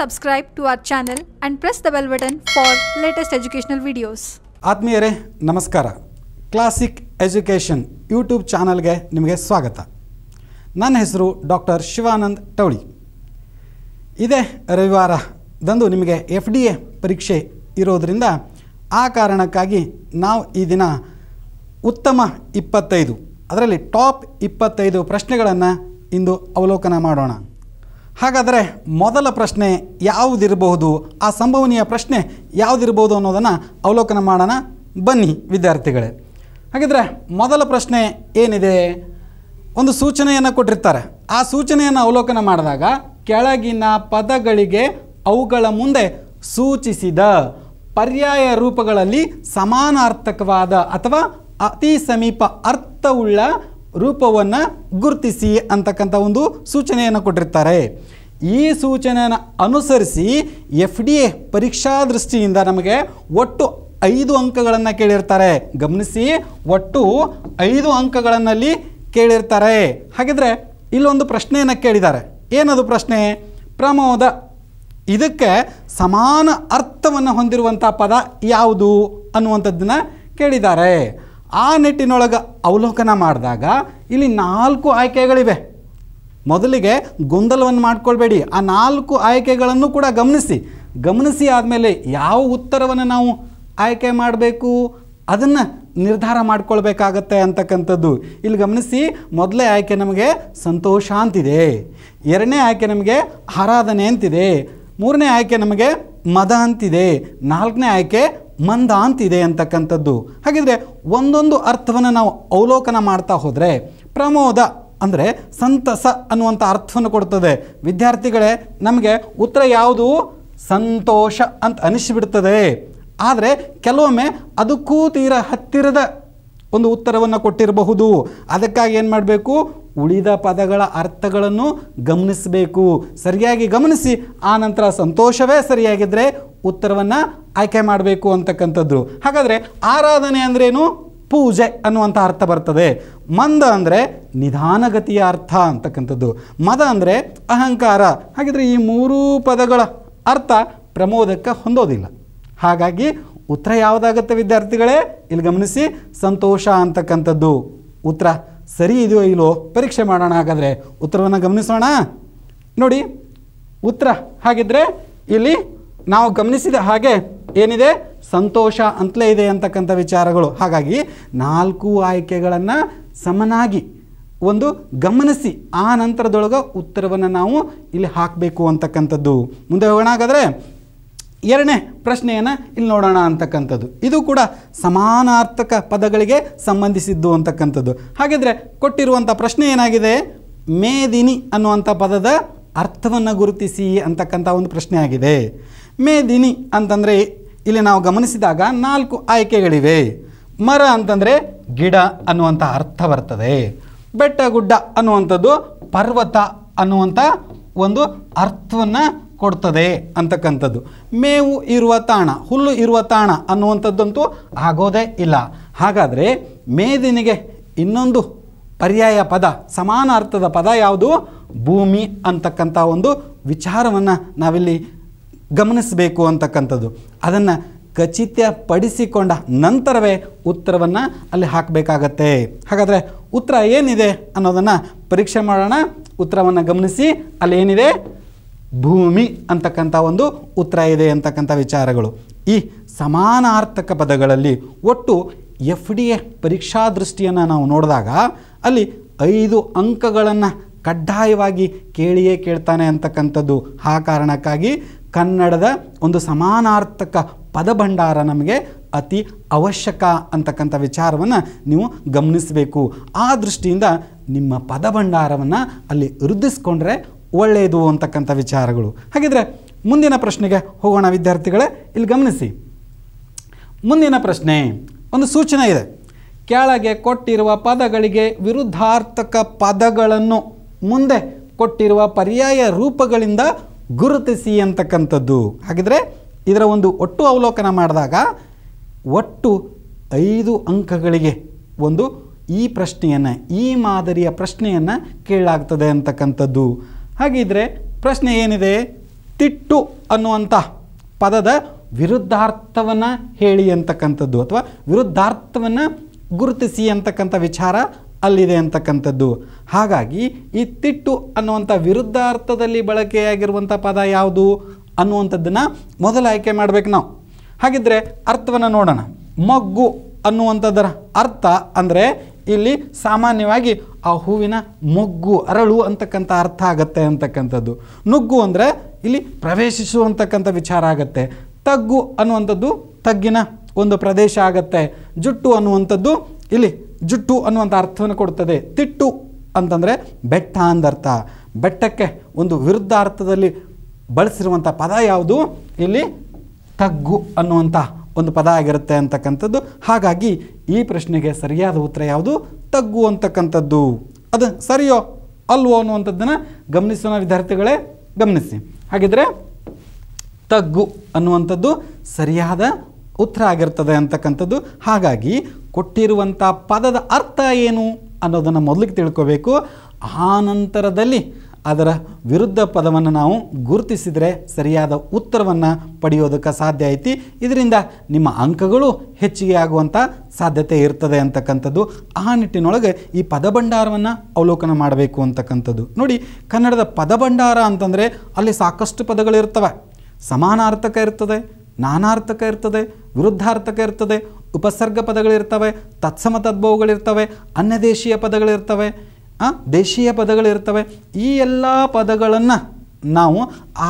Subscribe to our channel and press the bell button for latest educational videos. ಆತ್ಮೀಯರೇ ನಮಸ್ಕಾರ classic education YouTube ಚಾನಲ್ಗೆ ನಿಮಗೆ ಸ್ವಾಗತ ನನ್ನ ಹೆಸರು ಡಾಕ್ಟರ್ ಶಿವಾನಂದ್ ಟೌಳಿ ಇದೇ ರವಿವಾರದಂದು ನಿಮಗೆ ಎಫ್ ಡಿ ಎ ಪರೀಕ್ಷೆ ಇರೋದರಿಂದ ಆ ಕಾರಣಕ್ಕಾಗಿ ನಾವು ಈ ದಿನ ಉತ್ತಮ ಇಪ್ಪತ್ತೈದು ಅದರಲ್ಲಿ ಟಾಪ್ ಇಪ್ಪತ್ತೈದು ಪ್ರಶ್ನೆಗಳನ್ನು ಇಂದು ಅವಲೋಕನ ಮಾಡೋಣ ಹಾಗಾದರೆ ಮೊದಲ ಪ್ರಶ್ನೆ ಯಾವುದಿರಬಹುದು ಆ ಸಂಭವನೀಯ ಪ್ರಶ್ನೆ ಯಾವುದಿರಬಹುದು ಅನ್ನೋದನ್ನು ಅವಲೋಕನ ಮಾಡೋಣ ಬನ್ನಿ ವಿದ್ಯಾರ್ಥಿಗಳೇ ಹಾಗಿದ್ರೆ ಮೊದಲ ಪ್ರಶ್ನೆ ಏನಿದೆ ಒಂದು ಸೂಚನೆಯನ್ನು ಕೊಟ್ಟಿರ್ತಾರೆ ಆ ಸೂಚನೆಯನ್ನು ಅವಲೋಕನ ಮಾಡಿದಾಗ ಕೆಳಗಿನ ಪದಗಳಿಗೆ ಅವುಗಳ ಮುಂದೆ ಸೂಚಿಸಿದ ಪರ್ಯಾಯ ರೂಪಗಳಲ್ಲಿ ಸಮಾನಾರ್ಥಕವಾದ ಅಥವಾ ಅತಿ ಸಮೀಪ ಅರ್ಥವುಳ್ಳ ರೂಪವನ್ನು ಗುರುತಿಸಿ ಅಂತಕ್ಕಂಥ ಒಂದು ಸೂಚನೆಯನ್ನು ಕೊಟ್ಟಿರ್ತಾರೆ ಈ ಸೂಚನೆಯನ್ನು ಅನುಸರಿಸಿ ಎಫ್ ಡಿ ಎ ಪರೀಕ್ಷಾ ದೃಷ್ಟಿಯಿಂದ ನಮಗೆ ಒಟ್ಟು ಐದು ಅಂಕಗಳನ್ನು ಕೇಳಿರ್ತಾರೆ ಗಮನಿಸಿ ಒಟ್ಟು ಐದು ಅಂಕಗಳನ್ನಲ್ಲಿ ಕೇಳಿರ್ತಾರೆ ಹಾಗಿದ್ರೆ ಇಲ್ಲೊಂದು ಪ್ರಶ್ನೆಯನ್ನು ಕೇಳಿದ್ದಾರೆ ಏನದು ಪ್ರಶ್ನೆ ಪ್ರಮೋದ ಇದಕ್ಕೆ ಸಮಾನ ಅರ್ಥವನ್ನು ಹೊಂದಿರುವಂಥ ಪದ ಯಾವುದು ಅನ್ನುವಂಥದ್ದನ್ನು ಕೇಳಿದ್ದಾರೆ ಆ ನಿಟ್ಟಿನೊಳಗೆ ಅವಲೋಕನ ಮಾಡಿದಾಗ ಇಲ್ಲಿ ನಾಲ್ಕು ಆಯ್ಕೆಗಳಿವೆ ಮೊದಲಿಗೆ ಗೊಂದಲವನ್ನು ಮಾಡ್ಕೊಳ್ಬೇಡಿ ಆ ನಾಲ್ಕು ಆಯ್ಕೆಗಳನ್ನು ಕೂಡ ಗಮನಿಸಿ ಗಮನಿಸಿ ಆದಮೇಲೆ ಯಾವ ಉತ್ತರವನ್ನು ನಾವು ಆಯ್ಕೆ ಮಾಡಬೇಕು ಅದನ್ನು ನಿರ್ಧಾರ ಮಾಡ್ಕೊಳ್ಬೇಕಾಗತ್ತೆ ಅಂತಕ್ಕಂಥದ್ದು ಇಲ್ಲಿ ಗಮನಿಸಿ ಮೊದಲೇ ಆಯ್ಕೆ ನಮಗೆ ಸಂತೋಷ ಅಂತಿದೆ ಎರಡನೇ ಆಯ್ಕೆ ನಮಗೆ ಆರಾಧನೆ ಅಂತಿದೆ ಮೂರನೇ ಆಯ್ಕೆ ನಮಗೆ ಮದ ಅಂತಿದೆ ನಾಲ್ಕನೇ ಆಯ್ಕೆ ಮಂದ ಅಂತಿದೆ ಅಂತಕ್ಕಂಥದ್ದು ಹಾಗಿದ್ರೆ ಒಂದೊಂದು ಅರ್ಥವನ್ನು ನಾವು ಅವಲೋಕನ ಮಾಡ್ತಾ ಹೋದರೆ ಪ್ರಮೋದ ಅಂದರೆ ಸಂತಸ ಅನ್ನುವಂಥ ಅರ್ಥವನ್ನು ಕೊಡ್ತದೆ ವಿದ್ಯಾರ್ಥಿಗಳೇ ನಮಗೆ ಉತ್ತರ ಯಾವುದು ಸಂತೋಷ ಅಂತ ಅನಿಸಿಬಿಡ್ತದೆ ಆದರೆ ಕೆಲವೊಮ್ಮೆ ಅದಕ್ಕೂ ತೀರ ಹತ್ತಿರದ ಒಂದು ಉತ್ತರವನ್ನು ಕೊಟ್ಟಿರಬಹುದು ಅದಕ್ಕಾಗಿ ಏನು ಮಾಡಬೇಕು ಉಳಿದ ಪದಗಳ ಅರ್ಥಗಳನ್ನು ಗಮನಿಸಬೇಕು ಸರಿಯಾಗಿ ಗಮನಿಸಿ ಆ ನಂತರ ಸಂತೋಷವೇ ಸರಿಯಾಗಿದ್ದರೆ ಉತ್ತರವನ್ನು ಆಯ್ಕೆ ಮಾಡಬೇಕು ಅಂತಕ್ಕಂಥದ್ದು ಹಾಗಾದರೆ ಆರಾಧನೆ ಅಂದ್ರೇನು ಪೂಜೆ ಅನ್ನುವಂಥ ಅರ್ಥ ಬರ್ತದೆ ಮಂದ ಅಂದರೆ ನಿಧಾನಗತಿಯ ಅರ್ಥ ಅಂತಕ್ಕಂಥದ್ದು ಮದ ಅಂದರೆ ಅಹಂಕಾರ ಹಾಗಿದ್ರೆ ಈ ಮೂರೂ ಪದಗಳ ಅರ್ಥ ಪ್ರಮೋದಕ್ಕೆ ಹೊಂದೋದಿಲ್ಲ ಹಾಗಾಗಿ ಉತ್ತರ ಯಾವುದಾಗತ್ತೆ ವಿದ್ಯಾರ್ಥಿಗಳೇ ಇಲ್ಲಿ ಗಮನಿಸಿ ಸಂತೋಷ ಅಂತಕ್ಕಂಥದ್ದು ಉತ್ತರ ಸರಿ ಇದೆಯೋ ಇಲ್ಲೋ ಪರೀಕ್ಷೆ ಮಾಡೋಣ ಹಾಗಾದರೆ ಉತ್ತರವನ್ನು ಗಮನಿಸೋಣ ನೋಡಿ ಉತ್ತರ ಹಾಗಿದ್ರೆ ಇಲ್ಲಿ ನಾವು ಗಮನಿಸಿದ ಹಾಗೆ ಏನಿದೆ ಸಂತೋಷ ಅಂತಲೇ ಇದೆ ಅಂತಕ್ಕಂಥ ವಿಚಾರಗಳು ಹಾಗಾಗಿ ನಾಲ್ಕು ಆಯ್ಕೆಗಳನ್ನು ಸಮನಾಗಿ ಒಂದು ಗಮನಿಸಿ ಆ ನಂತರದೊಳಗೆ ಉತ್ತರವನ್ನು ನಾವು ಇಲ್ಲಿ ಹಾಕಬೇಕು ಅಂತಕ್ಕಂಥದ್ದು ಮುಂದೆ ಹೋಗೋಣ ಹಾಗಾದರೆ ಎರಡನೇ ಪ್ರಶ್ನೆಯನ್ನು ಇಲ್ಲಿ ನೋಡೋಣ ಅಂತಕ್ಕಂಥದ್ದು ಇದು ಕೂಡ ಸಮಾನಾರ್ಥಕ ಪದಗಳಿಗೆ ಸಂಬಂಧಿಸಿದ್ದು ಅಂತಕ್ಕಂಥದ್ದು ಹಾಗಿದ್ರೆ ಕೊಟ್ಟಿರುವಂಥ ಪ್ರಶ್ನೆ ಏನಾಗಿದೆ ಮೇದಿನಿ ಅನ್ನುವಂಥ ಪದದ ಅರ್ಥವನ್ನು ಗುರುತಿಸಿ ಅಂತಕ್ಕಂಥ ಒಂದು ಪ್ರಶ್ನೆ ಆಗಿದೆ ಮೇದಿನಿ ಅಂತಂದರೆ ಇಲ್ಲಿ ನಾವು ಗಮನಿಸಿದಾಗ ನಾಲ್ಕು ಆಯ್ಕೆಗಳಿವೆ ಮರ ಅಂತಂದರೆ ಗಿಡ ಅನ್ನುವಂಥ ಅರ್ಥ ಬರ್ತದೆ ಬೆಟ್ಟ ಗುಡ್ಡ ಅನ್ನುವಂಥದ್ದು ಪರ್ವತ ಅನ್ನುವಂಥ ಒಂದು ಅರ್ಥವನ್ನು ಕೊಡ್ತದೆ ಅಂತಕ್ಕಂಥದ್ದು ಮೇವು ಇರುವ ತಾಣ ಹುಲ್ಲು ಇರುವ ತಾಣ ಅನ್ನುವಂಥದ್ದಂತೂ ಆಗೋದೇ ಇಲ್ಲ ಹಾಗಾದರೆ ಮೇದಿನಿಗೆ ಇನ್ನೊಂದು ಪರ್ಯಾಯ ಪದ ಸಮಾನ ಅರ್ಥದ ಪದ ಯಾವುದು ಭೂಮಿ ಅಂತಕ್ಕಂಥ ಒಂದು ವಿಚಾರವನ್ನು ನಾವಿಲ್ಲಿ ಗಮನಿಸಬೇಕು ಅಂತಕ್ಕಂಥದ್ದು ಅದನ್ನು ಖಚಿತಪಡಿಸಿಕೊಂಡ ನಂತರವೇ ಉತ್ತರವನ್ನು ಅಲ್ಲಿ ಹಾಕಬೇಕಾಗತ್ತೆ ಹಾಗಾದರೆ ಉತ್ತರ ಏನಿದೆ ಅನ್ನೋದನ್ನು ಪರೀಕ್ಷೆ ಮಾಡೋಣ ಉತ್ತರವನ್ನು ಗಮನಿಸಿ ಅಲ್ಲಿ ಏನಿದೆ ಭೂಮಿ ಅಂತಕ್ಕಂಥ ಒಂದು ಉತ್ತರ ಇದೆ ಅಂತಕ್ಕಂಥ ವಿಚಾರಗಳು ಈ ಸಮಾನಾರ್ಥಕ ಪದಗಳಲ್ಲಿ ಒಟ್ಟು ಎಫ್ ಡಿ ಎ ಪರೀಕ್ಷಾ ದೃಷ್ಟಿಯನ್ನು ನಾವು ನೋಡಿದಾಗ ಅಲ್ಲಿ ಐದು ಅಂಕಗಳನ್ನು ಕಡ್ಡಾಯವಾಗಿ ಕೇಳಿಯೇ ಕೇಳ್ತಾನೆ ಅಂತಕ್ಕಂಥದ್ದು ಆ ಕಾರಣಕ್ಕಾಗಿ ಕನ್ನಡದ ಒಂದು ಸಮಾನಾರ್ಥಕ ಪದಭಂಡಾರ ನಮಗೆ ಅತಿ ಅವಶ್ಯಕ ಅಂತಕ್ಕಂಥ ವಿಚಾರವನ್ನು ನೀವು ಗಮನಿಸಬೇಕು ಆ ದೃಷ್ಟಿಯಿಂದ ನಿಮ್ಮ ಪದಭಂಡಾರವನ್ನು ಅಲ್ಲಿ ವೃದ್ಧಿಸ್ಕೊಂಡ್ರೆ ಒಳ್ಳೆಯದು ಅಂತಕ್ಕಂಥ ವಿಚಾರಗಳು ಹಾಗಿದ್ರೆ ಮುಂದಿನ ಪ್ರಶ್ನೆಗೆ ಹೋಗೋಣ ವಿದ್ಯಾರ್ಥಿಗಳೇ ಇಲ್ಲಿ ಗಮನಿಸಿ ಮುಂದಿನ ಪ್ರಶ್ನೆ ಒಂದು ಸೂಚನೆ ಇದೆ ಕೆಳಗೆ ಕೊಟ್ಟಿರುವ ಪದಗಳಿಗೆ ವಿರುದ್ಧಾರ್ಥಕ ಪದಗಳನ್ನು ಮುಂದೆ ಕೊಟ್ಟಿರುವ ಪರ್ಯಾಯ ರೂಪಗಳಿಂದ ಗುರುತಿಸಿ ಅಂತಕ್ಕಂಥದ್ದು ಹಾಗಿದ್ರೆ ಇದರ ಒಂದು ಒಟ್ಟು ಅವಲೋಕನ ಮಾಡಿದಾಗ ಒಟ್ಟು ಐದು ಅಂಕಗಳಿಗೆ ಒಂದು ಈ ಪ್ರಶ್ನೆಯನ್ನು ಈ ಮಾದರಿಯ ಪ್ರಶ್ನೆಯನ್ನು ಕೇಳಲಾಗ್ತದೆ ಅಂತಕ್ಕಂಥದ್ದು ಹಾಗಿದ್ರೆ ಪ್ರಶ್ನೆ ಏನಿದೆ ತಿಟ್ಟು ಅನ್ನುವಂಥ ಪದದ ವಿರುದ್ಧಾರ್ಥವನ್ನು ಹೇಳಿ ಅಂತಕ್ಕಂಥದ್ದು ಅಥವಾ ವಿರುದ್ಧಾರ್ಥವನ್ನು ಗುರುತಿಸಿ ಅಂತಕ್ಕಂಥ ವಿಚಾರ ಅಲ್ಲಿದೆ ಅಂತಕ್ಕಂಥದ್ದು ಹಾಗಾಗಿ ಈ ತಿಟ್ಟು ಅನ್ನುವಂಥ ವಿರುದ್ಧ ಅರ್ಥದಲ್ಲಿ ಬಳಕೆಯಾಗಿರುವಂಥ ಪದ ಯಾವುದು ಅನ್ನುವಂಥದ್ದನ್ನು ಮೊದಲು ಆಯ್ಕೆ ಮಾಡಬೇಕು ನಾವು ಹಾಗಿದ್ರೆ ಅರ್ಥವನ್ನು ನೋಡೋಣ ಮೊಗ್ಗು ಅನ್ನುವಂಥದ್ದರ ಅರ್ಥ ಅಂದರೆ ಇಲ್ಲಿ ಸಾಮಾನ್ಯವಾಗಿ ಆ ಹೂವಿನ ಮೊಗ್ಗು ಅರಳು ಅಂತಕ್ಕಂಥ ಅರ್ಥ ಆಗತ್ತೆ ಅಂತಕ್ಕಂಥದ್ದು ನುಗ್ಗು ಅಂದರೆ ಇಲ್ಲಿ ಪ್ರವೇಶಿಸುವಂತಕ್ಕಂಥ ವಿಚಾರ ಆಗತ್ತೆ ತಗ್ಗು ಅನ್ನುವಂಥದ್ದು ತಗ್ಗಿನ ಒಂದು ಪ್ರದೇಶ ಆಗತ್ತೆ ಜುಟ್ಟು ಅನ್ನುವಂಥದ್ದು ಇಲ್ಲಿ ಜುಟ್ಟು ಅನ್ನುವಂಥ ಅರ್ಥವನ್ನು ಕೊಡುತ್ತದೆ ತಿಟ್ಟು ಅಂತಂದರೆ ಬೆಟ್ಟ ಅಂದರ್ಥ ಬೆಟ್ಟಕ್ಕೆ ಒಂದು ವಿರುದ್ಧ ಅರ್ಥದಲ್ಲಿ ಬಳಸಿರುವಂಥ ಪದ ಯಾವುದು ಇಲ್ಲಿ ತಗ್ಗು ಅನ್ನುವಂಥ ಒಂದು ಪದ ಆಗಿರುತ್ತೆ ಅಂತಕ್ಕಂಥದ್ದು ಹಾಗಾಗಿ ಈ ಪ್ರಶ್ನೆಗೆ ಸರಿಯಾದ ಉತ್ತರ ಯಾವುದು ತಗ್ಗು ಅಂತಕ್ಕಂಥದ್ದು ಅದು ಸರಿಯೋ ಅಲ್ವೋ ಅನ್ನುವಂಥದ್ದನ್ನು ಗಮನಿಸುವ ವಿದ್ಯಾರ್ಥಿಗಳೇ ಗಮನಿಸಿ ಹಾಗಿದ್ರೆ ತಗ್ಗು ಅನ್ನುವಂಥದ್ದು ಸರಿಯಾದ ಉತ್ತರ ಆಗಿರ್ತದೆ ಅಂತಕ್ಕಂಥದ್ದು ಹಾಗಾಗಿ ಕೊಟ್ಟಿರುವಂಥ ಪದದ ಅರ್ಥ ಏನು ಅನ್ನೋದನ್ನು ಮೊದಲಿಗೆ ತಿಳ್ಕೋಬೇಕು ಆ ನಂತರದಲ್ಲಿ ಅದರ ವಿರುದ್ಧ ಪದವನ್ನು ನಾವು ಗುರುತಿಸಿದರೆ ಸರಿಯಾದ ಉತ್ತರವನ್ನು ಪಡೆಯೋದಕ್ಕೆ ಸಾಧ್ಯ ಐತಿ ಇದರಿಂದ ನಿಮ್ಮ ಅಂಕಗಳು ಹೆಚ್ಚಿಗೆ ಆಗುವಂಥ ಸಾಧ್ಯತೆ ಇರ್ತದೆ ಅಂತಕ್ಕಂಥದ್ದು ಆ ನಿಟ್ಟಿನೊಳಗೆ ಈ ಪದಭಂಡಾರವನ್ನು ಅವಲೋಕನ ಮಾಡಬೇಕು ಅಂತಕ್ಕಂಥದ್ದು ನೋಡಿ ಕನ್ನಡದ ಪದಭಂಡಾರ ಅಂತಂದರೆ ಅಲ್ಲಿ ಸಾಕಷ್ಟು ಪದಗಳಿರ್ತವೆ ಸಮಾನಾರ್ಥಕ ಇರ್ತದೆ ನಾನಾರ್ಥಕ ಇರ್ತದೆ ವಿರುದ್ಧಾರ್ಥಕ ಇರ್ತದೆ ಉಪಸರ್ಗ ಪದಗಳಿರ್ತವೆ ತತ್ಸಮ ತದ್ಭವಗಳಿರ್ತವೆ ಅನ್ಯದೇಶೀಯ ಪದಗಳಿರ್ತವೆ ದೇಶೀಯ ಪದಗಳಿರ್ತವೆ ಈ ಎಲ್ಲ ಪದಗಳನ್ನು ನಾವು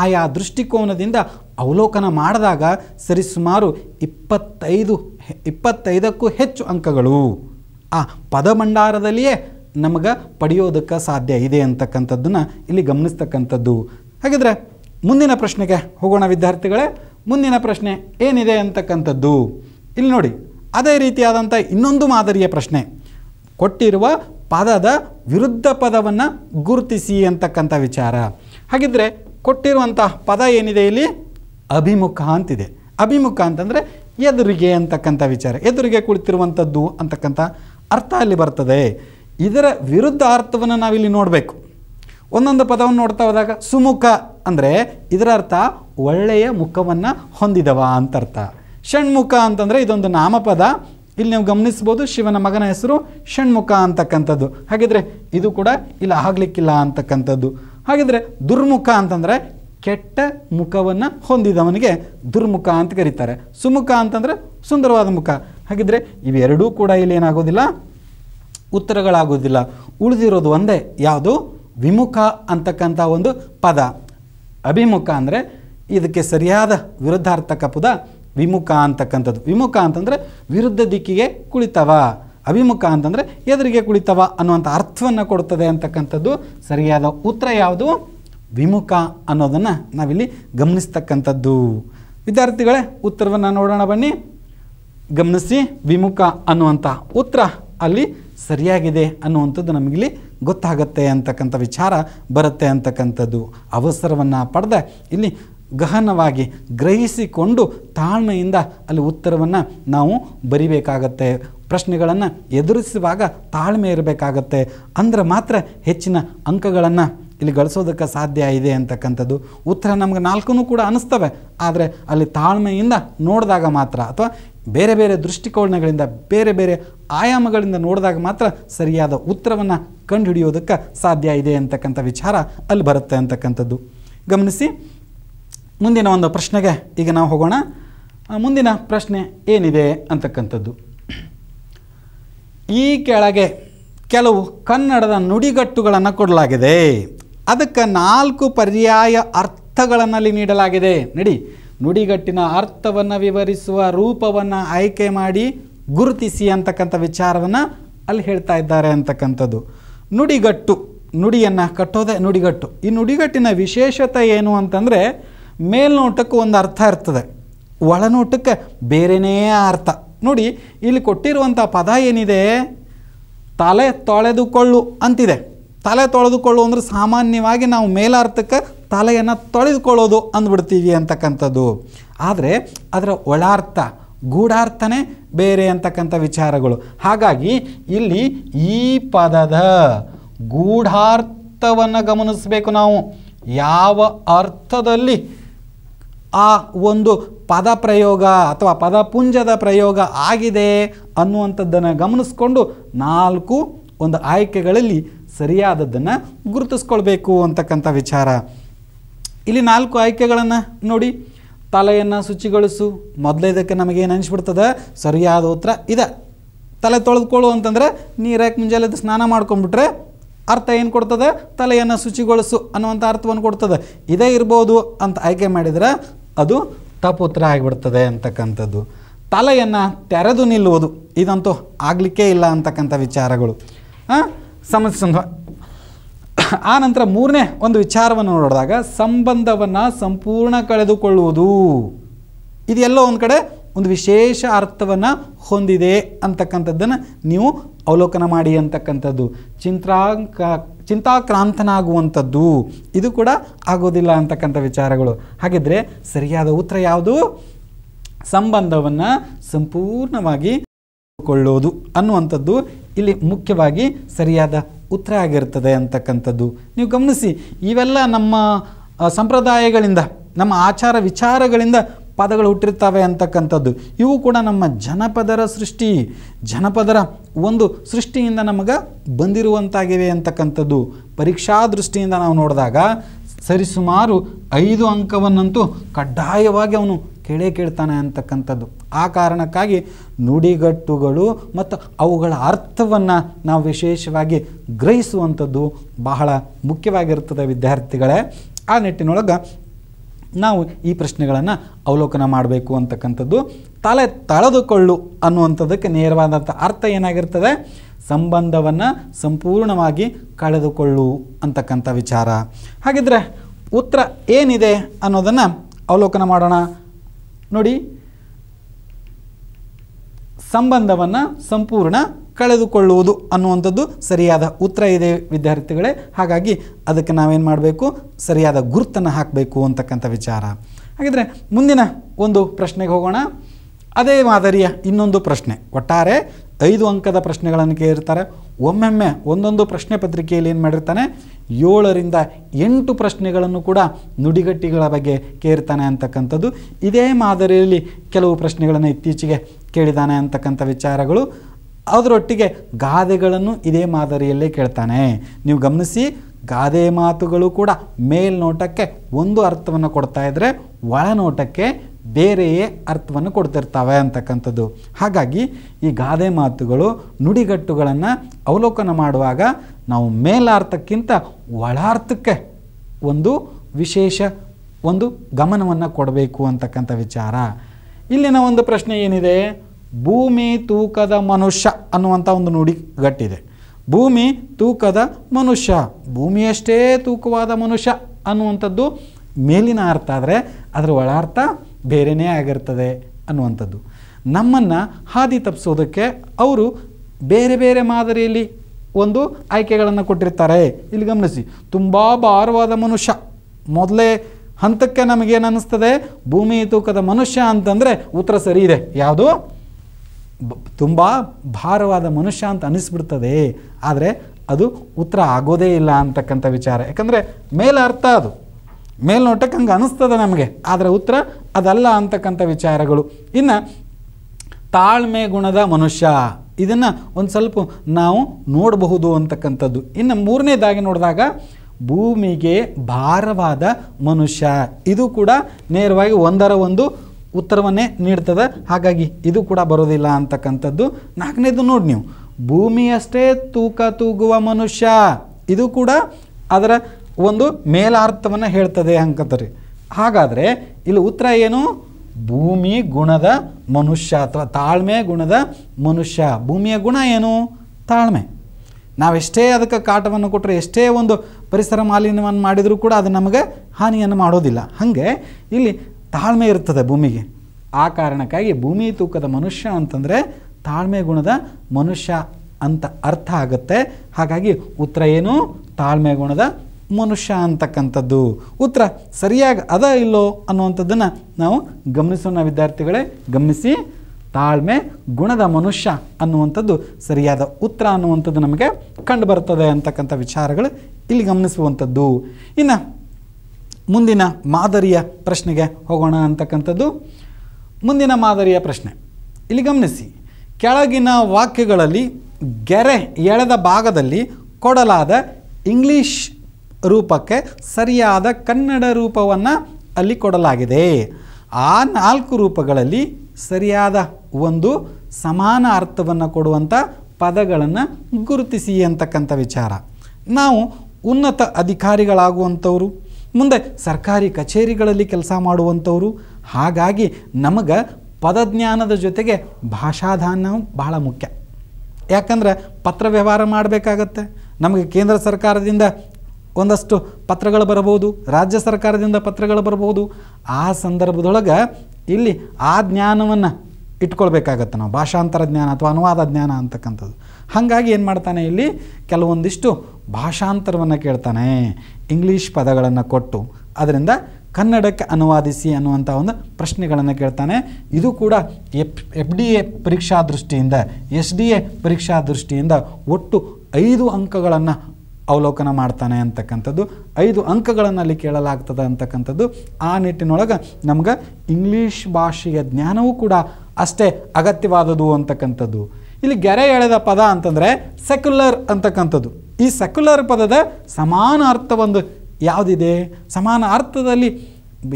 ಆಯಾ ದೃಷ್ಟಿಕೋನದಿಂದ ಅವಲೋಕನ ಮಾಡಿದಾಗ ಸರಿಸುಮಾರು ಇಪ್ಪತ್ತೈದು ಇಪ್ಪತ್ತೈದಕ್ಕೂ ಹೆಚ್ಚು ಅಂಕಗಳು ಆ ಪದಭಂಡಾರದಲ್ಲಿಯೇ ನಮಗೆ ಪಡೆಯೋದಕ್ಕೆ ಸಾಧ್ಯ ಇದೆ ಅಂತಕ್ಕಂಥದ್ದನ್ನು ಇಲ್ಲಿ ಗಮನಿಸ್ತಕ್ಕಂಥದ್ದು ಹಾಗಿದ್ರೆ ಮುಂದಿನ ಪ್ರಶ್ನೆಗೆ ಹೋಗೋಣ ವಿದ್ಯಾರ್ಥಿಗಳೇ ಮುಂದಿನ ಪ್ರಶ್ನೆ ಏನಿದೆ ಅಂತಕ್ಕಂಥದ್ದು ಇಲ್ಲಿ ನೋಡಿ ಅದೇ ರೀತಿಯಾದಂಥ ಇನ್ನೊಂದು ಮಾದರಿಯ ಪ್ರಶ್ನೆ ಕೊಟ್ಟಿರುವ ಪದದ ವಿರುದ್ಧ ಪದವನ್ನು ಗುರುತಿಸಿ ಅಂತಕ್ಕಂಥ ವಿಚಾರ ಹಾಗಿದ್ದರೆ ಕೊಟ್ಟಿರುವಂತಹ ಪದ ಏನಿದೆ ಇಲ್ಲಿ ಅಭಿಮುಖ ಅಂತಿದೆ ಅಭಿಮುಖ ಅಂತಂದರೆ ಎದುರಿಗೆ ಅಂತಕ್ಕಂಥ ವಿಚಾರ ಎದುರಿಗೆ ಕುಳಿತಿರುವಂಥದ್ದು ಅಂತಕ್ಕಂಥ ಅರ್ಥ ಅಲ್ಲಿ ಬರ್ತದೆ ಇದರ ವಿರುದ್ಧ ಅರ್ಥವನ್ನು ನಾವಿಲ್ಲಿ ನೋಡಬೇಕು ಒಂದೊಂದು ಪದವನ್ನು ನೋಡ್ತಾ ಹೋದಾಗ ಸುಮುಖ ಅಂದರೆ ಇದರ ಅರ್ಥ ಒಳ್ಳೆಯ ಮುಖವನ್ನು ಹೊಂದಿದವ ಅಂತ ಅರ್ಥ ಷಣ್ಮುಖ ಅಂತಂದರೆ ಇದೊಂದು ನಾಮಪದ ಇಲ್ಲಿ ನೀವು ಗಮನಿಸ್ಬೋದು ಶಿವನ ಮಗನ ಹೆಸರು ಷಣ್ಮುಖ ಅಂತಕ್ಕಂಥದ್ದು ಹಾಗಿದ್ರೆ ಇದು ಕೂಡ ಇಲ್ಲಿ ಆಗಲಿಕ್ಕಿಲ್ಲ ಅಂತಕ್ಕಂಥದ್ದು ಹಾಗಿದ್ರೆ ದುರ್ಮುಖ ಅಂತಂದರೆ ಕೆಟ್ಟ ಮುಖವನ್ನು ಹೊಂದಿದವನಿಗೆ ದುರ್ಮುಖ ಅಂತ ಕರೀತಾರೆ ಸುಮುಖ ಅಂತಂದರೆ ಸುಂದರವಾದ ಮುಖ ಹಾಗಿದ್ರೆ ಇವೆರಡೂ ಕೂಡ ಇಲ್ಲಿ ಏನಾಗೋದಿಲ್ಲ ಉತ್ತರಗಳಾಗೋದಿಲ್ಲ ಉಳಿದಿರೋದು ಒಂದೇ ಯಾವುದು ವಿಮುಖ ಅಂತಕ್ಕಂಥ ಒಂದು ಪದ ಅಭಿಮುಖ ಅಂದರೆ ಇದಕ್ಕೆ ಸರಿಯಾದ ವಿರುದ್ಧಾರ್ಥಕ ಪದ ವಿಮುಖ ಅಂತಕ್ಕಂಥದ್ದು ವಿಮುಖ ಅಂತಂದರೆ ವಿರುದ್ಧ ದಿಕ್ಕಿಗೆ ಕುಳಿತವ ಅಭಿಮುಖ ಅಂತಂದರೆ ಎದುರಿಗೆ ಕುಳಿತವ ಅನ್ನುವಂಥ ಅರ್ಥವನ್ನು ಕೊಡುತ್ತದೆ ಅಂತಕ್ಕಂಥದ್ದು ಸರಿಯಾದ ಉತ್ತರ ಯಾವುದು ವಿಮುಖ ಅನ್ನೋದನ್ನು ನಾವಿಲ್ಲಿ ಗಮನಿಸ್ತಕ್ಕಂಥದ್ದು ವಿದ್ಯಾರ್ಥಿಗಳೇ ಉತ್ತರವನ್ನು ನೋಡೋಣ ಬನ್ನಿ ಗಮನಿಸಿ ವಿಮುಖ ಅನ್ನುವಂಥ ಉತ್ತರ ಅಲ್ಲಿ ಸರಿಯಾಗಿದೆ ಅನ್ನುವಂಥದ್ದು ನಮಗಿಲ್ಲಿ ಗೊತ್ತಾಗತ್ತೆ ಅಂತಕ್ಕಂಥ ವಿಚಾರ ಬರುತ್ತೆ ಅಂತಕ್ಕಂಥದ್ದು ಅವಸರವನ್ನು ಪಡೆದ ಇಲ್ಲಿ ಗಹನವಾಗಿ ಗ್ರಹಿಸಿಕೊಂಡು ತಾಳ್ಮೆಯಿಂದ ಅಲ್ಲಿ ಉತ್ತರವನ್ನು ನಾವು ಬರಿಬೇಕಾಗತ್ತೆ ಪ್ರಶ್ನೆಗಳನ್ನು ಎದುರಿಸುವಾಗ ತಾಳ್ಮೆ ಇರಬೇಕಾಗತ್ತೆ ಅಂದರೆ ಮಾತ್ರ ಹೆಚ್ಚಿನ ಅಂಕಗಳನ್ನು ಇಲ್ಲಿ ಗಳಿಸೋದಕ್ಕೆ ಸಾಧ್ಯ ಇದೆ ಅಂತಕ್ಕಂಥದ್ದು ಉತ್ತರ ನಮಗೆ ನಾಲ್ಕೂ ಕೂಡ ಅನಿಸ್ತವೆ ಆದರೆ ಅಲ್ಲಿ ತಾಳ್ಮೆಯಿಂದ ನೋಡಿದಾಗ ಮಾತ್ರ ಅಥವಾ ಬೇರೆ ಬೇರೆ ದೃಷ್ಟಿಕೋನಗಳಿಂದ ಬೇರೆ ಬೇರೆ ಆಯಾಮಗಳಿಂದ ನೋಡಿದಾಗ ಮಾತ್ರ ಸರಿಯಾದ ಉತ್ತರವನ್ನು ಕಂಡುಹಿಡಿಯೋದಕ್ಕೆ ಸಾಧ್ಯ ಇದೆ ಅಂತಕ್ಕಂಥ ವಿಚಾರ ಅಲ್ಲಿ ಬರುತ್ತೆ ಅಂತಕ್ಕಂಥದ್ದು ಗಮನಿಸಿ ಮುಂದಿನ ಒಂದು ಪ್ರಶ್ನೆಗೆ ಈಗ ನಾವು ಹೋಗೋಣ ಮುಂದಿನ ಪ್ರಶ್ನೆ ಏನಿದೆ ಅಂತಕ್ಕಂಥದ್ದು ಈ ಕೆಳಗೆ ಕೆಲವು ಕನ್ನಡದ ನುಡಿಗಟ್ಟುಗಳನ್ನು ಕೊಡಲಾಗಿದೆ ಅದಕ್ಕೆ ನಾಲ್ಕು ಪರ್ಯಾಯ ಅರ್ಥಗಳನ್ನಲ್ಲಿ ನೀಡಲಾಗಿದೆ ನಡಿ ನುಡಿಗಟ್ಟಿನ ಅರ್ಥವನ್ನು ವಿವರಿಸುವ ರೂಪವನ್ನು ಆಯ್ಕೆ ಮಾಡಿ ಗುರುತಿಸಿ ಅಂತಕ್ಕಂಥ ವಿಚಾರವನ್ನು ಅಲ್ಲಿ ಹೇಳ್ತಾ ಇದ್ದಾರೆ ಅಂತಕ್ಕಂಥದ್ದು ನುಡಿಗಟ್ಟು ನುಡಿಯನ್ನು ಕಟ್ಟೋದೇ ನುಡಿಗಟ್ಟು ಈ ನುಡಿಗಟ್ಟಿನ ವಿಶೇಷತೆ ಏನು ಅಂತಂದರೆ ಮೇಲ್ನೋಟಕ್ಕೆ ಒಂದು ಅರ್ಥ ಇರ್ತದೆ ಒಳನೋಟಕ್ಕೆ ಬೇರೆಯೇ ಅರ್ಥ ನೋಡಿ ಇಲ್ಲಿ ಕೊಟ್ಟಿರುವಂಥ ಪದ ಏನಿದೆ ತಲೆ ತೊಳೆದುಕೊಳ್ಳು ಅಂತಿದೆ ತಲೆ ತೊಳೆದುಕೊಳ್ಳು ಅಂದರೆ ಸಾಮಾನ್ಯವಾಗಿ ನಾವು ಮೇಲಾರ್ಥಕ್ಕೆ ತಲೆಯನ್ನು ತೊಳೆದುಕೊಳ್ಳೋದು ಅಂದ್ಬಿಡ್ತೀವಿ ಅಂತಕ್ಕಂಥದ್ದು ಆದರೆ ಅದರ ಒಳಾರ್ಥ ಗೂಢಾರ್ಥನೇ ಬೇರೆ ಅಂತಕ್ಕಂಥ ವಿಚಾರಗಳು ಹಾಗಾಗಿ ಇಲ್ಲಿ ಈ ಪದದ ಗೂಢಾರ್ಥವನ್ನು ಗಮನಿಸಬೇಕು ನಾವು ಯಾವ ಅರ್ಥದಲ್ಲಿ ಆ ಒಂದು ಪದ ಪ್ರಯೋಗ ಅಥವಾ ಪದಪುಂಜದ ಪ್ರಯೋಗ ಆಗಿದೆ ಅನ್ನುವಂಥದ್ದನ್ನು ಗಮನಿಸ್ಕೊಂಡು ನಾಲ್ಕು ಒಂದು ಆಯ್ಕೆಗಳಲ್ಲಿ ಸರಿಯಾದದ್ದನ್ನು ಗುರುತಿಸ್ಕೊಳ್ಬೇಕು ಅಂತಕ್ಕಂಥ ವಿಚಾರ ಇಲ್ಲಿ ನಾಲ್ಕು ಆಯ್ಕೆಗಳನ್ನು ನೋಡಿ ತಲೆಯನ್ನು ಶುಚಿಗೊಳಿಸು ಮೊದಲೇದಕ್ಕೆ ನಮಗೇನು ಅನಿಸ್ಬಿಡ್ತದೆ ಸರಿಯಾದ ಉತ್ತರ ಇದೆ ತಲೆ ತೊಳೆದುಕೊಳ್ಳು ಅಂತಂದರೆ ನೀರಾಕಿ ಮುಂಜಾನೆ ಸ್ನಾನ ಮಾಡ್ಕೊಂಡ್ಬಿಟ್ರೆ ಅರ್ಥ ಏನು ಕೊಡ್ತದೆ ತಲೆಯನ್ನು ಶುಚಿಗೊಳಿಸು ಅನ್ನುವಂಥ ಅರ್ಥವನ್ನು ಕೊಡ್ತದೆ ಇದೇ ಇರ್ಬೋದು ಅಂತ ಆಯ್ಕೆ ಮಾಡಿದರೆ ಅದು ತಪೋತ್ರ ಆಗಿಬಿಡ್ತದೆ ಅಂತಕ್ಕಂಥದ್ದು ತಲೆಯನ್ನು ತೆರೆದು ನಿಲ್ಲುವುದು ಇದಂತೂ ಆಗಲಿಕ್ಕೇ ಇಲ್ಲ ಅಂತಕ್ಕಂಥ ವಿಚಾರಗಳು ಸಮಸ್ಯೆ ಆ ನಂತರ ಮೂರನೇ ಒಂದು ವಿಚಾರವನ್ನು ನೋಡಿದಾಗ ಸಂಬಂಧವನ್ನು ಸಂಪೂರ್ಣ ಕಳೆದುಕೊಳ್ಳುವುದು ಇದೆಲ್ಲೋ ಒಂದು ಕಡೆ ಒಂದು ವಿಶೇಷ ಅರ್ಥವನ್ನು ಹೊಂದಿದೆ ಅಂತಕ್ಕಂಥದ್ದನ್ನು ನೀವು ಅವಲೋಕನ ಮಾಡಿ ಅಂತಕ್ಕಂಥದ್ದು ಚಿಂತ್ರಾಂಕ ಚಿಂತಾಕ್ರಾಂತನಾಗುವಂಥದ್ದು ಇದು ಕೂಡ ಆಗೋದಿಲ್ಲ ಅಂತಕ್ಕಂಥ ವಿಚಾರಗಳು ಹಾಗಿದ್ರೆ ಸರಿಯಾದ ಉತ್ತರ ಯಾವುದು ಸಂಬಂಧವನ್ನು ಸಂಪೂರ್ಣವಾಗಿ ಕೊಳ್ಳೋದು ಅನ್ನುವಂಥದ್ದು ಇಲ್ಲಿ ಮುಖ್ಯವಾಗಿ ಸರಿಯಾದ ಉತ್ತರ ಆಗಿರ್ತದೆ ಅಂತಕ್ಕಂಥದ್ದು ನೀವು ಗಮನಿಸಿ ಇವೆಲ್ಲ ನಮ್ಮ ಸಂಪ್ರದಾಯಗಳಿಂದ ನಮ್ಮ ಆಚಾರ ವಿಚಾರಗಳಿಂದ ಪದಗಳು ಹುಟ್ಟಿರ್ತವೆ ಅಂತಕ್ಕಂಥದ್ದು ಇವು ಕೂಡ ನಮ್ಮ ಜನಪದರ ಸೃಷ್ಟಿ ಜನಪದರ ಒಂದು ಸೃಷ್ಟಿಯಿಂದ ನಮಗೆ ಬಂದಿರುವಂತಾಗಿವೆ ಅಂತಕ್ಕಂಥದ್ದು ಪರೀಕ್ಷಾ ದೃಷ್ಟಿಯಿಂದ ನಾವು ನೋಡಿದಾಗ ಸರಿಸುಮಾರು ಐದು ಅಂಕವನ್ನಂತೂ ಕಡ್ಡಾಯವಾಗಿ ಅವನು ಕೇಳೇ ಕೇಳ್ತಾನೆ ಅಂತಕ್ಕಂಥದ್ದು ಆ ಕಾರಣಕ್ಕಾಗಿ ನುಡಿಗಟ್ಟುಗಳು ಮತ್ತು ಅವುಗಳ ಅರ್ಥವನ್ನು ನಾವು ವಿಶೇಷವಾಗಿ ಗ್ರಹಿಸುವಂಥದ್ದು ಬಹಳ ಮುಖ್ಯವಾಗಿರ್ತದೆ ವಿದ್ಯಾರ್ಥಿಗಳೇ ಆ ನಿಟ್ಟಿನೊಳಗೆ ನಾವು ಈ ಪ್ರಶ್ನೆಗಳನ್ನು ಅವಲೋಕನ ಮಾಡಬೇಕು ಅಂತಕ್ಕಂಥದ್ದು ತಲೆ ತಳೆದುಕೊಳ್ಳು ಅನ್ನುವಂಥದ್ದಕ್ಕೆ ನೇರವಾದಂಥ ಅರ್ಥ ಏನಾಗಿರ್ತದೆ ಸಂಬಂಧವನ್ನು ಸಂಪೂರ್ಣವಾಗಿ ಕಳೆದುಕೊಳ್ಳು ಅಂತಕ್ಕಂಥ ವಿಚಾರ ಹಾಗಿದ್ರೆ ಉತ್ತರ ಏನಿದೆ ಅನ್ನೋದನ್ನು ಅವಲೋಕನ ಮಾಡೋಣ ನೋಡಿ ಸಂಬಂಧವನ್ನು ಸಂಪೂರ್ಣ ಕಳೆದುಕೊಳ್ಳುವುದು ಅನ್ನುವಂಥದ್ದು ಸರಿಯಾದ ಉತ್ತರ ಇದೆ ವಿದ್ಯಾರ್ಥಿಗಳೇ ಹಾಗಾಗಿ ಅದಕ್ಕೆ ನಾವೇನು ಮಾಡಬೇಕು ಸರಿಯಾದ ಗುರುತನ್ನು ಹಾಕಬೇಕು ಅಂತಕ್ಕಂಥ ವಿಚಾರ ಹಾಗಿದ್ರೆ ಮುಂದಿನ ಒಂದು ಪ್ರಶ್ನೆಗೆ ಹೋಗೋಣ ಅದೇ ಮಾದರಿಯ ಇನ್ನೊಂದು ಪ್ರಶ್ನೆ ಒಟ್ಟಾರೆ ಐದು ಅಂಕದ ಪ್ರಶ್ನೆಗಳನ್ನು ಕೇಳಿರ್ತಾರೆ ಒಮ್ಮೊಮ್ಮೆ ಒಂದೊಂದು ಪ್ರಶ್ನೆ ಪತ್ರಿಕೆಯಲ್ಲಿ ಏನು ಮಾಡಿರ್ತಾನೆ ಏಳರಿಂದ ಎಂಟು ಪ್ರಶ್ನೆಗಳನ್ನು ಕೂಡ ನುಡಿಗಟ್ಟಿಗಳ ಬಗ್ಗೆ ಕೇರ್ತಾನೆ ಅಂತಕ್ಕಂಥದ್ದು ಇದೇ ಮಾದರಿಯಲ್ಲಿ ಕೆಲವು ಪ್ರಶ್ನೆಗಳನ್ನು ಇತ್ತೀಚೆಗೆ ಕೇಳಿದಾನೆ ಅಂತಕ್ಕಂಥ ವಿಚಾರಗಳು ಅದರೊಟ್ಟಿಗೆ ಗಾದೆಗಳನ್ನು ಇದೇ ಮಾದರಿಯಲ್ಲೇ ಕೇಳ್ತಾನೆ ನೀವು ಗಮನಿಸಿ ಗಾದೆ ಮಾತುಗಳು ಕೂಡ ಮೇಲ್ನೋಟಕ್ಕೆ ಒಂದು ಅರ್ಥವನ್ನು ಕೊಡ್ತಾ ಇದ್ದರೆ ಒಳನೋಟಕ್ಕೆ ಬೇರೆಯೇ ಅರ್ಥವನ್ನು ಕೊಡ್ತಿರ್ತಾವೆ ಅಂತಕ್ಕಂಥದ್ದು ಹಾಗಾಗಿ ಈ ಗಾದೆ ಮಾತುಗಳು ನುಡಿಗಟ್ಟುಗಳನ್ನು ಅವಲೋಕನ ಮಾಡುವಾಗ ನಾವು ಮೇಲಾರ್ಥಕ್ಕಿಂತ ಒಳಾರ್ಥಕ್ಕೆ ಒಂದು ವಿಶೇಷ ಒಂದು ಗಮನವನ್ನು ಕೊಡಬೇಕು ಅಂತಕ್ಕಂಥ ವಿಚಾರ ಇಲ್ಲಿನ ಒಂದು ಪ್ರಶ್ನೆ ಏನಿದೆ ಭೂಮಿ ತೂಕದ ಮನುಷ್ಯ ಅನ್ನುವಂಥ ಒಂದು ನುಡಿ ಗಟ್ಟಿದೆ ಭೂಮಿ ತೂಕದ ಮನುಷ್ಯ ಭೂಮಿಯಷ್ಟೇ ತೂಕವಾದ ಮನುಷ್ಯ ಅನ್ನುವಂಥದ್ದು ಮೇಲಿನ ಅರ್ಥ ಆದರೆ ಅದರ ಒಳಾರ್ಥ ಬೇರೆಯೇ ಆಗಿರ್ತದೆ ಅನ್ನುವಂಥದ್ದು ನಮ್ಮನ್ನು ಹಾದಿ ತಪ್ಪಿಸೋದಕ್ಕೆ ಅವರು ಬೇರೆ ಬೇರೆ ಮಾದರಿಯಲ್ಲಿ ಒಂದು ಆಯ್ಕೆಗಳನ್ನು ಕೊಟ್ಟಿರ್ತಾರೆ ಇಲ್ಲಿ ಗಮನಿಸಿ ತುಂಬ ಭಾರವಾದ ಮನುಷ್ಯ ಮೊದಲೇ ಹಂತಕ್ಕೆ ನಮಗೇನು ಅನ್ನಿಸ್ತದೆ ಭೂಮಿ ತೂಕದ ಮನುಷ್ಯ ಅಂತಂದರೆ ಉತ್ತರ ಸರಿ ಇದೆ ಯಾವುದು ತುಂಬ ಭಾರವಾದ ಮನುಷ್ಯ ಅಂತ ಅನಿಸ್ಬಿಡ್ತದೆ ಆದರೆ ಅದು ಉತ್ತರ ಆಗೋದೇ ಇಲ್ಲ ಅಂತಕ್ಕಂಥ ವಿಚಾರ ಯಾಕಂದರೆ ಮೇಲ ಅರ್ಥ ಅದು ಮೇಲ್ನೋಟಕ್ಕೆ ಹಂಗೆ ಅನಿಸ್ತದೆ ನಮಗೆ ಆದರೆ ಉತ್ತರ ಅದಲ್ಲ ಅಂತಕ್ಕಂಥ ವಿಚಾರಗಳು ಇನ್ನು ತಾಳ್ಮೆ ಗುಣದ ಮನುಷ್ಯ ಇದನ್ನು ಒಂದು ಸ್ವಲ್ಪ ನಾವು ನೋಡಬಹುದು ಅಂತಕ್ಕಂಥದ್ದು ಇನ್ನು ಮೂರನೇದಾಗಿ ನೋಡಿದಾಗ ಭೂಮಿಗೆ ಭಾರವಾದ ಮನುಷ್ಯ ಇದು ಕೂಡ ನೇರವಾಗಿ ಒಂದರ ಒಂದು ಉತ್ತರವನ್ನೇ ನೀಡ್ತದೆ ಹಾಗಾಗಿ ಇದು ಕೂಡ ಬರೋದಿಲ್ಲ ಅಂತಕ್ಕಂಥದ್ದು ನಾಲ್ಕನೇದು ನೋಡಿ ನೀವು ಭೂಮಿಯಷ್ಟೇ ತೂಕ ತೂಗುವ ಮನುಷ್ಯ ಇದು ಕೂಡ ಅದರ ಒಂದು ಮೇಲಾರ್ಥವನ್ನು ಹೇಳ್ತದೆ ಅಂಕಂತಾರೆ ಹಾಗಾದರೆ ಇಲ್ಲಿ ಉತ್ತರ ಏನು ಭೂಮಿ ಗುಣದ ಮನುಷ್ಯ ಅಥವಾ ತಾಳ್ಮೆ ಗುಣದ ಮನುಷ್ಯ ಭೂಮಿಯ ಗುಣ ಏನು ತಾಳ್ಮೆ ನಾವೆಷ್ಟೇ ಅದಕ್ಕೆ ಕಾಟವನ್ನು ಕೊಟ್ಟರೆ ಎಷ್ಟೇ ಒಂದು ಪರಿಸರ ಮಾಲಿನ್ಯವನ್ನು ಮಾಡಿದರೂ ಕೂಡ ಅದು ನಮಗೆ ಹಾನಿಯನ್ನು ಮಾಡೋದಿಲ್ಲ ಹಾಗೆ ಇಲ್ಲಿ ತಾಳ್ಮೆ ಇರ್ತದೆ ಭೂಮಿಗೆ ಆ ಕಾರಣಕ್ಕಾಗಿ ಭೂಮಿ ತೂಕದ ಮನುಷ್ಯ ಅಂತಂದರೆ ತಾಳ್ಮೆ ಗುಣದ ಮನುಷ್ಯ ಅಂತ ಅರ್ಥ ಆಗುತ್ತೆ ಹಾಗಾಗಿ ಉತ್ತರ ಏನು ತಾಳ್ಮೆ ಗುಣದ ಮನುಷ್ಯ ಅಂತಕ್ಕಂಥದ್ದು ಉತ್ತರ ಸರಿಯಾಗಿ ಅದ ಇಲ್ಲೋ ಅನ್ನುವಂಥದ್ದನ್ನು ನಾವು ಗಮನಿಸೋಣ ವಿದ್ಯಾರ್ಥಿಗಳೇ ಗಮನಿಸಿ ತಾಳ್ಮೆ ಗುಣದ ಮನುಷ್ಯ ಅನ್ನುವಂಥದ್ದು ಸರಿಯಾದ ಉತ್ತರ ಅನ್ನುವಂಥದ್ದು ನಮಗೆ ಕಂಡು ಬರ್ತದೆ ಅಂತಕ್ಕಂಥ ವಿಚಾರಗಳು ಇಲ್ಲಿ ಗಮನಿಸುವಂಥದ್ದು ಇನ್ನು ಮುಂದಿನ ಮಾದರಿಯ ಪ್ರಶ್ನೆಗೆ ಹೋಗೋಣ ಅಂತಕ್ಕಂಥದ್ದು ಮುಂದಿನ ಮಾದರಿಯ ಪ್ರಶ್ನೆ ಇಲ್ಲಿ ಗಮನಿಸಿ ಕೆಳಗಿನ ವಾಕ್ಯಗಳಲ್ಲಿ ಗೆರೆ ಎಳೆದ ಭಾಗದಲ್ಲಿ ಕೊಡಲಾದ ಇಂಗ್ಲೀಷ್ ರೂಪಕ್ಕೆ ಸರಿಯಾದ ಕನ್ನಡ ರೂಪವನ್ನು ಅಲ್ಲಿ ಕೊಡಲಾಗಿದೆ ಆ ನಾಲ್ಕು ರೂಪಗಳಲ್ಲಿ ಸರಿಯಾದ ಒಂದು ಸಮಾನ ಅರ್ಥವನ್ನು ಕೊಡುವಂಥ ಪದಗಳನ್ನು ಗುರುತಿಸಿ ಅಂತಕ್ಕಂಥ ವಿಚಾರ ನಾವು ಉನ್ನತ ಅಧಿಕಾರಿಗಳಾಗುವಂಥವರು ಮುಂದೆ ಸರ್ಕಾರಿ ಕಚೇರಿಗಳಲ್ಲಿ ಕೆಲಸ ಮಾಡುವಂಥವರು ಹಾಗಾಗಿ ನಮಗೆ ಪದಜ್ಞಾನದ ಜೊತೆಗೆ ಭಾಷಾಧಾನ ಬಹಳ ಮುಖ್ಯ ಯಾಕಂದ್ರೆ ಪತ್ರ ವ್ಯವಹಾರ ಮಾಡಬೇಕಾಗತ್ತೆ ನಮಗೆ ಕೇಂದ್ರ ಸರ್ಕಾರದಿಂದ ಒಂದಷ್ಟು ಪತ್ರಗಳು ಬರಬಹುದು ರಾಜ್ಯ ಸರ್ಕಾರದಿಂದ ಪತ್ರಗಳು ಬರಬಹುದು ಆ ಸಂದರ್ಭದೊಳಗೆ ಇಲ್ಲಿ ಆ ಜ್ಞಾನವನ್ನು ಇಟ್ಕೊಳ್ಬೇಕಾಗತ್ತೆ ನಾವು ಭಾಷಾಂತರ ಜ್ಞಾನ ಅಥವಾ ಅನುವಾದ ಜ್ಞಾನ ಅಂತಕ್ಕಂಥದ್ದು ಹಾಗಾಗಿ ಏನು ಮಾಡ್ತಾನೆ ಇಲ್ಲಿ ಕೆಲವೊಂದಿಷ್ಟು ಭಾಷಾಂತರವನ್ನು ಕೇಳ್ತಾನೆ ಇಂಗ್ಲೀಷ್ ಪದಗಳನ್ನು ಕೊಟ್ಟು ಅದರಿಂದ ಕನ್ನಡಕ್ಕೆ ಅನುವಾದಿಸಿ ಅನ್ನುವಂಥ ಒಂದು ಪ್ರಶ್ನೆಗಳನ್ನು ಕೇಳ್ತಾನೆ ಇದು ಕೂಡ ಎಫ್ ಎಫ್ ಡಿ ಎ ಪರೀಕ್ಷಾ ದೃಷ್ಟಿಯಿಂದ ಎಸ್ ಡಿ ಎ ಪರೀಕ್ಷಾ ದೃಷ್ಟಿಯಿಂದ ಒಟ್ಟು ಐದು ಅಂಕಗಳನ್ನು ಅವಲೋಕನ ಮಾಡ್ತಾನೆ ಅಂತಕ್ಕಂಥದ್ದು ಐದು ಅಂಕಗಳನ್ನು ಅಲ್ಲಿ ಕೇಳಲಾಗ್ತದೆ ಅಂತಕ್ಕಂಥದ್ದು ಆ ನಿಟ್ಟಿನೊಳಗೆ ನಮ್ಗೆ ಇಂಗ್ಲೀಷ್ ಭಾಷೆಯ ಜ್ಞಾನವೂ ಕೂಡ ಅಷ್ಟೇ ಅಗತ್ಯವಾದದು ಅಂತಕ್ಕಂಥದ್ದು ಇಲ್ಲಿ ಗೆರೆ ಎಳೆದ ಪದ ಅಂತಂದರೆ ಸೆಕ್ಯುಲರ್ ಅಂತಕ್ಕಂಥದ್ದು ಈ ಸೆಕ್ಯುಲರ್ ಪದದ ಸಮಾನ ಒಂದು ಯಾವುದಿದೆ ಸಮಾನ ಅರ್ಥದಲ್ಲಿ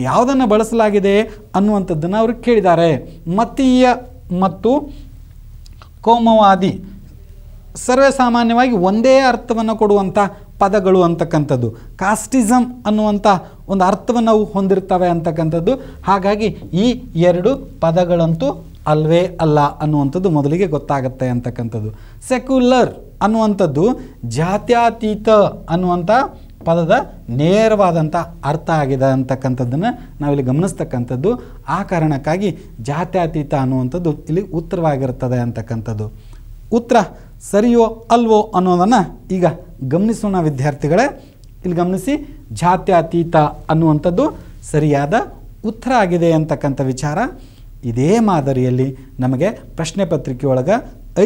ಯಾವುದನ್ನು ಬಳಸಲಾಗಿದೆ ಅನ್ನುವಂಥದ್ದನ್ನು ಅವರು ಕೇಳಿದ್ದಾರೆ ಮತೀಯ ಮತ್ತು ಕೋಮವಾದಿ ಸರ್ವೇಸಾಮಾನ್ಯವಾಗಿ ಸಾಮಾನ್ಯವಾಗಿ ಒಂದೇ ಅರ್ಥವನ್ನು ಕೊಡುವಂಥ ಪದಗಳು ಅಂತಕ್ಕಂಥದ್ದು ಕಾಸ್ಟಿಸಮ್ ಅನ್ನುವಂಥ ಒಂದು ಅರ್ಥವನ್ನು ಅವು ಹೊಂದಿರ್ತವೆ ಅಂತಕ್ಕಂಥದ್ದು ಹಾಗಾಗಿ ಈ ಎರಡು ಪದಗಳಂತೂ ಅಲ್ವೇ ಅಲ್ಲ ಅನ್ನುವಂಥದ್ದು ಮೊದಲಿಗೆ ಗೊತ್ತಾಗುತ್ತೆ ಅಂತಕ್ಕಂಥದ್ದು ಸೆಕ್ಯುಲರ್ ಅನ್ನುವಂಥದ್ದು ಜಾತ್ಯಾತೀತ ಅನ್ನುವಂಥ ಪದದ ನೇರವಾದಂಥ ಅರ್ಥ ಆಗಿದೆ ಅಂತಕ್ಕಂಥದ್ದನ್ನು ನಾವಿಲ್ಲಿ ಗಮನಿಸ್ತಕ್ಕಂಥದ್ದು ಆ ಕಾರಣಕ್ಕಾಗಿ ಜಾತ್ಯಾತೀತ ಅನ್ನುವಂಥದ್ದು ಇಲ್ಲಿ ಉತ್ತರವಾಗಿರುತ್ತದೆ ಅಂತಕ್ಕಂಥದ್ದು ಉತ್ತರ ಸರಿಯೋ ಅಲ್ವೋ ಅನ್ನೋದನ್ನು ಈಗ ಗಮನಿಸೋಣ ವಿದ್ಯಾರ್ಥಿಗಳೇ ಇಲ್ಲಿ ಗಮನಿಸಿ ಜಾತ್ಯಾತೀತ ಅನ್ನುವಂಥದ್ದು ಸರಿಯಾದ ಉತ್ತರ ಆಗಿದೆ ಅಂತಕ್ಕಂಥ ವಿಚಾರ ಇದೇ ಮಾದರಿಯಲ್ಲಿ ನಮಗೆ ಪ್ರಶ್ನೆ ಪತ್ರಿಕೆ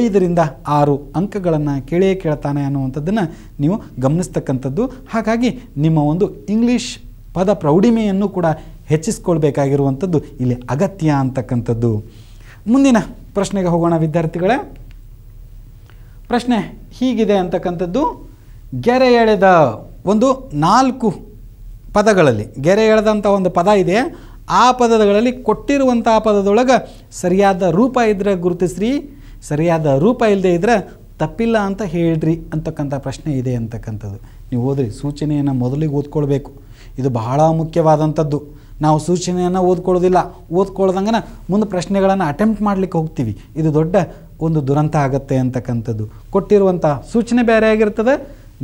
ಐದರಿಂದ ಆರು ಅಂಕಗಳನ್ನು ಕೇಳೇ ಕೇಳ್ತಾನೆ ಅನ್ನುವಂಥದ್ದನ್ನು ನೀವು ಗಮನಿಸ್ತಕ್ಕಂಥದ್ದು ಹಾಗಾಗಿ ನಿಮ್ಮ ಒಂದು ಇಂಗ್ಲೀಷ್ ಪದ ಪ್ರೌಢಿಮೆಯನ್ನು ಕೂಡ ಹೆಚ್ಚಿಸ್ಕೊಳ್ಬೇಕಾಗಿರುವಂಥದ್ದು ಇಲ್ಲಿ ಅಗತ್ಯ ಅಂತಕ್ಕಂಥದ್ದು ಮುಂದಿನ ಪ್ರಶ್ನೆಗೆ ಹೋಗೋಣ ವಿದ್ಯಾರ್ಥಿಗಳೇ ಪ್ರಶ್ನೆ ಹೀಗಿದೆ ಅಂತಕ್ಕಂಥದ್ದು ಗೆರೆ ಎಳೆದ ಒಂದು ನಾಲ್ಕು ಪದಗಳಲ್ಲಿ ಗೆರೆ ಎಳೆದಂಥ ಒಂದು ಪದ ಇದೆ ಆ ಪದಗಳಲ್ಲಿ ಕೊಟ್ಟಿರುವಂಥ ಪದದೊಳಗೆ ಸರಿಯಾದ ರೂಪ ಇದ್ದರೆ ಗುರುತಿಸ್ರಿ ಸರಿಯಾದ ರೂಪ ಇಲ್ಲದೆ ಇದ್ದರೆ ತಪ್ಪಿಲ್ಲ ಅಂತ ಹೇಳ್ರಿ ಅಂತಕ್ಕಂಥ ಪ್ರಶ್ನೆ ಇದೆ ಅಂತಕ್ಕಂಥದ್ದು ನೀವು ಓದ್ರಿ ಸೂಚನೆಯನ್ನು ಮೊದಲಿಗೆ ಓದ್ಕೊಳ್ಬೇಕು ಇದು ಬಹಳ ಮುಖ್ಯವಾದಂಥದ್ದು ನಾವು ಸೂಚನೆಯನ್ನು ಓದ್ಕೊಳ್ಳೋದಿಲ್ಲ ಓದ್ಕೊಳ್ದಂಗೆ ಮುಂದೆ ಪ್ರಶ್ನೆಗಳನ್ನು ಅಟೆಂಪ್ಟ್ ಮಾಡಲಿಕ್ಕೆ ಹೋಗ್ತೀವಿ ಇದು ದೊಡ್ಡ ಒಂದು ದುರಂತ ಆಗುತ್ತೆ ಅಂತಕ್ಕಂಥದ್ದು ಕೊಟ್ಟಿರುವಂಥ ಸೂಚನೆ ಬೇರೆ ಆಗಿರ್ತದೆ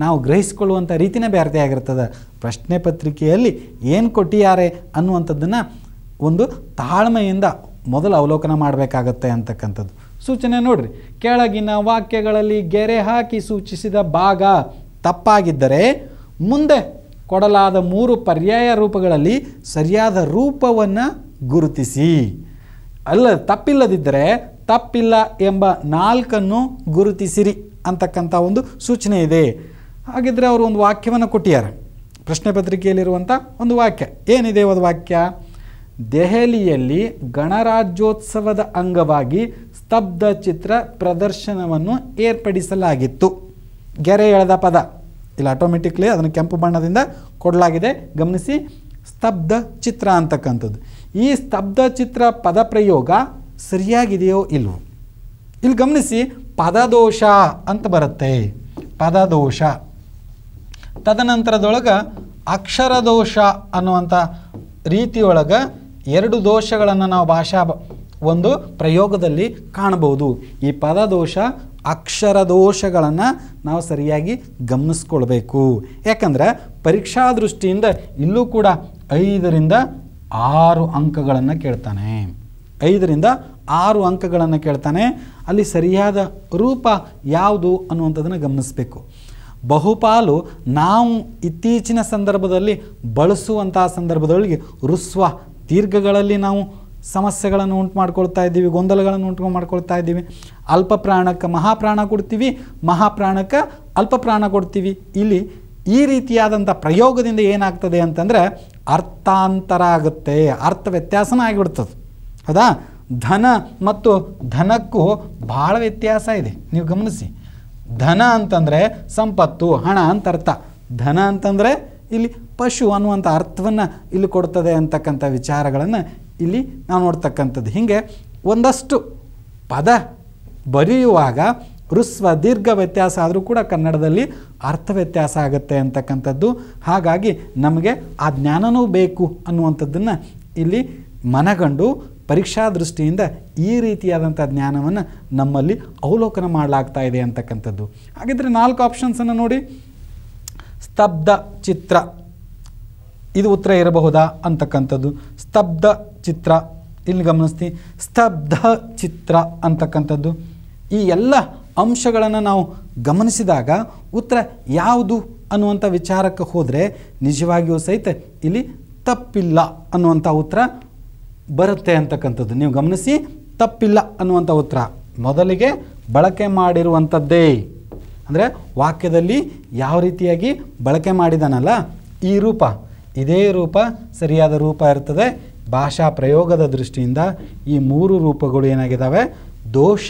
ನಾವು ಗ್ರಹಿಸಿಕೊಳ್ಳುವಂಥ ರೀತಿನೇ ಬೇರೆ ಆಗಿರ್ತದೆ ಪ್ರಶ್ನೆ ಪತ್ರಿಕೆಯಲ್ಲಿ ಏನು ಕೊಟ್ಟಿದ್ದಾರೆ ಅನ್ನುವಂಥದ್ದನ್ನು ಒಂದು ತಾಳ್ಮೆಯಿಂದ ಮೊದಲು ಅವಲೋಕನ ಮಾಡಬೇಕಾಗತ್ತೆ ಅಂತಕ್ಕಂಥದ್ದು ಸೂಚನೆ ನೋಡಿರಿ ಕೆಳಗಿನ ವಾಕ್ಯಗಳಲ್ಲಿ ಗೆರೆ ಹಾಕಿ ಸೂಚಿಸಿದ ಭಾಗ ತಪ್ಪಾಗಿದ್ದರೆ ಮುಂದೆ ಕೊಡಲಾದ ಮೂರು ಪರ್ಯಾಯ ರೂಪಗಳಲ್ಲಿ ಸರಿಯಾದ ರೂಪವನ್ನು ಗುರುತಿಸಿ ಅಲ್ಲ ತಪ್ಪಿಲ್ಲದಿದ್ದರೆ ತಪ್ಪಿಲ್ಲ ಎಂಬ ನಾಲ್ಕನ್ನು ಗುರುತಿಸಿರಿ ಅಂತಕ್ಕಂಥ ಒಂದು ಸೂಚನೆ ಇದೆ ಹಾಗಿದ್ರೆ ಅವರು ಒಂದು ವಾಕ್ಯವನ್ನು ಕೊಟ್ಟಿದ್ದಾರೆ ಪ್ರಶ್ನೆ ಪತ್ರಿಕೆಯಲ್ಲಿರುವಂಥ ಒಂದು ವಾಕ್ಯ ಏನಿದೆ ಒಂದು ವಾಕ್ಯ ದೆಹಲಿಯಲ್ಲಿ ಗಣರಾಜ್ಯೋತ್ಸವದ ಅಂಗವಾಗಿ ಸ್ತಬ್ಧ ಚಿತ್ರ ಪ್ರದರ್ಶನವನ್ನು ಏರ್ಪಡಿಸಲಾಗಿತ್ತು ಗೆರೆ ಎಳೆದ ಪದ ಇಲ್ಲಿ ಆಟೋಮೆಟಿಕ್ಲಿ ಅದನ್ನು ಕೆಂಪು ಬಣ್ಣದಿಂದ ಕೊಡಲಾಗಿದೆ ಗಮನಿಸಿ ಸ್ತಬ್ಧ ಚಿತ್ರ ಅಂತಕ್ಕಂಥದ್ದು ಈ ಸ್ತಬ್ಧ ಚಿತ್ರ ಪದ ಪ್ರಯೋಗ ಸರಿಯಾಗಿದೆಯೋ ಇಲ್ವೋ ಇಲ್ಲಿ ಗಮನಿಸಿ ಪದದೋಷ ಅಂತ ಬರುತ್ತೆ ಪದದೋಷ ತದನಂತರದೊಳಗೆ ಅಕ್ಷರದೋಷ ಅನ್ನುವಂಥ ರೀತಿಯೊಳಗೆ ಎರಡು ದೋಷಗಳನ್ನು ನಾವು ಭಾಷಾ ಒಂದು ಪ್ರಯೋಗದಲ್ಲಿ ಕಾಣಬಹುದು ಈ ಪದದೋಷ ಅಕ್ಷರ ದೋಷಗಳನ್ನು ನಾವು ಸರಿಯಾಗಿ ಗಮನಿಸ್ಕೊಳ್ಬೇಕು ಯಾಕಂದರೆ ಪರೀಕ್ಷಾ ದೃಷ್ಟಿಯಿಂದ ಇಲ್ಲೂ ಕೂಡ ಐದರಿಂದ ಆರು ಅಂಕಗಳನ್ನು ಕೇಳ್ತಾನೆ ಐದರಿಂದ ಆರು ಅಂಕಗಳನ್ನು ಕೇಳ್ತಾನೆ ಅಲ್ಲಿ ಸರಿಯಾದ ರೂಪ ಯಾವುದು ಅನ್ನುವಂಥದ್ದನ್ನು ಗಮನಿಸಬೇಕು ಬಹುಪಾಲು ನಾವು ಇತ್ತೀಚಿನ ಸಂದರ್ಭದಲ್ಲಿ ಬಳಸುವಂತಹ ಸಂದರ್ಭದೊಳಗೆ ರುಸ್ವ ದೀರ್ಘಗಳಲ್ಲಿ ನಾವು ಸಮಸ್ಯೆಗಳನ್ನು ಉಂಟು ಮಾಡ್ಕೊಳ್ತಾ ಇದ್ದೀವಿ ಗೊಂದಲಗಳನ್ನು ಉಂಟು ಮಾಡ್ಕೊಳ್ತಾ ಇದ್ದೀವಿ ಅಲ್ಪ ಪ್ರಾಣಕ್ಕೆ ಮಹಾಪ್ರಾಣ ಕೊಡ್ತೀವಿ ಮಹಾಪ್ರಾಣಕ್ಕೆ ಅಲ್ಪ ಪ್ರಾಣ ಕೊಡ್ತೀವಿ ಇಲ್ಲಿ ಈ ರೀತಿಯಾದಂಥ ಪ್ರಯೋಗದಿಂದ ಏನಾಗ್ತದೆ ಅಂತಂದರೆ ಅರ್ಥಾಂತರ ಆಗುತ್ತೆ ಅರ್ಥ ವ್ಯತ್ಯಾಸನ ಆಗಿಬಿಡ್ತದೆ ಹೌದಾ ಧನ ಮತ್ತು ಧನಕ್ಕೂ ಭಾಳ ವ್ಯತ್ಯಾಸ ಇದೆ ನೀವು ಗಮನಿಸಿ ಧನ ಅಂತಂದರೆ ಸಂಪತ್ತು ಹಣ ಅಂತ ಅರ್ಥ ಧನ ಅಂತಂದರೆ ಇಲ್ಲಿ ಪಶು ಅನ್ನುವಂಥ ಅರ್ಥವನ್ನು ಇಲ್ಲಿ ಕೊಡ್ತದೆ ಅಂತಕ್ಕಂಥ ವಿಚಾರಗಳನ್ನು ಇಲ್ಲಿ ನಾವು ನೋಡ್ತಕ್ಕಂಥದ್ದು ಹೀಗೆ ಒಂದಷ್ಟು ಪದ ಬರೆಯುವಾಗ ಋಸ್ವ ದೀರ್ಘ ವ್ಯತ್ಯಾಸ ಆದರೂ ಕೂಡ ಕನ್ನಡದಲ್ಲಿ ಅರ್ಥ ವ್ಯತ್ಯಾಸ ಆಗುತ್ತೆ ಅಂತಕ್ಕಂಥದ್ದು ಹಾಗಾಗಿ ನಮಗೆ ಆ ಜ್ಞಾನವೂ ಬೇಕು ಅನ್ನುವಂಥದ್ದನ್ನು ಇಲ್ಲಿ ಮನಗಂಡು ಪರೀಕ್ಷಾ ದೃಷ್ಟಿಯಿಂದ ಈ ರೀತಿಯಾದಂಥ ಜ್ಞಾನವನ್ನು ನಮ್ಮಲ್ಲಿ ಅವಲೋಕನ ಮಾಡಲಾಗ್ತಾ ಇದೆ ಅಂತಕ್ಕಂಥದ್ದು ಹಾಗಿದ್ರೆ ನಾಲ್ಕು ಆಪ್ಷನ್ಸನ್ನು ನೋಡಿ ಸ್ತಬ್ಧ ಚಿತ್ರ ಇದು ಉತ್ತರ ಇರಬಹುದಾ ಅಂತಕ್ಕಂಥದ್ದು ಸ್ತಬ್ಧ ಚಿತ್ರ ಇಲ್ಲಿ ಗಮನಿಸ್ತೀನಿ ಸ್ತಬ್ಧ ಚಿತ್ರ ಅಂತಕ್ಕಂಥದ್ದು ಈ ಎಲ್ಲ ಅಂಶಗಳನ್ನು ನಾವು ಗಮನಿಸಿದಾಗ ಉತ್ತರ ಯಾವುದು ಅನ್ನುವಂಥ ವಿಚಾರಕ್ಕೆ ಹೋದರೆ ನಿಜವಾಗಿಯೂ ಸಹಿತ ಇಲ್ಲಿ ತಪ್ಪಿಲ್ಲ ಅನ್ನುವಂಥ ಉತ್ತರ ಬರುತ್ತೆ ಅಂತಕ್ಕಂಥದ್ದು ನೀವು ಗಮನಿಸಿ ತಪ್ಪಿಲ್ಲ ಅನ್ನುವಂಥ ಉತ್ತರ ಮೊದಲಿಗೆ ಬಳಕೆ ಮಾಡಿರುವಂಥದ್ದೇ ಅಂದರೆ ವಾಕ್ಯದಲ್ಲಿ ಯಾವ ರೀತಿಯಾಗಿ ಬಳಕೆ ಮಾಡಿದಾನಲ್ಲ ಈ ರೂಪ ಇದೇ ರೂಪ ಸರಿಯಾದ ರೂಪ ಇರ್ತದೆ ಭಾಷಾ ಪ್ರಯೋಗದ ದೃಷ್ಟಿಯಿಂದ ಈ ಮೂರು ರೂಪಗಳು ಏನಾಗಿದ್ದಾವೆ ದೋಷ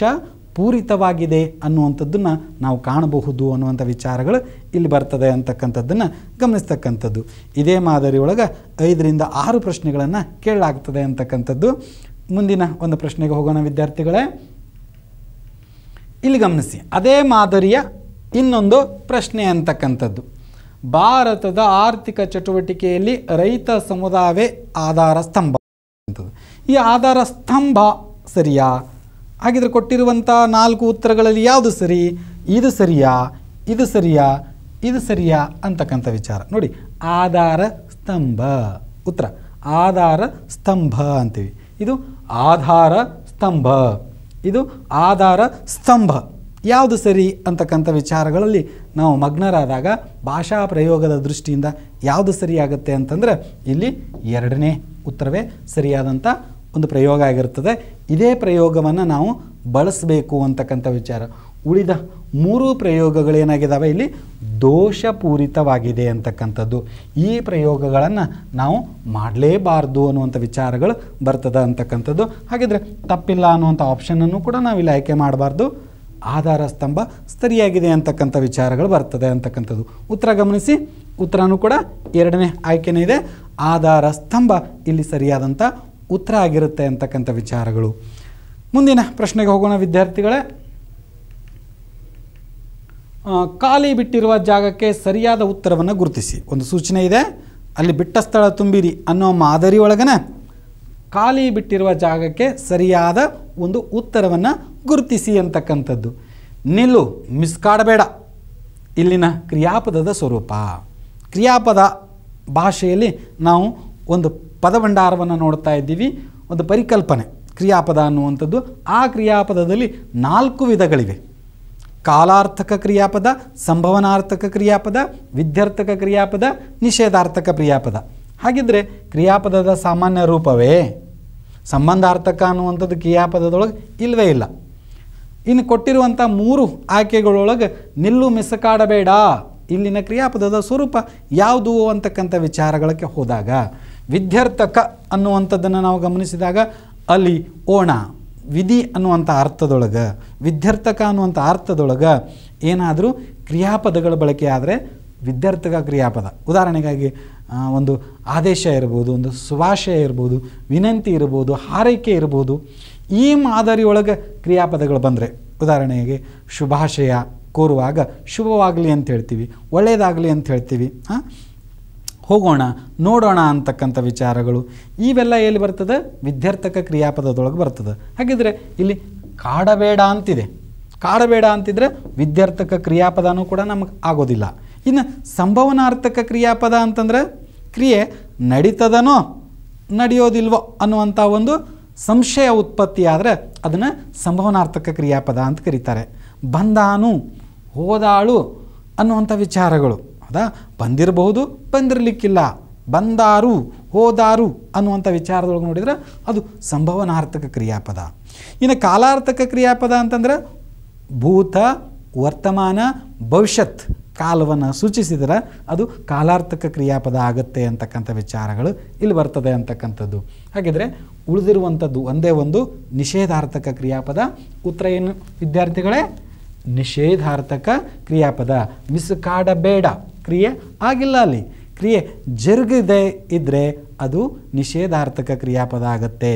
ಪೂರಿತವಾಗಿದೆ ಅನ್ನುವಂಥದ್ದನ್ನು ನಾವು ಕಾಣಬಹುದು ಅನ್ನುವಂಥ ವಿಚಾರಗಳು ಇಲ್ಲಿ ಬರ್ತದೆ ಅಂತಕ್ಕಂಥದ್ದನ್ನು ಗಮನಿಸ್ತಕ್ಕಂಥದ್ದು ಇದೇ ಮಾದರಿಯೊಳಗೆ ಐದರಿಂದ ಆರು ಪ್ರಶ್ನೆಗಳನ್ನು ಕೇಳಲಾಗ್ತದೆ ಅಂತಕ್ಕಂಥದ್ದು ಮುಂದಿನ ಒಂದು ಪ್ರಶ್ನೆಗೆ ಹೋಗೋಣ ವಿದ್ಯಾರ್ಥಿಗಳೇ ಇಲ್ಲಿ ಗಮನಿಸಿ ಅದೇ ಮಾದರಿಯ ಇನ್ನೊಂದು ಪ್ರಶ್ನೆ ಅಂತಕ್ಕಂಥದ್ದು ಭಾರತದ ಆರ್ಥಿಕ ಚಟುವಟಿಕೆಯಲ್ಲಿ ರೈತ ಸಮುದಾಯವೇ ಆಧಾರ ಸ್ತಂಭ ಈ ಆಧಾರ ಸ್ತಂಭ ಸರಿಯಾ ಹಾಗಿದ್ರೆ ಕೊಟ್ಟಿರುವಂಥ ನಾಲ್ಕು ಉತ್ತರಗಳಲ್ಲಿ ಯಾವುದು ಸರಿ ಇದು ಸರಿಯಾ ಇದು ಸರಿಯಾ ಇದು ಸರಿಯಾ ಅಂತಕ್ಕಂಥ ವಿಚಾರ ನೋಡಿ ಆಧಾರ ಸ್ತಂಭ ಉತ್ತರ ಆಧಾರ ಸ್ತಂಭ ಅಂತೀವಿ ಇದು ಆಧಾರ ಸ್ತಂಭ ಇದು ಆಧಾರ ಸ್ತಂಭ ಯಾವುದು ಸರಿ ಅಂತಕ್ಕಂಥ ವಿಚಾರಗಳಲ್ಲಿ ನಾವು ಮಗ್ನರಾದಾಗ ಭಾಷಾ ಪ್ರಯೋಗದ ದೃಷ್ಟಿಯಿಂದ ಯಾವುದು ಸರಿಯಾಗುತ್ತೆ ಅಂತಂದರೆ ಇಲ್ಲಿ ಎರಡನೇ ಉತ್ತರವೇ ಸರಿಯಾದಂಥ ಒಂದು ಪ್ರಯೋಗ ಆಗಿರ್ತದೆ ಇದೇ ಪ್ರಯೋಗವನ್ನು ನಾವು ಬಳಸಬೇಕು ಅಂತಕ್ಕಂಥ ವಿಚಾರ ಉಳಿದ ಮೂರು ಪ್ರಯೋಗಗಳೇನಾಗಿದ್ದಾವೆ ಇಲ್ಲಿ ದೋಷಪೂರಿತವಾಗಿದೆ ಅಂತಕ್ಕಂಥದ್ದು ಈ ಪ್ರಯೋಗಗಳನ್ನು ನಾವು ಮಾಡಲೇಬಾರ್ದು ಅನ್ನುವಂಥ ವಿಚಾರಗಳು ಬರ್ತದೆ ಅಂತಕ್ಕಂಥದ್ದು ಹಾಗಿದ್ರೆ ತಪ್ಪಿಲ್ಲ ಅನ್ನುವಂಥ ಆಪ್ಷನನ್ನು ಕೂಡ ನಾವಿಲ್ಲಿ ಆಯ್ಕೆ ಮಾಡಬಾರ್ದು ಆಧಾರ ಸ್ತಂಭ ಸರಿಯಾಗಿದೆ ಅಂತಕ್ಕಂಥ ವಿಚಾರಗಳು ಬರ್ತದೆ ಅಂತಕ್ಕಂಥದ್ದು ಉತ್ತರ ಗಮನಿಸಿ ಉತ್ತರನೂ ಕೂಡ ಎರಡನೇ ಆಯ್ಕೆನೇ ಇದೆ ಆಧಾರ ಸ್ತಂಭ ಇಲ್ಲಿ ಸರಿಯಾದಂಥ ಉತ್ತರ ಆಗಿರುತ್ತೆ ಅಂತಕ್ಕಂಥ ವಿಚಾರಗಳು ಮುಂದಿನ ಪ್ರಶ್ನೆಗೆ ಹೋಗೋಣ ವಿದ್ಯಾರ್ಥಿಗಳೇ ಖಾಲಿ ಬಿಟ್ಟಿರುವ ಜಾಗಕ್ಕೆ ಸರಿಯಾದ ಉತ್ತರವನ್ನು ಗುರುತಿಸಿ ಒಂದು ಸೂಚನೆ ಇದೆ ಅಲ್ಲಿ ಬಿಟ್ಟ ಸ್ಥಳ ತುಂಬಿರಿ ಅನ್ನೋ ಮಾದರಿ ಒಳಗನೆ ಖಾಲಿ ಬಿಟ್ಟಿರುವ ಜಾಗಕ್ಕೆ ಸರಿಯಾದ ಒಂದು ಉತ್ತರವನ್ನು ಗುರುತಿಸಿ ಅಂತಕ್ಕಂಥದ್ದು ನಿಲ್ಲು ಕಾಡಬೇಡ ಇಲ್ಲಿನ ಕ್ರಿಯಾಪದದ ಸ್ವರೂಪ ಕ್ರಿಯಾಪದ ಭಾಷೆಯಲ್ಲಿ ನಾವು ಒಂದು ಪದಭಂಡಾರವನ್ನು ನೋಡ್ತಾ ಇದ್ದೀವಿ ಒಂದು ಪರಿಕಲ್ಪನೆ ಕ್ರಿಯಾಪದ ಅನ್ನುವಂಥದ್ದು ಆ ಕ್ರಿಯಾಪದದಲ್ಲಿ ನಾಲ್ಕು ವಿಧಗಳಿವೆ ಕಾಲಾರ್ಥಕ ಕ್ರಿಯಾಪದ ಸಂಭವನಾರ್ಥಕ ಕ್ರಿಯಾಪದ ವಿದ್ಯಾರ್ಥಕ ಕ್ರಿಯಾಪದ ನಿಷೇಧಾರ್ಥಕ ಕ್ರಿಯಾಪದ ಹಾಗಿದ್ದರೆ ಕ್ರಿಯಾಪದದ ಸಾಮಾನ್ಯ ರೂಪವೇ ಸಂಬಂಧಾರ್ಥಕ ಅನ್ನುವಂಥದ್ದು ಕ್ರಿಯಾಪದದೊಳಗೆ ಇಲ್ಲವೇ ಇಲ್ಲ ಇನ್ನು ಕೊಟ್ಟಿರುವಂಥ ಮೂರು ಆಯ್ಕೆಗಳೊಳಗೆ ನಿಲ್ಲು ಮಿಸಕಾಡಬೇಡ ಇಲ್ಲಿನ ಕ್ರಿಯಾಪದದ ಸ್ವರೂಪ ಯಾವುದು ಅಂತಕ್ಕಂಥ ವಿಚಾರಗಳಕ್ಕೆ ಹೋದಾಗ ವಿದ್ಯಾರ್ಥಕ ಅನ್ನುವಂಥದ್ದನ್ನು ನಾವು ಗಮನಿಸಿದಾಗ ಅಲ್ಲಿ ಓಣ ವಿಧಿ ಅನ್ನುವಂಥ ಅರ್ಥದೊಳಗೆ ವಿದ್ಯಾರ್ಥಕ ಅನ್ನುವಂಥ ಅರ್ಥದೊಳಗೆ ಏನಾದರೂ ಕ್ರಿಯಾಪದಗಳ ಬಳಕೆ ಆದರೆ ವಿದ್ಯಾರ್ಥಕ ಕ್ರಿಯಾಪದ ಉದಾಹರಣೆಗಾಗಿ ಒಂದು ಆದೇಶ ಇರ್ಬೋದು ಒಂದು ಸುಭಾಷಯ ಇರ್ಬೋದು ವಿನಂತಿ ಇರ್ಬೋದು ಹಾರೈಕೆ ಇರ್ಬೋದು ಈ ಮಾದರಿಯೊಳಗೆ ಕ್ರಿಯಾಪದಗಳು ಬಂದರೆ ಉದಾಹರಣೆಗೆ ಶುಭಾಶಯ ಕೋರುವಾಗ ಶುಭವಾಗಲಿ ಅಂತ ಹೇಳ್ತೀವಿ ಒಳ್ಳೆಯದಾಗಲಿ ಅಂತ ಹೇಳ್ತೀವಿ ಹಾಂ ಹೋಗೋಣ ನೋಡೋಣ ಅಂತಕ್ಕಂಥ ವಿಚಾರಗಳು ಇವೆಲ್ಲ ಎಲ್ಲಿ ಬರ್ತದೆ ವಿದ್ಯಾರ್ಥಕ ಕ್ರಿಯಾಪದದೊಳಗೆ ಬರ್ತದೆ ಹಾಗಿದ್ರೆ ಇಲ್ಲಿ ಕಾಡಬೇಡ ಅಂತಿದೆ ಕಾಡಬೇಡ ಅಂತಿದ್ರೆ ವಿದ್ಯಾರ್ಥಕ ಕ್ರಿಯಾಪದನೂ ಕೂಡ ನಮಗೆ ಆಗೋದಿಲ್ಲ ಇನ್ನು ಸಂಭವನಾರ್ಥಕ ಕ್ರಿಯಾಪದ ಅಂತಂದರೆ ಕ್ರಿಯೆ ನಡೀತದನೋ ನಡೆಯೋದಿಲ್ವೋ ಅನ್ನುವಂಥ ಒಂದು ಸಂಶಯ ಉತ್ಪತ್ತಿಯಾದರೆ ಅದನ್ನು ಸಂಭವನಾರ್ಥಕ ಕ್ರಿಯಾಪದ ಅಂತ ಕರೀತಾರೆ ಬಂದಾನು ಹೋದಾಳು ಅನ್ನುವಂಥ ವಿಚಾರಗಳು ಅದ ಬಂದಿರಬಹುದು ಬಂದಿರಲಿಕ್ಕಿಲ್ಲ ಬಂದಾರು ಹೋದಾರು ಅನ್ನುವಂಥ ವಿಚಾರದೊಳಗೆ ನೋಡಿದರೆ ಅದು ಸಂಭವನಾರ್ಥಕ ಕ್ರಿಯಾಪದ ಇನ್ನು ಕಾಲಾರ್ಥಕ ಕ್ರಿಯಾಪದ ಅಂತಂದರೆ ಭೂತ ವರ್ತಮಾನ ಭವಿಷ್ಯತ್ ಕಾಲವನ್ನು ಸೂಚಿಸಿದರೆ ಅದು ಕಾಲಾರ್ಥಕ ಕ್ರಿಯಾಪದ ಆಗುತ್ತೆ ಅಂತಕ್ಕಂಥ ವಿಚಾರಗಳು ಇಲ್ಲಿ ಬರ್ತದೆ ಅಂತಕ್ಕಂಥದ್ದು ಹಾಗಿದ್ರೆ ಉಳಿದಿರುವಂಥದ್ದು ಒಂದೇ ಒಂದು ನಿಷೇಧಾರ್ಥಕ ಕ್ರಿಯಾಪದ ಉತ್ತರ ಏನು ವಿದ್ಯಾರ್ಥಿಗಳೇ ನಿಷೇಧಾರ್ಥಕ ಕ್ರಿಯಾಪದ ಮಿಸ್ ಕಾಡಬೇಡ ಕ್ರಿಯೆ ಆಗಿಲ್ಲ ಅಲ್ಲಿ ಕ್ರಿಯೆ ಜರುಗಿದೆ ಇದ್ದರೆ ಅದು ನಿಷೇಧಾರ್ಥಕ ಕ್ರಿಯಾಪದ ಆಗತ್ತೆ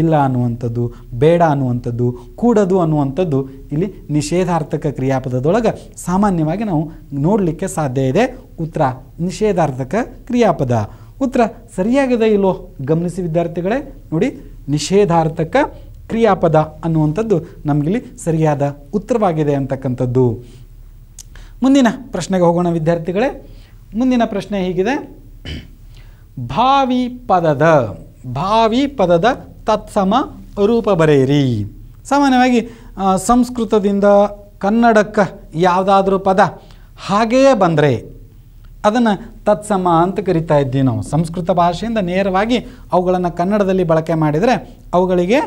ಇಲ್ಲ ಅನ್ನುವಂಥದ್ದು ಬೇಡ ಅನ್ನುವಂಥದ್ದು ಕೂಡದು ಅನ್ನುವಂಥದ್ದು ಇಲ್ಲಿ ನಿಷೇಧಾರ್ಥಕ ಕ್ರಿಯಾಪದದೊಳಗೆ ಸಾಮಾನ್ಯವಾಗಿ ನಾವು ನೋಡಲಿಕ್ಕೆ ಸಾಧ್ಯ ಇದೆ ಉತ್ತರ ನಿಷೇಧಾರ್ಥಕ ಕ್ರಿಯಾಪದ ಉತ್ತರ ಸರಿಯಾಗಿದೆ ಇಲ್ಲೋ ಗಮನಿಸಿ ವಿದ್ಯಾರ್ಥಿಗಳೇ ನೋಡಿ ನಿಷೇಧಾರ್ಥಕ ಕ್ರಿಯಾಪದ ಅನ್ನುವಂಥದ್ದು ನಮಗಿಲ್ಲಿ ಸರಿಯಾದ ಉತ್ತರವಾಗಿದೆ ಅಂತಕ್ಕಂಥದ್ದು ಮುಂದಿನ ಪ್ರಶ್ನೆಗೆ ಹೋಗೋಣ ವಿದ್ಯಾರ್ಥಿಗಳೇ ಮುಂದಿನ ಪ್ರಶ್ನೆ ಹೀಗಿದೆ ಭಾವಿ ಪದದ ಭಾವಿ ಪದದ ತತ್ಸಮ ರೂಪ ಬರೆಯಿರಿ ಸಾಮಾನ್ಯವಾಗಿ ಸಂಸ್ಕೃತದಿಂದ ಕನ್ನಡಕ್ಕೆ ಯಾವುದಾದ್ರೂ ಪದ ಹಾಗೆಯೇ ಬಂದರೆ ಅದನ್ನು ತತ್ಸಮ ಅಂತ ಕರಿತಾ ಇದ್ದೀವಿ ನಾವು ಸಂಸ್ಕೃತ ಭಾಷೆಯಿಂದ ನೇರವಾಗಿ ಅವುಗಳನ್ನು ಕನ್ನಡದಲ್ಲಿ ಬಳಕೆ ಮಾಡಿದರೆ ಅವುಗಳಿಗೆ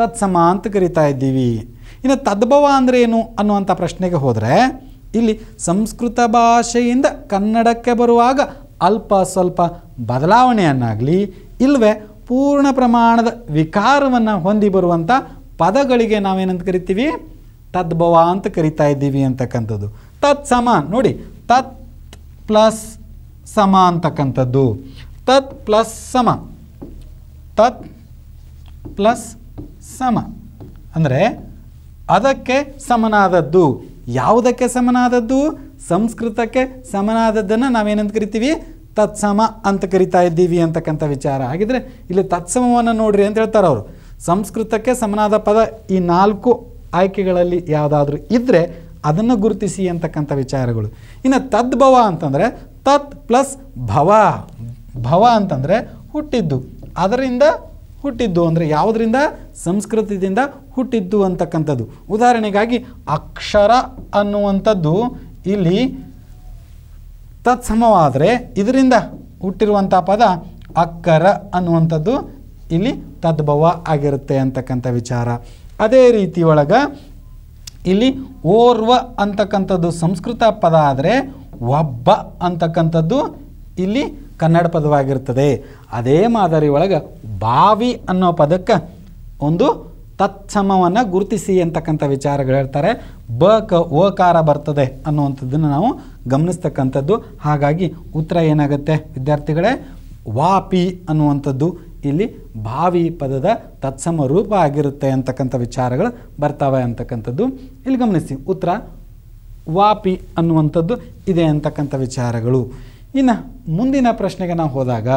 ತತ್ಸಮ ಅಂತ ಕರಿತಾ ಇದ್ದೀವಿ ಇನ್ನು ತದ್ಭವ ಅಂದರೆ ಏನು ಅನ್ನುವಂಥ ಪ್ರಶ್ನೆಗೆ ಹೋದರೆ ಇಲ್ಲಿ ಸಂಸ್ಕೃತ ಭಾಷೆಯಿಂದ ಕನ್ನಡಕ್ಕೆ ಬರುವಾಗ ಅಲ್ಪ ಸ್ವಲ್ಪ ಬದಲಾವಣೆಯನ್ನಾಗಲಿ ಇಲ್ಲವೇ ಪೂರ್ಣ ಪ್ರಮಾಣದ ವಿಕಾರವನ್ನು ಹೊಂದಿ ಬರುವಂಥ ಪದಗಳಿಗೆ ನಾವೇನಂತ ಕರಿತೀವಿ ತದ್ಭವ ಅಂತ ಕರಿತಾ ಇದ್ದೀವಿ ಅಂತಕ್ಕಂಥದ್ದು ತತ್ ಸಮ ನೋಡಿ ತತ್ ಪ್ಲಸ್ ಸಮ ಅಂತಕ್ಕಂಥದ್ದು ತತ್ ಪ್ಲಸ್ ಸಮ ತತ್ ಪ್ಲಸ್ ಸಮ ಅಂದರೆ ಅದಕ್ಕೆ ಸಮನಾದದ್ದು ಯಾವುದಕ್ಕೆ ಸಮನಾದದ್ದು ಸಂಸ್ಕೃತಕ್ಕೆ ಸಮನಾದದ್ದನ್ನು ನಾವೇನಂತ ಕರಿತೀವಿ ತತ್ಸಮ ಅಂತ ಕರಿತಾ ಇದ್ದೀವಿ ಅಂತಕ್ಕಂಥ ವಿಚಾರ ಹಾಗಿದ್ರೆ ಇಲ್ಲಿ ತತ್ಸಮವನ್ನು ನೋಡ್ರಿ ಅಂತ ಹೇಳ್ತಾರೆ ಅವರು ಸಂಸ್ಕೃತಕ್ಕೆ ಸಮನಾದ ಪದ ಈ ನಾಲ್ಕು ಆಯ್ಕೆಗಳಲ್ಲಿ ಯಾವುದಾದ್ರೂ ಇದ್ದರೆ ಅದನ್ನು ಗುರುತಿಸಿ ಅಂತಕ್ಕಂಥ ವಿಚಾರಗಳು ಇನ್ನು ತದ್ಭವ ಅಂತಂದರೆ ತತ್ ಪ್ಲಸ್ ಭವ ಭವ ಅಂತಂದರೆ ಹುಟ್ಟಿದ್ದು ಅದರಿಂದ ಹುಟ್ಟಿದ್ದು ಅಂದರೆ ಯಾವುದರಿಂದ ಸಂಸ್ಕೃತದಿಂದ ಹುಟ್ಟಿದ್ದು ಅಂತಕ್ಕಂಥದ್ದು ಉದಾಹರಣೆಗಾಗಿ ಅಕ್ಷರ ಅನ್ನುವಂಥದ್ದು ಇಲ್ಲಿ ತತ್ಸಮವಾದರೆ ಇದರಿಂದ ಹುಟ್ಟಿರುವಂಥ ಪದ ಅಕ್ಕರ ಅನ್ನುವಂಥದ್ದು ಇಲ್ಲಿ ತದ್ಭವ ಆಗಿರುತ್ತೆ ಅಂತಕ್ಕಂಥ ವಿಚಾರ ಅದೇ ರೀತಿ ಒಳಗೆ ಇಲ್ಲಿ ಓರ್ವ ಅಂತಕ್ಕಂಥದ್ದು ಸಂಸ್ಕೃತ ಪದ ಆದರೆ ಒಬ್ಬ ಅಂತಕ್ಕಂಥದ್ದು ಇಲ್ಲಿ ಕನ್ನಡ ಪದವಾಗಿರ್ತದೆ ಅದೇ ಮಾದರಿ ಒಳಗೆ ಬಾವಿ ಅನ್ನೋ ಪದಕ್ಕೆ ಒಂದು ತತ್ಸಮವನ್ನು ಗುರುತಿಸಿ ಅಂತಕ್ಕಂಥ ವಿಚಾರಗಳು ಹೇಳ್ತಾರೆ ಬ ಕ ಓಕಾರ ಬರ್ತದೆ ಅನ್ನುವಂಥದ್ದನ್ನು ನಾವು ಗಮನಿಸ್ತಕ್ಕಂಥದ್ದು ಹಾಗಾಗಿ ಉತ್ತರ ಏನಾಗುತ್ತೆ ವಿದ್ಯಾರ್ಥಿಗಳೇ ವಾಪಿ ಅನ್ನುವಂಥದ್ದು ಇಲ್ಲಿ ಬಾವಿ ಪದದ ತತ್ಸಮ ರೂಪ ಆಗಿರುತ್ತೆ ಅಂತಕ್ಕಂಥ ವಿಚಾರಗಳು ಬರ್ತಾವೆ ಅಂತಕ್ಕಂಥದ್ದು ಇಲ್ಲಿ ಗಮನಿಸಿ ಉತ್ತರ ವಾಪಿ ಅನ್ನುವಂಥದ್ದು ಇದೆ ಅಂತಕ್ಕಂಥ ವಿಚಾರಗಳು ಇನ್ನು ಮುಂದಿನ ಪ್ರಶ್ನೆಗೆ ನಾವು ಹೋದಾಗ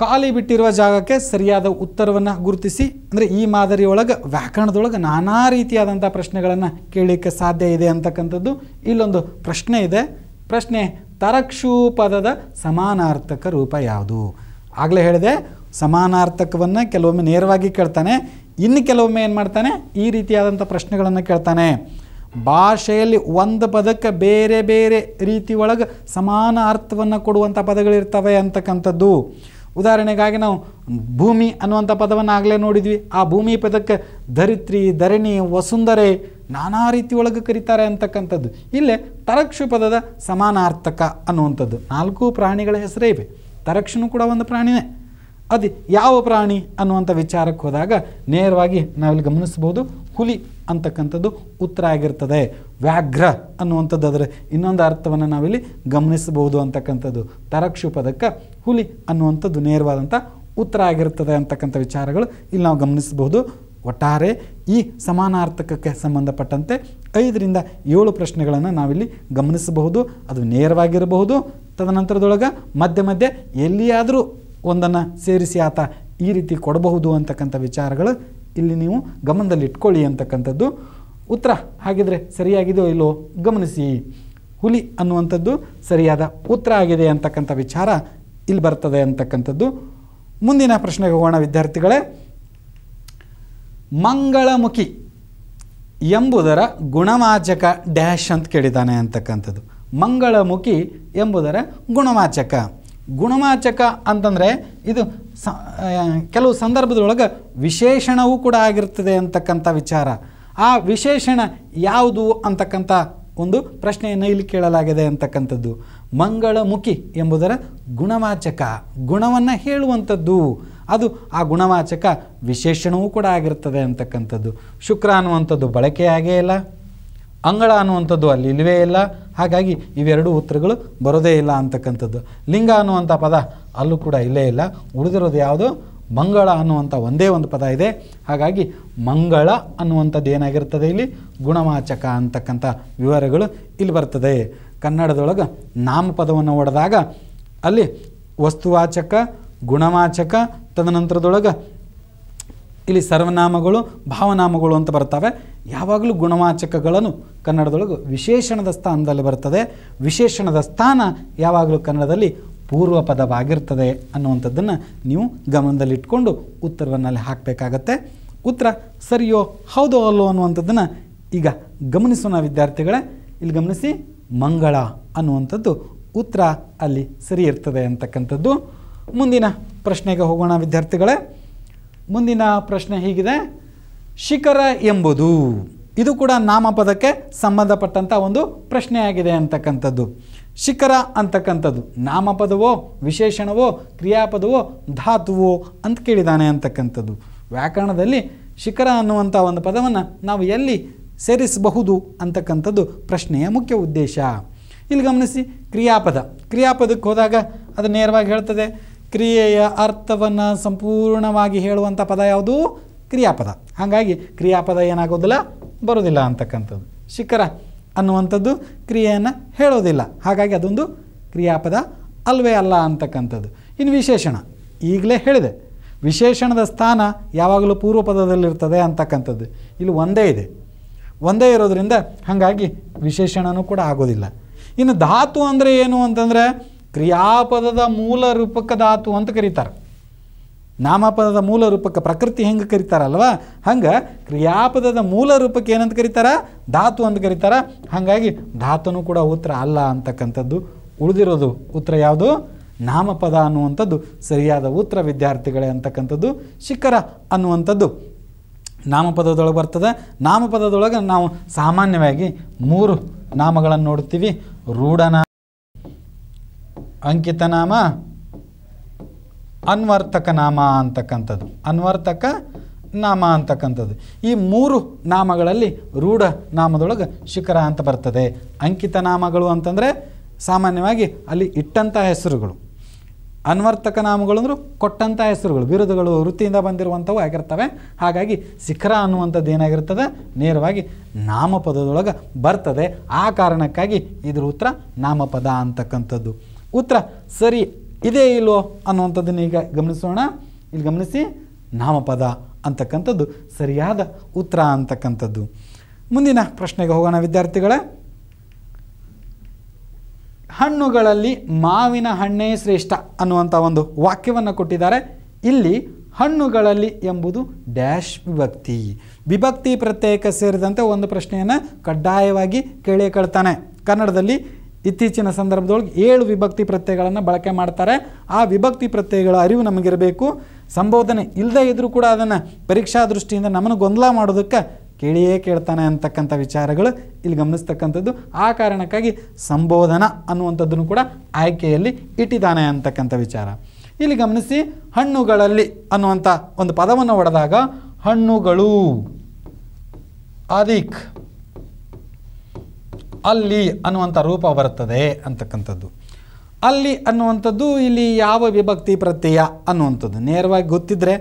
ಖಾಲಿ ಬಿಟ್ಟಿರುವ ಜಾಗಕ್ಕೆ ಸರಿಯಾದ ಉತ್ತರವನ್ನು ಗುರುತಿಸಿ ಅಂದರೆ ಈ ಮಾದರಿಯೊಳಗೆ ವ್ಯಾಕರಣದೊಳಗೆ ನಾನಾ ರೀತಿಯಾದಂಥ ಪ್ರಶ್ನೆಗಳನ್ನು ಕೇಳಲಿಕ್ಕೆ ಸಾಧ್ಯ ಇದೆ ಅಂತಕ್ಕಂಥದ್ದು ಇಲ್ಲೊಂದು ಪ್ರಶ್ನೆ ಇದೆ ಪ್ರಶ್ನೆ ತರಕ್ಷು ಪದದ ಸಮಾನಾರ್ಥಕ ರೂಪ ಯಾವುದು ಆಗಲೇ ಹೇಳಿದೆ ಸಮಾನಾರ್ಥಕವನ್ನು ಕೆಲವೊಮ್ಮೆ ನೇರವಾಗಿ ಕೇಳ್ತಾನೆ ಇನ್ನು ಕೆಲವೊಮ್ಮೆ ಏನು ಮಾಡ್ತಾನೆ ಈ ರೀತಿಯಾದಂಥ ಪ್ರಶ್ನೆಗಳನ್ನು ಕೇಳ್ತಾನೆ ಭಾಷೆಯಲ್ಲಿ ಒಂದು ಪದಕ್ಕೆ ಬೇರೆ ಬೇರೆ ರೀತಿ ಒಳಗೆ ಸಮಾನ ಅರ್ಥವನ್ನು ಕೊಡುವಂಥ ಪದಗಳಿರ್ತವೆ ಅಂತಕ್ಕಂಥದ್ದು ಉದಾಹರಣೆಗಾಗಿ ನಾವು ಭೂಮಿ ಅನ್ನುವಂಥ ಪದವನ್ನು ಆಗಲೇ ನೋಡಿದ್ವಿ ಆ ಭೂಮಿ ಪದಕ್ಕೆ ಧರಿತ್ರಿ ಧರಣಿ ವಸುಂಧರೆ ನಾನಾ ರೀತಿ ಒಳಗೆ ಕರೀತಾರೆ ಅಂತಕ್ಕಂಥದ್ದು ಇಲ್ಲೇ ತರಕ್ಷು ಪದದ ಸಮಾನಾರ್ಥಕ ಅನ್ನುವಂಥದ್ದು ನಾಲ್ಕು ಪ್ರಾಣಿಗಳ ಹೆಸರೇ ಇವೆ ತರಕ್ಷನು ಕೂಡ ಒಂದು ಪ್ರಾಣಿನೇ ಅದು ಯಾವ ಪ್ರಾಣಿ ಅನ್ನುವಂಥ ವಿಚಾರಕ್ಕೆ ಹೋದಾಗ ನೇರವಾಗಿ ನಾವಿಲ್ಲಿ ಗಮನಿಸ್ಬೋದು ಹುಲಿ ಅಂತಕ್ಕಂಥದ್ದು ಉತ್ತರ ಆಗಿರ್ತದೆ ವ್ಯಾಘ್ರ ಅನ್ನುವಂಥದ್ದು ಅದರ ಇನ್ನೊಂದು ಅರ್ಥವನ್ನು ನಾವಿಲ್ಲಿ ಗಮನಿಸಬಹುದು ಅಂತಕ್ಕಂಥದ್ದು ತರಕ್ಷು ಪದಕ್ಕೆ ಹುಲಿ ಅನ್ನುವಂಥದ್ದು ನೇರವಾದಂಥ ಉತ್ತರ ಆಗಿರ್ತದೆ ಅಂತಕ್ಕಂಥ ವಿಚಾರಗಳು ಇಲ್ಲಿ ನಾವು ಗಮನಿಸಬಹುದು ಒಟ್ಟಾರೆ ಈ ಸಮಾನಾರ್ಥಕಕ್ಕೆ ಸಂಬಂಧಪಟ್ಟಂತೆ ಐದರಿಂದ ಏಳು ಪ್ರಶ್ನೆಗಳನ್ನು ನಾವಿಲ್ಲಿ ಗಮನಿಸಬಹುದು ಅದು ನೇರವಾಗಿರಬಹುದು ತದನಂತರದೊಳಗೆ ಮಧ್ಯೆ ಮಧ್ಯೆ ಎಲ್ಲಿಯಾದರೂ ಒಂದನ್ನು ಸೇರಿಸಿ ಆತ ಈ ರೀತಿ ಕೊಡಬಹುದು ಅಂತಕ್ಕಂಥ ವಿಚಾರಗಳು ಇಲ್ಲಿ ನೀವು ಗಮನದಲ್ಲಿಟ್ಕೊಳ್ಳಿ ಅಂತಕ್ಕಂಥದ್ದು ಉತ್ತರ ಹಾಗಿದ್ರೆ ಸರಿಯಾಗಿದೆಯೋ ಇಲ್ಲೋ ಗಮನಿಸಿ ಹುಲಿ ಅನ್ನುವಂಥದ್ದು ಸರಿಯಾದ ಉತ್ತರ ಆಗಿದೆ ಅಂತಕ್ಕಂಥ ವಿಚಾರ ಇಲ್ಲಿ ಬರ್ತದೆ ಅಂತಕ್ಕಂಥದ್ದು ಮುಂದಿನ ಪ್ರಶ್ನೆಗೆ ಹೋಗೋಣ ವಿದ್ಯಾರ್ಥಿಗಳೇ ಮಂಗಳಮುಖಿ ಎಂಬುದರ ಗುಣವಾಚಕ ಡ್ಯಾಶ್ ಅಂತ ಕೇಳಿದ್ದಾನೆ ಅಂತಕ್ಕಂಥದ್ದು ಮಂಗಳಮುಖಿ ಎಂಬುದರ ಗುಣವಾಚಕ ಗುಣವಾಚಕ ಅಂತಂದರೆ ಇದು ಸ ಕೆಲವು ಸಂದರ್ಭದೊಳಗೆ ವಿಶೇಷಣವೂ ಕೂಡ ಆಗಿರ್ತದೆ ಅಂತಕ್ಕಂಥ ವಿಚಾರ ಆ ವಿಶೇಷಣ ಯಾವುದು ಅಂತಕ್ಕಂಥ ಒಂದು ಪ್ರಶ್ನೆಯನ್ನು ಇಲ್ಲಿ ಕೇಳಲಾಗಿದೆ ಅಂತಕ್ಕಂಥದ್ದು ಮಂಗಳಮುಖಿ ಎಂಬುದರ ಗುಣವಾಚಕ ಗುಣವನ್ನು ಹೇಳುವಂಥದ್ದು ಅದು ಆ ಗುಣವಾಚಕ ವಿಶೇಷಣವೂ ಕೂಡ ಆಗಿರ್ತದೆ ಅಂತಕ್ಕಂಥದ್ದು ಶುಕ್ರ ಅನ್ನುವಂಥದ್ದು ಬಳಕೆಯಾಗೇ ಇಲ್ಲ ಅಂಗಳ ಅನ್ನುವಂಥದ್ದು ಅಲ್ಲಿ ಇಲ್ಲವೇ ಇಲ್ಲ ಹಾಗಾಗಿ ಇವೆರಡೂ ಉತ್ತರಗಳು ಬರೋದೇ ಇಲ್ಲ ಅಂತಕ್ಕಂಥದ್ದು ಲಿಂಗ ಅನ್ನುವಂಥ ಪದ ಅಲ್ಲೂ ಕೂಡ ಇಲ್ಲೇ ಇಲ್ಲ ಉಳಿದಿರೋದು ಯಾವುದು ಮಂಗಳ ಅನ್ನುವಂಥ ಒಂದೇ ಒಂದು ಪದ ಇದೆ ಹಾಗಾಗಿ ಮಂಗಳ ಅನ್ನುವಂಥದ್ದು ಏನಾಗಿರ್ತದೆ ಇಲ್ಲಿ ಗುಣವಾಚಕ ಅಂತಕ್ಕಂಥ ವಿವರಗಳು ಇಲ್ಲಿ ಬರ್ತದೆ ಕನ್ನಡದೊಳಗೆ ನಾಮಪದವನ್ನು ಹೊಡೆದಾಗ ಅಲ್ಲಿ ವಸ್ತುವಾಚಕ ಗುಣವಾಚಕ ತದನಂತರದೊಳಗೆ ಇಲ್ಲಿ ಸರ್ವನಾಮಗಳು ಭಾವನಾಮಗಳು ಅಂತ ಬರ್ತವೆ ಯಾವಾಗಲೂ ಗುಣವಾಚಕಗಳನ್ನು ಕನ್ನಡದೊಳಗೆ ವಿಶೇಷಣದ ಸ್ಥಾನದಲ್ಲಿ ಬರ್ತದೆ ವಿಶೇಷಣದ ಸ್ಥಾನ ಯಾವಾಗಲೂ ಕನ್ನಡದಲ್ಲಿ ಪೂರ್ವ ಪದವಾಗಿರ್ತದೆ ಅನ್ನುವಂಥದ್ದನ್ನು ನೀವು ಗಮನದಲ್ಲಿಟ್ಕೊಂಡು ಉತ್ತರವನ್ನಲ್ಲಿ ಹಾಕಬೇಕಾಗತ್ತೆ ಉತ್ತರ ಸರಿಯೋ ಹೌದೋ ಅಲ್ಲೋ ಅನ್ನುವಂಥದ್ದನ್ನು ಈಗ ಗಮನಿಸೋಣ ವಿದ್ಯಾರ್ಥಿಗಳೇ ಇಲ್ಲಿ ಗಮನಿಸಿ ಮಂಗಳ ಅನ್ನುವಂಥದ್ದು ಉತ್ತರ ಅಲ್ಲಿ ಸರಿ ಇರ್ತದೆ ಅಂತಕ್ಕಂಥದ್ದು ಮುಂದಿನ ಪ್ರಶ್ನೆಗೆ ಹೋಗೋಣ ವಿದ್ಯಾರ್ಥಿಗಳೇ ಮುಂದಿನ ಪ್ರಶ್ನೆ ಹೀಗಿದೆ ಶಿಖರ ಎಂಬುದು ಇದು ಕೂಡ ನಾಮಪದಕ್ಕೆ ಸಂಬಂಧಪಟ್ಟಂಥ ಒಂದು ಪ್ರಶ್ನೆಯಾಗಿದೆ ಅಂತಕ್ಕಂಥದ್ದು ಶಿಖರ ಅಂತಕ್ಕಂಥದ್ದು ನಾಮಪದವೋ ವಿಶೇಷಣವೋ ಕ್ರಿಯಾಪದವೋ ಧಾತುವೋ ಅಂತ ಕೇಳಿದ್ದಾನೆ ಅಂತಕ್ಕಂಥದ್ದು ವ್ಯಾಕರಣದಲ್ಲಿ ಶಿಖರ ಅನ್ನುವಂಥ ಒಂದು ಪದವನ್ನು ನಾವು ಎಲ್ಲಿ ಸೇರಿಸಬಹುದು ಅಂತಕ್ಕಂಥದ್ದು ಪ್ರಶ್ನೆಯ ಮುಖ್ಯ ಉದ್ದೇಶ ಇಲ್ಲಿ ಗಮನಿಸಿ ಕ್ರಿಯಾಪದ ಕ್ರಿಯಾಪದಕ್ಕೆ ಹೋದಾಗ ಅದು ನೇರವಾಗಿ ಹೇಳ್ತದೆ ಕ್ರಿಯೆಯ ಅರ್ಥವನ್ನು ಸಂಪೂರ್ಣವಾಗಿ ಹೇಳುವಂಥ ಪದ ಯಾವುದು ಕ್ರಿಯಾಪದ ಹಾಗಾಗಿ ಕ್ರಿಯಾಪದ ಏನಾಗೋದಿಲ್ಲ ಬರೋದಿಲ್ಲ ಅಂತಕ್ಕಂಥದ್ದು ಶಿಖರ ಅನ್ನುವಂಥದ್ದು ಕ್ರಿಯೆಯನ್ನು ಹೇಳೋದಿಲ್ಲ ಹಾಗಾಗಿ ಅದೊಂದು ಕ್ರಿಯಾಪದ ಅಲ್ವೇ ಅಲ್ಲ ಅಂತಕ್ಕಂಥದ್ದು ಇನ್ನು ವಿಶೇಷಣ ಈಗಲೇ ಹೇಳಿದೆ ವಿಶೇಷಣದ ಸ್ಥಾನ ಯಾವಾಗಲೂ ಪೂರ್ವಪದದಲ್ಲಿರ್ತದೆ ಅಂತಕ್ಕಂಥದ್ದು ಇಲ್ಲಿ ಒಂದೇ ಇದೆ ಒಂದೇ ಇರೋದರಿಂದ ಹಾಗಾಗಿ ವಿಶೇಷಣನೂ ಕೂಡ ಆಗೋದಿಲ್ಲ ಇನ್ನು ಧಾತು ಅಂದರೆ ಏನು ಅಂತಂದರೆ ಕ್ರಿಯಾಪದದ ಮೂಲ ರೂಪಕ ಧಾತು ಅಂತ ಕರೀತಾರೆ ನಾಮಪದದ ಮೂಲ ರೂಪಕ್ಕೆ ಪ್ರಕೃತಿ ಹೆಂಗೆ ಕರೀತಾರಲ್ವಾ ಹಂಗೆ ಕ್ರಿಯಾಪದದ ಮೂಲ ರೂಪಕ್ಕೆ ಏನಂತ ಕರೀತಾರ ಧಾತು ಅಂತ ಕರೀತಾರ ಹಾಗಾಗಿ ಧಾತುನೂ ಕೂಡ ಉತ್ತರ ಅಲ್ಲ ಅಂತಕ್ಕಂಥದ್ದು ಉಳಿದಿರೋದು ಉತ್ತರ ಯಾವುದು ನಾಮಪದ ಅನ್ನುವಂಥದ್ದು ಸರಿಯಾದ ಉತ್ತರ ವಿದ್ಯಾರ್ಥಿಗಳೇ ಅಂತಕ್ಕಂಥದ್ದು ಶಿಖರ ಅನ್ನುವಂಥದ್ದು ನಾಮಪದದೊಳಗೆ ಬರ್ತದೆ ನಾಮಪದದೊಳಗೆ ನಾವು ಸಾಮಾನ್ಯವಾಗಿ ಮೂರು ನಾಮಗಳನ್ನು ನೋಡ್ತೀವಿ ರೂಢನ ಅಂಕಿತನಾಮ ಅನ್ವರ್ತಕ ನಾಮ ಅಂತಕ್ಕಂಥದ್ದು ಅನ್ವರ್ತಕ ನಾಮ ಅಂತಕ್ಕಂಥದ್ದು ಈ ಮೂರು ನಾಮಗಳಲ್ಲಿ ರೂಢ ನಾಮದೊಳಗೆ ಶಿಖರ ಅಂತ ಬರ್ತದೆ ಅಂಕಿತ ನಾಮಗಳು ಅಂತಂದರೆ ಸಾಮಾನ್ಯವಾಗಿ ಅಲ್ಲಿ ಇಟ್ಟಂಥ ಹೆಸರುಗಳು ಅನ್ವರ್ತಕ ನಾಮಗಳು ಅಂದರೂ ಕೊಟ್ಟಂಥ ಹೆಸರುಗಳು ಬಿರುದುಗಳು ವೃತ್ತಿಯಿಂದ ಬಂದಿರುವಂಥವು ಆಗಿರ್ತವೆ ಹಾಗಾಗಿ ಶಿಖರ ಅನ್ನುವಂಥದ್ದು ಏನಾಗಿರ್ತದೆ ನೇರವಾಗಿ ನಾಮಪದದೊಳಗೆ ಬರ್ತದೆ ಆ ಕಾರಣಕ್ಕಾಗಿ ಇದರ ಉತ್ತರ ನಾಮಪದ ಅಂತಕ್ಕಂಥದ್ದು ಉತ್ತರ ಸರಿ ಇದೇ ಇಲ್ವೋ ಅನ್ನುವಂಥದ್ದನ್ನು ಈಗ ಗಮನಿಸೋಣ ಇಲ್ಲಿ ಗಮನಿಸಿ ನಾಮಪದ ಅಂತಕ್ಕಂಥದ್ದು ಸರಿಯಾದ ಉತ್ತರ ಅಂತಕ್ಕಂಥದ್ದು ಮುಂದಿನ ಪ್ರಶ್ನೆಗೆ ಹೋಗೋಣ ವಿದ್ಯಾರ್ಥಿಗಳೇ ಹಣ್ಣುಗಳಲ್ಲಿ ಮಾವಿನ ಹಣ್ಣೇ ಶ್ರೇಷ್ಠ ಅನ್ನುವಂಥ ಒಂದು ವಾಕ್ಯವನ್ನು ಕೊಟ್ಟಿದ್ದಾರೆ ಇಲ್ಲಿ ಹಣ್ಣುಗಳಲ್ಲಿ ಎಂಬುದು ಡ್ಯಾಶ್ ವಿಭಕ್ತಿ ವಿಭಕ್ತಿ ಪ್ರತ್ಯೇಕ ಸೇರಿದಂತೆ ಒಂದು ಪ್ರಶ್ನೆಯನ್ನು ಕಡ್ಡಾಯವಾಗಿ ಕೇಳೇ ಕಳ್ತಾನೆ ಕನ್ನಡದಲ್ಲಿ ಇತ್ತೀಚಿನ ಸಂದರ್ಭದೊಳಗೆ ಏಳು ವಿಭಕ್ತಿ ಪ್ರತ್ಯಯಗಳನ್ನು ಬಳಕೆ ಮಾಡ್ತಾರೆ ಆ ವಿಭಕ್ತಿ ಪ್ರತ್ಯಯಗಳ ಅರಿವು ನಮಗಿರಬೇಕು ಸಂಬೋಧನೆ ಇಲ್ಲದೇ ಇದ್ದರೂ ಕೂಡ ಅದನ್ನು ಪರೀಕ್ಷಾ ದೃಷ್ಟಿಯಿಂದ ನಮ್ಮನ್ನು ಗೊಂದಲ ಮಾಡೋದಕ್ಕೆ ಕೇಳಿಯೇ ಕೇಳ್ತಾನೆ ಅಂತಕ್ಕಂಥ ವಿಚಾರಗಳು ಇಲ್ಲಿ ಗಮನಿಸ್ತಕ್ಕಂಥದ್ದು ಆ ಕಾರಣಕ್ಕಾಗಿ ಸಂಬೋಧನ ಅನ್ನುವಂಥದ್ದನ್ನು ಕೂಡ ಆಯ್ಕೆಯಲ್ಲಿ ಇಟ್ಟಿದ್ದಾನೆ ಅಂತಕ್ಕಂಥ ವಿಚಾರ ಇಲ್ಲಿ ಗಮನಿಸಿ ಹಣ್ಣುಗಳಲ್ಲಿ ಅನ್ನುವಂಥ ಒಂದು ಪದವನ್ನು ಹೊಡೆದಾಗ ಹಣ್ಣುಗಳು ಅದಿಕ್ ಅಲ್ಲಿ ಅನ್ನುವಂಥ ರೂಪ ಬರುತ್ತದೆ ಅಂತಕ್ಕಂಥದ್ದು ಅಲ್ಲಿ ಅನ್ನುವಂಥದ್ದು ಇಲ್ಲಿ ಯಾವ ವಿಭಕ್ತಿ ಪ್ರತ್ಯಯ ಅನ್ನುವಂಥದ್ದು ನೇರವಾಗಿ ಗೊತ್ತಿದ್ದರೆ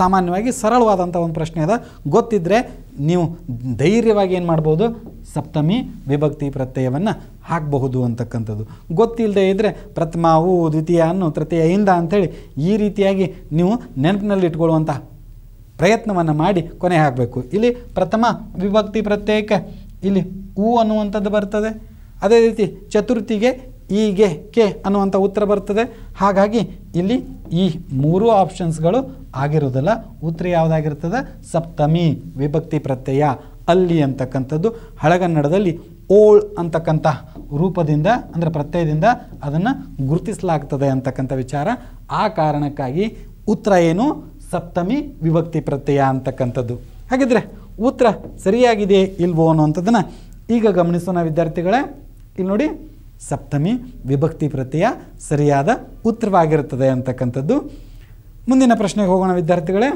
ಸಾಮಾನ್ಯವಾಗಿ ಸರಳವಾದಂಥ ಒಂದು ಪ್ರಶ್ನೆ ಅದ ಗೊತ್ತಿದ್ದರೆ ನೀವು ಧೈರ್ಯವಾಗಿ ಏನು ಮಾಡ್ಬೋದು ಸಪ್ತಮಿ ವಿಭಕ್ತಿ ಪ್ರತ್ಯಯವನ್ನು ಹಾಕಬಹುದು ಅಂತಕ್ಕಂಥದ್ದು ಗೊತ್ತಿಲ್ಲದೆ ಇದ್ದರೆ ಪ್ರಥಮ ಹೂ ದ್ವಿತೀಯ ಅನ್ನು ತೃತೀಯ ಇಂದ ಅಂಥೇಳಿ ಈ ರೀತಿಯಾಗಿ ನೀವು ನೆನಪಿನಲ್ಲಿ ಇಟ್ಕೊಳ್ಳುವಂಥ ಪ್ರಯತ್ನವನ್ನು ಮಾಡಿ ಕೊನೆ ಹಾಕಬೇಕು ಇಲ್ಲಿ ಪ್ರಥಮ ವಿಭಕ್ತಿ ಪ್ರತ್ಯಯಕ್ಕೆ ಇಲ್ಲಿ ಉ ಅನ್ನುವಂಥದ್ದು ಬರ್ತದೆ ಅದೇ ರೀತಿ ಚತುರ್ಥಿಗೆ ಈಗೆ ಕೆ ಅನ್ನುವಂಥ ಉತ್ತರ ಬರ್ತದೆ ಹಾಗಾಗಿ ಇಲ್ಲಿ ಈ ಮೂರು ಆಪ್ಷನ್ಸ್ಗಳು ಆಗಿರೋದಲ್ಲ ಉತ್ತರ ಯಾವುದಾಗಿರ್ತದೆ ಸಪ್ತಮಿ ವಿಭಕ್ತಿ ಪ್ರತ್ಯಯ ಅಲ್ಲಿ ಅಂತಕ್ಕಂಥದ್ದು ಹಳಗನ್ನಡದಲ್ಲಿ ಓಳ್ ಅಂತಕ್ಕಂಥ ರೂಪದಿಂದ ಅಂದರೆ ಪ್ರತ್ಯಯದಿಂದ ಅದನ್ನು ಗುರುತಿಸಲಾಗ್ತದೆ ಅಂತಕ್ಕಂಥ ವಿಚಾರ ಆ ಕಾರಣಕ್ಕಾಗಿ ಉತ್ತರ ಏನು ಸಪ್ತಮಿ ವಿಭಕ್ತಿ ಪ್ರತ್ಯಯ ಅಂತಕ್ಕಂಥದ್ದು ಹಾಗಿದ್ರೆ ಉತ್ತರ ಸರಿಯಾಗಿದೆ ಇಲ್ವೋ ಅನ್ನುವಂಥದ್ದನ್ನು ಈಗ ಗಮನಿಸೋಣ ವಿದ್ಯಾರ್ಥಿಗಳೇ ಇಲ್ಲಿ ನೋಡಿ ಸಪ್ತಮಿ ವಿಭಕ್ತಿ ಪ್ರತಿಯ ಸರಿಯಾದ ಉತ್ತರವಾಗಿರುತ್ತದೆ ಅಂತಕ್ಕಂಥದ್ದು ಮುಂದಿನ ಪ್ರಶ್ನೆಗೆ ಹೋಗೋಣ ವಿದ್ಯಾರ್ಥಿಗಳೇ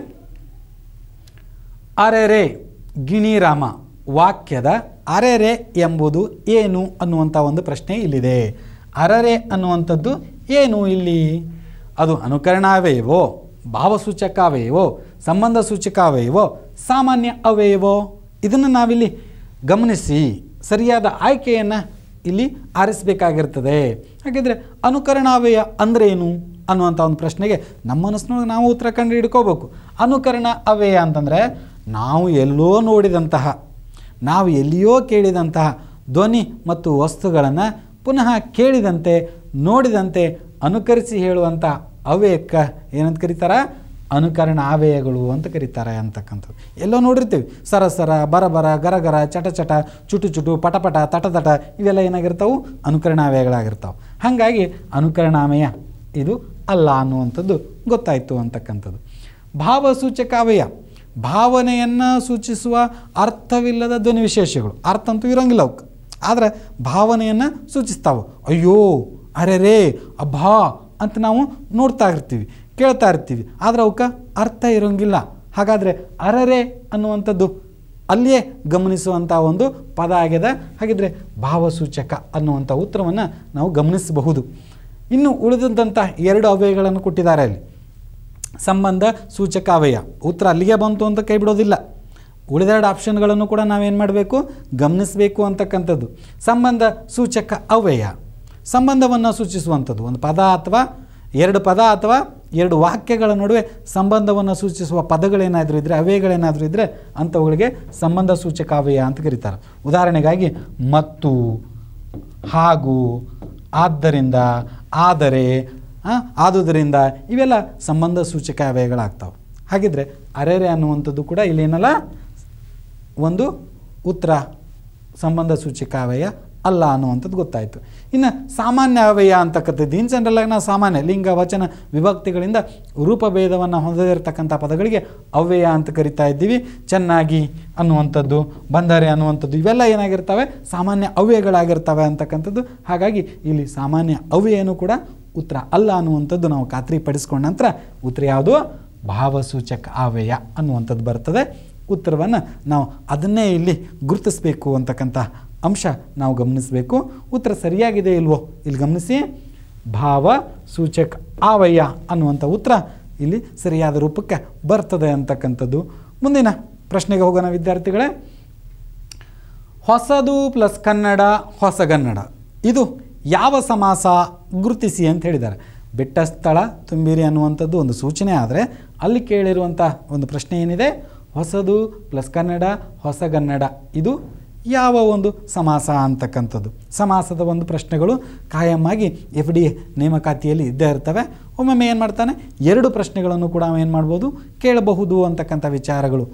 ಅರೆರೆ ಗಿಣಿರಾಮ ವಾಕ್ಯದ ಅರೆರೆ ಎಂಬುದು ಏನು ಅನ್ನುವಂಥ ಒಂದು ಪ್ರಶ್ನೆ ಇಲ್ಲಿದೆ ಅರರೆ ಅನ್ನುವಂಥದ್ದು ಏನು ಇಲ್ಲಿ ಅದು ಅನುಕರಣಾವಯವೋ ಭಾವಸೂಚಕಾವೆಯವೋ ಸಂಬಂಧ ಇವೋ ಸಾಮಾನ್ಯ ಅವಯವೋ ಇದನ್ನು ನಾವಿಲ್ಲಿ ಗಮನಿಸಿ ಸರಿಯಾದ ಆಯ್ಕೆಯನ್ನು ಇಲ್ಲಿ ಆರಿಸಬೇಕಾಗಿರ್ತದೆ ಹಾಗಿದ್ರೆ ಅನುಕರಣಾವಯ ಅಂದರೆ ಏನು ಅನ್ನುವಂಥ ಒಂದು ಪ್ರಶ್ನೆಗೆ ನಮ್ಮ ಮನಸ್ಸಿನೊಳಗೆ ನಾವು ಉತ್ತರ ಕಂಡು ಹಿಡ್ಕೋಬೇಕು ಅನುಕರಣ ಅವ್ಯಯ ಅಂತಂದರೆ ನಾವು ಎಲ್ಲೋ ನೋಡಿದಂತಹ ನಾವು ಎಲ್ಲಿಯೋ ಕೇಳಿದಂತಹ ಧ್ವನಿ ಮತ್ತು ವಸ್ತುಗಳನ್ನು ಪುನಃ ಕೇಳಿದಂತೆ ನೋಡಿದಂತೆ ಅನುಕರಿಸಿ ಹೇಳುವಂಥ ಅವ್ಯಯಕ್ಕೆ ಏನಂತ ಕರೀತಾರೆ ಅನುಕರಣ ಆವೇಯಗಳು ಅಂತ ಕರೀತಾರೆ ಅಂತಕ್ಕಂಥದ್ದು ಎಲ್ಲೋ ನೋಡಿರ್ತೀವಿ ಸರಸರ ಬರಬರ ಗರಗರ ಚಟ ಚಟ ಚುಟು ಚುಟು ಪಟಪಟ ತಟತಟ ಇವೆಲ್ಲ ಏನಾಗಿರ್ತಾವೆ ಅನುಕರಣಾವಯಗಳಾಗಿರ್ತಾವೆ ಹಾಗಾಗಿ ಅನುಕರಣಾಮಯ ಇದು ಅಲ್ಲ ಅನ್ನುವಂಥದ್ದು ಗೊತ್ತಾಯಿತು ಅಂತಕ್ಕಂಥದ್ದು ಭಾವಸೂಚಕ ಅವಯ ಭಾವನೆಯನ್ನು ಸೂಚಿಸುವ ಅರ್ಥವಿಲ್ಲದ ಧ್ವನಿ ವಿಶೇಷಗಳು ಅರ್ಥ ಅಂತೂ ಇರೋಂಗಿಲ್ಲ ಅವಕ್ಕೆ ಆದರೆ ಭಾವನೆಯನ್ನು ಸೂಚಿಸ್ತಾವೆ ಅಯ್ಯೋ ಅರೆ ರೇ ಅಬ್ಬಾ ಅಂತ ನಾವು ನೋಡ್ತಾ ಇರ್ತೀವಿ ಕೇಳ್ತಾ ಇರ್ತೀವಿ ಆದರೆ ಅವಕ್ಕೆ ಅರ್ಥ ಇರೋಂಗಿಲ್ಲ ಹಾಗಾದರೆ ಅರರೆ ಅನ್ನುವಂಥದ್ದು ಅಲ್ಲಿಯೇ ಗಮನಿಸುವಂಥ ಒಂದು ಪದ ಆಗ್ಯದ ಹಾಗಿದ್ರೆ ಭಾವಸೂಚಕ ಅನ್ನುವಂಥ ಉತ್ತರವನ್ನು ನಾವು ಗಮನಿಸಬಹುದು ಇನ್ನು ಉಳಿದಂಥ ಎರಡು ಅವ್ಯಯಗಳನ್ನು ಕೊಟ್ಟಿದ್ದಾರೆ ಅಲ್ಲಿ ಸಂಬಂಧ ಸೂಚಕ ಅವಯ ಉತ್ತರ ಅಲ್ಲಿಗೆ ಬಂತು ಅಂತ ಕೈ ಬಿಡೋದಿಲ್ಲ ಉಳಿದೆರಡು ಆಪ್ಷನ್ಗಳನ್ನು ಕೂಡ ನಾವೇನು ಮಾಡಬೇಕು ಗಮನಿಸಬೇಕು ಅಂತಕ್ಕಂಥದ್ದು ಸಂಬಂಧ ಸೂಚಕ ಅವ್ಯಯ ಸಂಬಂಧವನ್ನು ಸೂಚಿಸುವಂಥದ್ದು ಒಂದು ಪದ ಅಥವಾ ಎರಡು ಪದ ಅಥವಾ ಎರಡು ವಾಕ್ಯಗಳ ನಡುವೆ ಸಂಬಂಧವನ್ನು ಸೂಚಿಸುವ ಪದಗಳೇನಾದರೂ ಇದ್ದರೆ ಅವ್ಯಯಗಳೇನಾದರೂ ಇದ್ದರೆ ಅಂಥವುಗಳಿಗೆ ಸಂಬಂಧ ಸೂಚಕ ಅಂತ ಕರೀತಾರೆ ಉದಾಹರಣೆಗಾಗಿ ಮತ್ತು ಹಾಗೂ ಆದ್ದರಿಂದ ಆದರೆ ಆದುದರಿಂದ ಇವೆಲ್ಲ ಸಂಬಂಧ ಸೂಚಕ ಹಾಗಿದ್ರೆ ಅರೆರೆ ಅನ್ನುವಂಥದ್ದು ಕೂಡ ಇಲ್ಲಿ ಏನಲ್ಲ ಒಂದು ಉತ್ತರ ಸಂಬಂಧ ಸೂಚಕ ಅಲ್ಲ ಅನ್ನುವಂಥದ್ದು ಗೊತ್ತಾಯಿತು ಇನ್ನು ಸಾಮಾನ್ಯ ಅವ್ಯಯ ಅಂತಕ್ಕಂಥದ್ದು ಇನ್ ಆಗಿ ನಾವು ಸಾಮಾನ್ಯ ಲಿಂಗ ವಚನ ವಿಭಕ್ತಿಗಳಿಂದ ರೂಪಭೇದವನ್ನು ಹೊಂದದಿರತಕ್ಕಂಥ ಪದಗಳಿಗೆ ಅವ್ಯಯ ಅಂತ ಕರಿತಾ ಇದ್ದೀವಿ ಚೆನ್ನಾಗಿ ಅನ್ನುವಂಥದ್ದು ಬಂದರೆ ಅನ್ನುವಂಥದ್ದು ಇವೆಲ್ಲ ಏನಾಗಿರ್ತವೆ ಸಾಮಾನ್ಯ ಅವ್ಯಯಗಳಾಗಿರ್ತವೆ ಅಂತಕ್ಕಂಥದ್ದು ಹಾಗಾಗಿ ಇಲ್ಲಿ ಸಾಮಾನ್ಯ ಅವ್ಯಯನೂ ಕೂಡ ಉತ್ತರ ಅಲ್ಲ ಅನ್ನುವಂಥದ್ದು ನಾವು ಖಾತ್ರಿ ಪಡಿಸ್ಕೊಂಡ ನಂತರ ಉತ್ತರ ಯಾವುದು ಭಾವಸೂಚಕ ಅವ್ಯಯ ಅನ್ನುವಂಥದ್ದು ಬರ್ತದೆ ಉತ್ತರವನ್ನು ನಾವು ಅದನ್ನೇ ಇಲ್ಲಿ ಗುರುತಿಸಬೇಕು ಅಂತಕ್ಕಂಥ ಅಂಶ ನಾವು ಗಮನಿಸಬೇಕು ಉತ್ತರ ಸರಿಯಾಗಿದೆ ಇಲ್ವೋ ಇಲ್ಲಿ ಗಮನಿಸಿ ಭಾವ ಸೂಚಕ ಆವಯ್ಯ ಅನ್ನುವಂಥ ಉತ್ತರ ಇಲ್ಲಿ ಸರಿಯಾದ ರೂಪಕ್ಕೆ ಬರ್ತದೆ ಅಂತಕ್ಕಂಥದ್ದು ಮುಂದಿನ ಪ್ರಶ್ನೆಗೆ ಹೋಗೋಣ ವಿದ್ಯಾರ್ಥಿಗಳೇ ಹೊಸದು ಪ್ಲಸ್ ಕನ್ನಡ ಹೊಸಗನ್ನಡ ಇದು ಯಾವ ಸಮಾಸ ಗುರುತಿಸಿ ಅಂತ ಹೇಳಿದ್ದಾರೆ ಬೆಟ್ಟ ಸ್ಥಳ ತುಂಬಿರಿ ಅನ್ನುವಂಥದ್ದು ಒಂದು ಸೂಚನೆ ಆದರೆ ಅಲ್ಲಿ ಕೇಳಿರುವಂಥ ಒಂದು ಪ್ರಶ್ನೆ ಏನಿದೆ ಹೊಸದು ಪ್ಲಸ್ ಕನ್ನಡ ಹೊಸಗನ್ನಡ ಇದು ಯಾವ ಒಂದು ಸಮಾಸ ಅಂತಕ್ಕಂಥದ್ದು ಸಮಾಸದ ಒಂದು ಪ್ರಶ್ನೆಗಳು ಆಗಿ ಎಫ್ ಡಿ ನೇಮಕಾತಿಯಲ್ಲಿ ಇದ್ದೇ ಇರ್ತವೆ ಒಮ್ಮೊಮ್ಮೆ ಏನು ಮಾಡ್ತಾನೆ ಎರಡು ಪ್ರಶ್ನೆಗಳನ್ನು ಕೂಡ ಏನು ಮಾಡ್ಬೋದು ಕೇಳಬಹುದು ಅಂತಕ್ಕಂಥ ವಿಚಾರಗಳು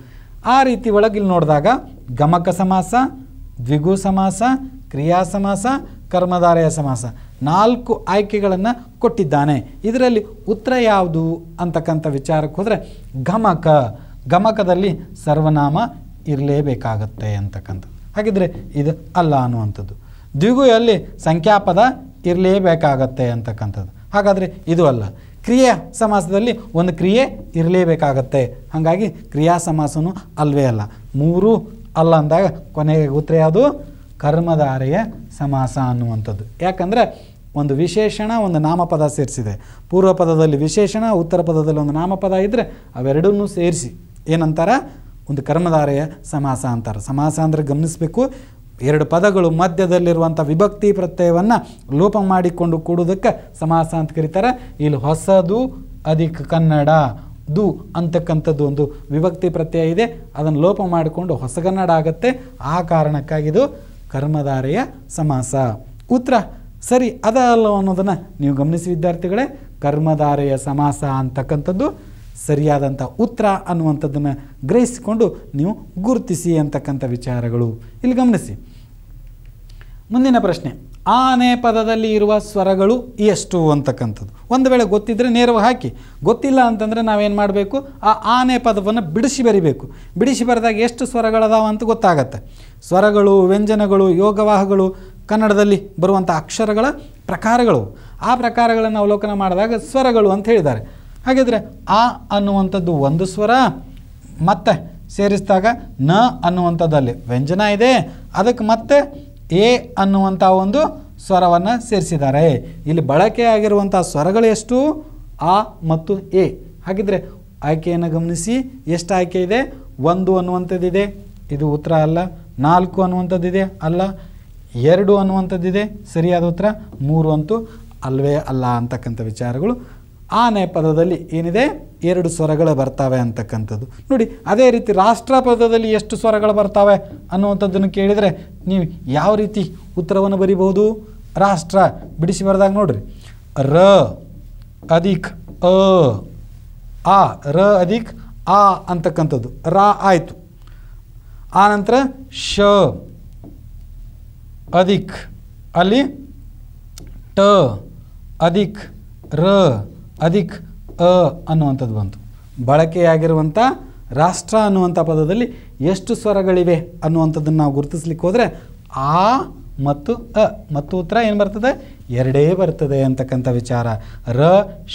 ಆ ರೀತಿ ಒಳಗೆ ಇಲ್ಲಿ ನೋಡಿದಾಗ ಗಮಕ ಸಮಾಸ ದ್ವಿಗು ಸಮಾಸ ಕ್ರಿಯಾ ಸಮಾಸ ಕರ್ಮಧಾರೆಯ ಸಮಾಸ ನಾಲ್ಕು ಆಯ್ಕೆಗಳನ್ನು ಕೊಟ್ಟಿದ್ದಾನೆ ಇದರಲ್ಲಿ ಉತ್ತರ ಯಾವುದು ಅಂತಕ್ಕಂಥ ವಿಚಾರಕ್ಕೆ ಹೋದರೆ ಗಮಕ ಗಮಕದಲ್ಲಿ ಸರ್ವನಾಮ ಇರಲೇಬೇಕಾಗತ್ತೆ ಅಂತಕ್ಕಂಥ ಹಾಗಿದ್ರೆ ಇದು ಅಲ್ಲ ಅನ್ನುವಂಥದ್ದು ದ್ವಿಗು ಅಲ್ಲಿ ಸಂಖ್ಯಾಪದ ಇರಲೇಬೇಕಾಗತ್ತೆ ಅಂತಕ್ಕಂಥದ್ದು ಹಾಗಾದರೆ ಇದು ಅಲ್ಲ ಕ್ರಿಯೆ ಸಮಾಸದಲ್ಲಿ ಒಂದು ಕ್ರಿಯೆ ಇರಲೇಬೇಕಾಗತ್ತೆ ಹಾಗಾಗಿ ಕ್ರಿಯಾ ಸಮಾಸನೂ ಅಲ್ವೇ ಅಲ್ಲ ಮೂರು ಅಲ್ಲ ಅಂದಾಗ ಕೊನೆಗೆ ಉತ್ತರ ಯಾವುದು ಕರ್ಮಧಾರೆಯ ಸಮಾಸ ಅನ್ನುವಂಥದ್ದು ಯಾಕಂದರೆ ಒಂದು ವಿಶೇಷಣ ಒಂದು ನಾಮಪದ ಸೇರಿಸಿದೆ ಪೂರ್ವ ಪದದಲ್ಲಿ ವಿಶೇಷಣ ಉತ್ತರ ಪದದಲ್ಲಿ ಒಂದು ನಾಮಪದ ಇದ್ದರೆ ಅವೆರಡನ್ನೂ ಸೇರಿಸಿ ಏನಂತಾರೆ ಒಂದು ಕರ್ಮಧಾರೆಯ ಸಮಾಸ ಅಂತಾರೆ ಸಮಾಸ ಅಂದರೆ ಗಮನಿಸಬೇಕು ಎರಡು ಪದಗಳು ಮಧ್ಯದಲ್ಲಿರುವಂಥ ವಿಭಕ್ತಿ ಪ್ರತ್ಯಯವನ್ನು ಲೋಪ ಮಾಡಿಕೊಂಡು ಕೂಡುವುದಕ್ಕೆ ಸಮಾಸ ಅಂತ ಕರೀತಾರೆ ಇಲ್ಲಿ ಹೊಸದು ಅಧಿಕ ಕನ್ನಡ ದು ಅಂತಕ್ಕಂಥದ್ದು ಒಂದು ವಿಭಕ್ತಿ ಪ್ರತ್ಯಯ ಇದೆ ಅದನ್ನು ಲೋಪ ಮಾಡಿಕೊಂಡು ಹೊಸಗನ್ನಡ ಆಗುತ್ತೆ ಆ ಕಾರಣಕ್ಕಾಗಿದು ಕರ್ಮಧಾರೆಯ ಸಮಾಸ ಉತ್ತರ ಸರಿ ಅದ ಅಲ್ಲ ಅನ್ನೋದನ್ನು ನೀವು ಗಮನಿಸಿ ವಿದ್ಯಾರ್ಥಿಗಳೇ ಕರ್ಮಧಾರೆಯ ಸಮಾಸ ಅಂತಕ್ಕಂಥದ್ದು ಸರಿಯಾದಂಥ ಉತ್ತರ ಅನ್ನುವಂಥದ್ದನ್ನು ಗ್ರಹಿಸಿಕೊಂಡು ನೀವು ಗುರುತಿಸಿ ಅಂತಕ್ಕಂಥ ವಿಚಾರಗಳು ಇಲ್ಲಿ ಗಮನಿಸಿ ಮುಂದಿನ ಪ್ರಶ್ನೆ ಆನೆ ಪದದಲ್ಲಿ ಇರುವ ಸ್ವರಗಳು ಎಷ್ಟು ಅಂತಕ್ಕಂಥದ್ದು ಒಂದು ವೇಳೆ ಗೊತ್ತಿದ್ದರೆ ನೇರವಾಗಿ ಹಾಕಿ ಗೊತ್ತಿಲ್ಲ ಅಂತಂದರೆ ನಾವೇನು ಮಾಡಬೇಕು ಆ ಆನೆ ಪದವನ್ನು ಬಿಡಿಸಿ ಬರಿಬೇಕು ಬಿಡಿಸಿ ಬರೆದಾಗ ಎಷ್ಟು ಸ್ವರಗಳದಾವ ಅಂತ ಗೊತ್ತಾಗತ್ತೆ ಸ್ವರಗಳು ವ್ಯಂಜನಗಳು ಯೋಗವಾಹಗಳು ಕನ್ನಡದಲ್ಲಿ ಬರುವಂಥ ಅಕ್ಷರಗಳ ಪ್ರಕಾರಗಳು ಆ ಪ್ರಕಾರಗಳನ್ನು ಅವಲೋಕನ ಮಾಡಿದಾಗ ಸ್ವರಗಳು ಅಂತ ಹೇಳಿದ್ದಾರೆ ಹಾಗಿದ್ರೆ ಆ ಅನ್ನುವಂಥದ್ದು ಒಂದು ಸ್ವರ ಮತ್ತೆ ಸೇರಿಸಿದಾಗ ನ ಅನ್ನುವಂಥದ್ದಲ್ಲಿ ವ್ಯಂಜನ ಇದೆ ಅದಕ್ಕೆ ಮತ್ತೆ ಎ ಅನ್ನುವಂಥ ಒಂದು ಸ್ವರವನ್ನು ಸೇರಿಸಿದ್ದಾರೆ ಇಲ್ಲಿ ಬಳಕೆಯಾಗಿರುವಂಥ ಸ್ವರಗಳು ಎಷ್ಟು ಆ ಮತ್ತು ಎ ಹಾಗಿದ್ರೆ ಆಯ್ಕೆಯನ್ನು ಗಮನಿಸಿ ಎಷ್ಟು ಆಯ್ಕೆ ಇದೆ ಒಂದು ಅನ್ನುವಂಥದ್ದಿದೆ ಇದು ಉತ್ತರ ಅಲ್ಲ ನಾಲ್ಕು ಅನ್ನುವಂಥದ್ದಿದೆ ಅಲ್ಲ ಎರಡು ಅನ್ನುವಂಥದ್ದಿದೆ ಸರಿಯಾದ ಉತ್ತರ ಮೂರು ಅಂತೂ ಅಲ್ವೇ ಅಲ್ಲ ಅಂತಕ್ಕಂಥ ವಿಚಾರಗಳು ಆನೆ ಪದದಲ್ಲಿ ಏನಿದೆ ಎರಡು ಸ್ವರಗಳು ಬರ್ತಾವೆ ಅಂತಕ್ಕಂಥದ್ದು ನೋಡಿ ಅದೇ ರೀತಿ ರಾಷ್ಟ್ರ ಪದದಲ್ಲಿ ಎಷ್ಟು ಸ್ವರಗಳು ಬರ್ತಾವೆ ಅನ್ನುವಂಥದ್ದನ್ನು ಕೇಳಿದರೆ ನೀವು ಯಾವ ರೀತಿ ಉತ್ತರವನ್ನು ಬರಿಬಹುದು ರಾಷ್ಟ್ರ ಬಿಡಿಸಿ ಬರೆದಾಗ ನೋಡ್ರಿ ರ ಅಧಿಕ್ ಅ ಆ ರ ಅಧಿಕ್ ಆ ಅಂತಕ್ಕಂಥದ್ದು ರ ಆಯಿತು ಆನಂತರ ಶ ಅಧಿಕ್ ಅಲ್ಲಿ ಟ ಅಧಿಕ್ ರ ಅದಿಕ್ ಅ ಅನ್ನುವಂಥದ್ದು ಬಂತು ಬಳಕೆಯಾಗಿರುವಂಥ ರಾಷ್ಟ್ರ ಅನ್ನುವಂಥ ಪದದಲ್ಲಿ ಎಷ್ಟು ಸ್ವರಗಳಿವೆ ಅನ್ನುವಂಥದ್ದನ್ನು ನಾವು ಗುರುತಿಸ್ಲಿಕ್ಕೆ ಹೋದರೆ ಆ ಮತ್ತು ಅ ಮತ್ತು ಉತ್ತರ ಏನು ಬರ್ತದೆ ಎರಡೇ ಬರ್ತದೆ ಅಂತಕ್ಕಂಥ ವಿಚಾರ ರ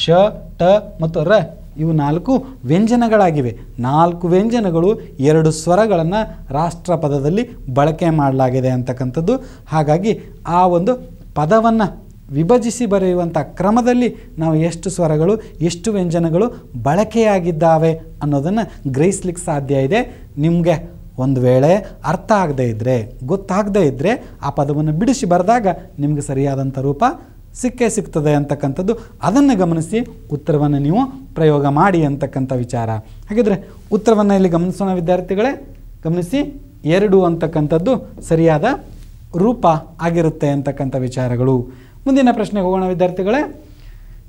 ಶ ಟ ಮತ್ತು ರ ಇವು ನಾಲ್ಕು ವ್ಯಂಜನಗಳಾಗಿವೆ ನಾಲ್ಕು ವ್ಯಂಜನಗಳು ಎರಡು ಸ್ವರಗಳನ್ನು ರಾಷ್ಟ್ರ ಪದದಲ್ಲಿ ಬಳಕೆ ಮಾಡಲಾಗಿದೆ ಅಂತಕ್ಕಂಥದ್ದು ಹಾಗಾಗಿ ಆ ಒಂದು ಪದವನ್ನು ವಿಭಜಿಸಿ ಬರೆಯುವಂಥ ಕ್ರಮದಲ್ಲಿ ನಾವು ಎಷ್ಟು ಸ್ವರಗಳು ಎಷ್ಟು ವ್ಯಂಜನಗಳು ಬಳಕೆಯಾಗಿದ್ದಾವೆ ಅನ್ನೋದನ್ನು ಗ್ರಹಿಸ್ಲಿಕ್ಕೆ ಸಾಧ್ಯ ಇದೆ ನಿಮಗೆ ಒಂದು ವೇಳೆ ಅರ್ಥ ಆಗದೇ ಇದ್ದರೆ ಗೊತ್ತಾಗದೇ ಇದ್ದರೆ ಆ ಪದವನ್ನು ಬಿಡಿಸಿ ಬರೆದಾಗ ನಿಮಗೆ ಸರಿಯಾದಂಥ ರೂಪ ಸಿಕ್ಕೇ ಸಿಗ್ತದೆ ಅಂತಕ್ಕಂಥದ್ದು ಅದನ್ನು ಗಮನಿಸಿ ಉತ್ತರವನ್ನು ನೀವು ಪ್ರಯೋಗ ಮಾಡಿ ಅಂತಕ್ಕಂಥ ವಿಚಾರ ಹಾಗಿದ್ರೆ ಉತ್ತರವನ್ನು ಇಲ್ಲಿ ಗಮನಿಸೋಣ ವಿದ್ಯಾರ್ಥಿಗಳೇ ಗಮನಿಸಿ ಎರಡು ಅಂತಕ್ಕಂಥದ್ದು ಸರಿಯಾದ ರೂಪ ಆಗಿರುತ್ತೆ ಅಂತಕ್ಕಂಥ ವಿಚಾರಗಳು ಮುಂದಿನ ಪ್ರಶ್ನೆಗೆ ಹೋಗೋಣ ವಿದ್ಯಾರ್ಥಿಗಳೇ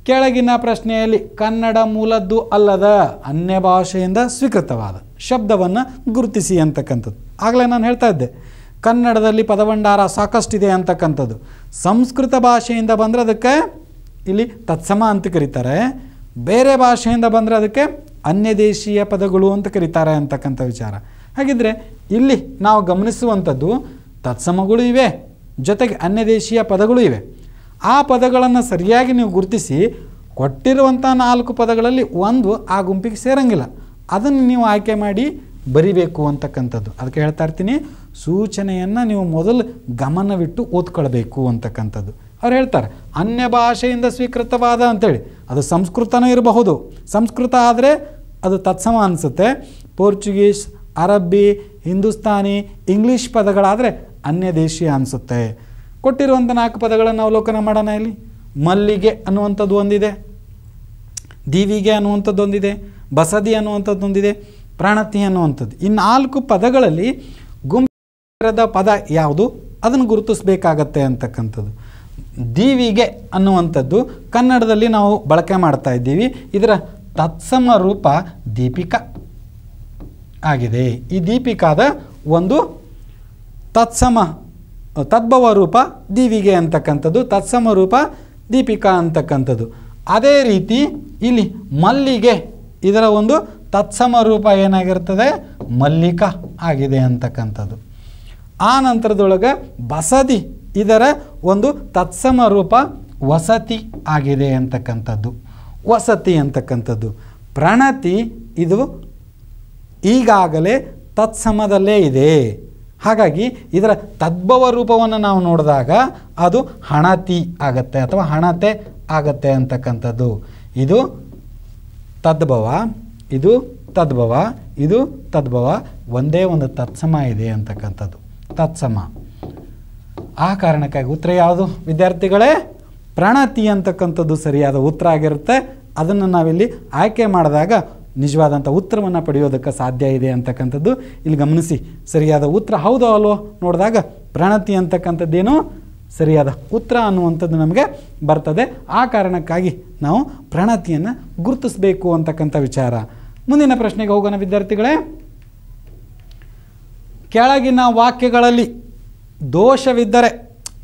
ಕೆಳಗಿನ ಪ್ರಶ್ನೆಯಲ್ಲಿ ಕನ್ನಡ ಮೂಲದ್ದು ಅಲ್ಲದ ಅನ್ಯ ಭಾಷೆಯಿಂದ ಸ್ವೀಕೃತವಾದ ಶಬ್ದವನ್ನು ಗುರುತಿಸಿ ಅಂತಕ್ಕಂಥದ್ದು ಆಗಲೇ ನಾನು ಹೇಳ್ತಾ ಇದ್ದೆ ಕನ್ನಡದಲ್ಲಿ ಪದಭಂಡಾರ ಸಾಕಷ್ಟಿದೆ ಅಂತಕ್ಕಂಥದ್ದು ಸಂಸ್ಕೃತ ಭಾಷೆಯಿಂದ ಬಂದರೆ ಅದಕ್ಕೆ ಇಲ್ಲಿ ತತ್ಸಮ ಅಂತ ಕರೀತಾರೆ ಬೇರೆ ಭಾಷೆಯಿಂದ ಬಂದರೆ ಅದಕ್ಕೆ ಅನ್ಯ ದೇಶೀಯ ಪದಗಳು ಅಂತ ಕರೀತಾರೆ ಅಂತಕ್ಕಂಥ ವಿಚಾರ ಹಾಗಿದ್ದರೆ ಇಲ್ಲಿ ನಾವು ಗಮನಿಸುವಂಥದ್ದು ತತ್ಸಮಗಳು ಇವೆ ಜೊತೆಗೆ ಅನ್ಯ ದೇಶೀಯ ಪದಗಳು ಇವೆ ಆ ಪದಗಳನ್ನು ಸರಿಯಾಗಿ ನೀವು ಗುರುತಿಸಿ ಕೊಟ್ಟಿರುವಂಥ ನಾಲ್ಕು ಪದಗಳಲ್ಲಿ ಒಂದು ಆ ಗುಂಪಿಗೆ ಸೇರಂಗಿಲ್ಲ ಅದನ್ನು ನೀವು ಆಯ್ಕೆ ಮಾಡಿ ಬರಿಬೇಕು ಅಂತಕ್ಕಂಥದ್ದು ಅದಕ್ಕೆ ಹೇಳ್ತಾ ಇರ್ತೀನಿ ಸೂಚನೆಯನ್ನು ನೀವು ಮೊದಲು ಗಮನವಿಟ್ಟು ಓದ್ಕೊಳ್ಬೇಕು ಅಂತಕ್ಕಂಥದ್ದು ಅವ್ರು ಹೇಳ್ತಾರೆ ಅನ್ಯ ಭಾಷೆಯಿಂದ ಸ್ವೀಕೃತವಾದ ಅಂಥೇಳಿ ಅದು ಸಂಸ್ಕೃತನೂ ಇರಬಹುದು ಸಂಸ್ಕೃತ ಆದರೆ ಅದು ತತ್ಸಮ ಅನಿಸುತ್ತೆ ಪೋರ್ಚುಗೀಸ್ ಅರಬ್ಬಿ ಹಿಂದೂಸ್ತಾನಿ ಇಂಗ್ಲೀಷ್ ಪದಗಳಾದರೆ ಅನ್ಯ ದೇಶೀಯ ಅನಿಸುತ್ತೆ ಕೊಟ್ಟಿರುವಂಥ ನಾಲ್ಕು ಪದಗಳನ್ನು ಅವಲೋಕನ ಮಾಡೋಣ ಇಲ್ಲಿ ಮಲ್ಲಿಗೆ ಅನ್ನುವಂಥದ್ದು ಒಂದಿದೆ ದೀವಿಗೆ ಅನ್ನುವಂಥದ್ದು ಒಂದಿದೆ ಬಸದಿ ಅನ್ನುವಂಥದ್ದು ಒಂದಿದೆ ಪ್ರಾಣತಿ ಅನ್ನುವಂಥದ್ದು ಈ ನಾಲ್ಕು ಪದಗಳಲ್ಲಿ ಗುಂಪದ ಪದ ಯಾವುದು ಅದನ್ನು ಗುರುತಿಸಬೇಕಾಗತ್ತೆ ಅಂತಕ್ಕಂಥದ್ದು ದೀವಿಗೆ ಅನ್ನುವಂಥದ್ದು ಕನ್ನಡದಲ್ಲಿ ನಾವು ಬಳಕೆ ಮಾಡ್ತಾ ಇದ್ದೀವಿ ಇದರ ತತ್ಸಮ ರೂಪ ದೀಪಿಕಾ ಆಗಿದೆ ಈ ದೀಪಿಕಾದ ಒಂದು ತತ್ಸಮ ತದ್ಭವ ರೂಪ ದೀವಿಗೆ ಅಂತಕ್ಕಂಥದ್ದು ತತ್ಸಮ ರೂಪ ದೀಪಿಕಾ ಅಂತಕ್ಕಂಥದ್ದು ಅದೇ ರೀತಿ ಇಲ್ಲಿ ಮಲ್ಲಿಗೆ ಇದರ ಒಂದು ತತ್ಸಮ ರೂಪ ಏನಾಗಿರ್ತದೆ ಮಲ್ಲಿಕ ಆಗಿದೆ ಅಂತಕ್ಕಂಥದ್ದು ಆ ನಂತರದೊಳಗೆ ಬಸದಿ ಇದರ ಒಂದು ತತ್ಸಮ ರೂಪ ವಸತಿ ಆಗಿದೆ ಅಂತಕ್ಕಂಥದ್ದು ವಸತಿ ಅಂತಕ್ಕಂಥದ್ದು ಪ್ರಣತಿ ಇದು ಈಗಾಗಲೇ ತತ್ಸಮದಲ್ಲೇ ಇದೆ ಹಾಗಾಗಿ ಇದರ ತದ್ಭವ ರೂಪವನ್ನು ನಾವು ನೋಡಿದಾಗ ಅದು ಹಣತಿ ಆಗತ್ತೆ ಅಥವಾ ಹಣತೆ ಆಗತ್ತೆ ಅಂತಕ್ಕಂಥದ್ದು ಇದು ತದ್ಭವ ಇದು ತದ್ಭವ ಇದು ತದ್ಭವ ಒಂದೇ ಒಂದು ತತ್ಸಮ ಇದೆ ಅಂತಕ್ಕಂಥದ್ದು ತತ್ಸಮ ಆ ಕಾರಣಕ್ಕಾಗಿ ಉತ್ತರ ಯಾವುದು ವಿದ್ಯಾರ್ಥಿಗಳೇ ಪ್ರಣತಿ ಅಂತಕ್ಕಂಥದ್ದು ಸರಿಯಾದ ಉತ್ತರ ಆಗಿರುತ್ತೆ ಅದನ್ನು ನಾವಿಲ್ಲಿ ಆಯ್ಕೆ ಮಾಡಿದಾಗ ನಿಜವಾದಂಥ ಉತ್ತರವನ್ನು ಪಡೆಯೋದಕ್ಕೆ ಸಾಧ್ಯ ಇದೆ ಅಂತಕ್ಕಂಥದ್ದು ಇಲ್ಲಿ ಗಮನಿಸಿ ಸರಿಯಾದ ಉತ್ತರ ಹೌದೋ ಅಲ್ಲೋ ನೋಡಿದಾಗ ಪ್ರಣತಿ ಅಂತಕ್ಕಂಥದ್ದೇನು ಸರಿಯಾದ ಉತ್ತರ ಅನ್ನುವಂಥದ್ದು ನಮಗೆ ಬರ್ತದೆ ಆ ಕಾರಣಕ್ಕಾಗಿ ನಾವು ಪ್ರಣತಿಯನ್ನು ಗುರುತಿಸಬೇಕು ಅಂತಕ್ಕಂಥ ವಿಚಾರ ಮುಂದಿನ ಪ್ರಶ್ನೆಗೆ ಹೋಗೋಣ ವಿದ್ಯಾರ್ಥಿಗಳೇ ಕೆಳಗಿನ ವಾಕ್ಯಗಳಲ್ಲಿ ದೋಷವಿದ್ದರೆ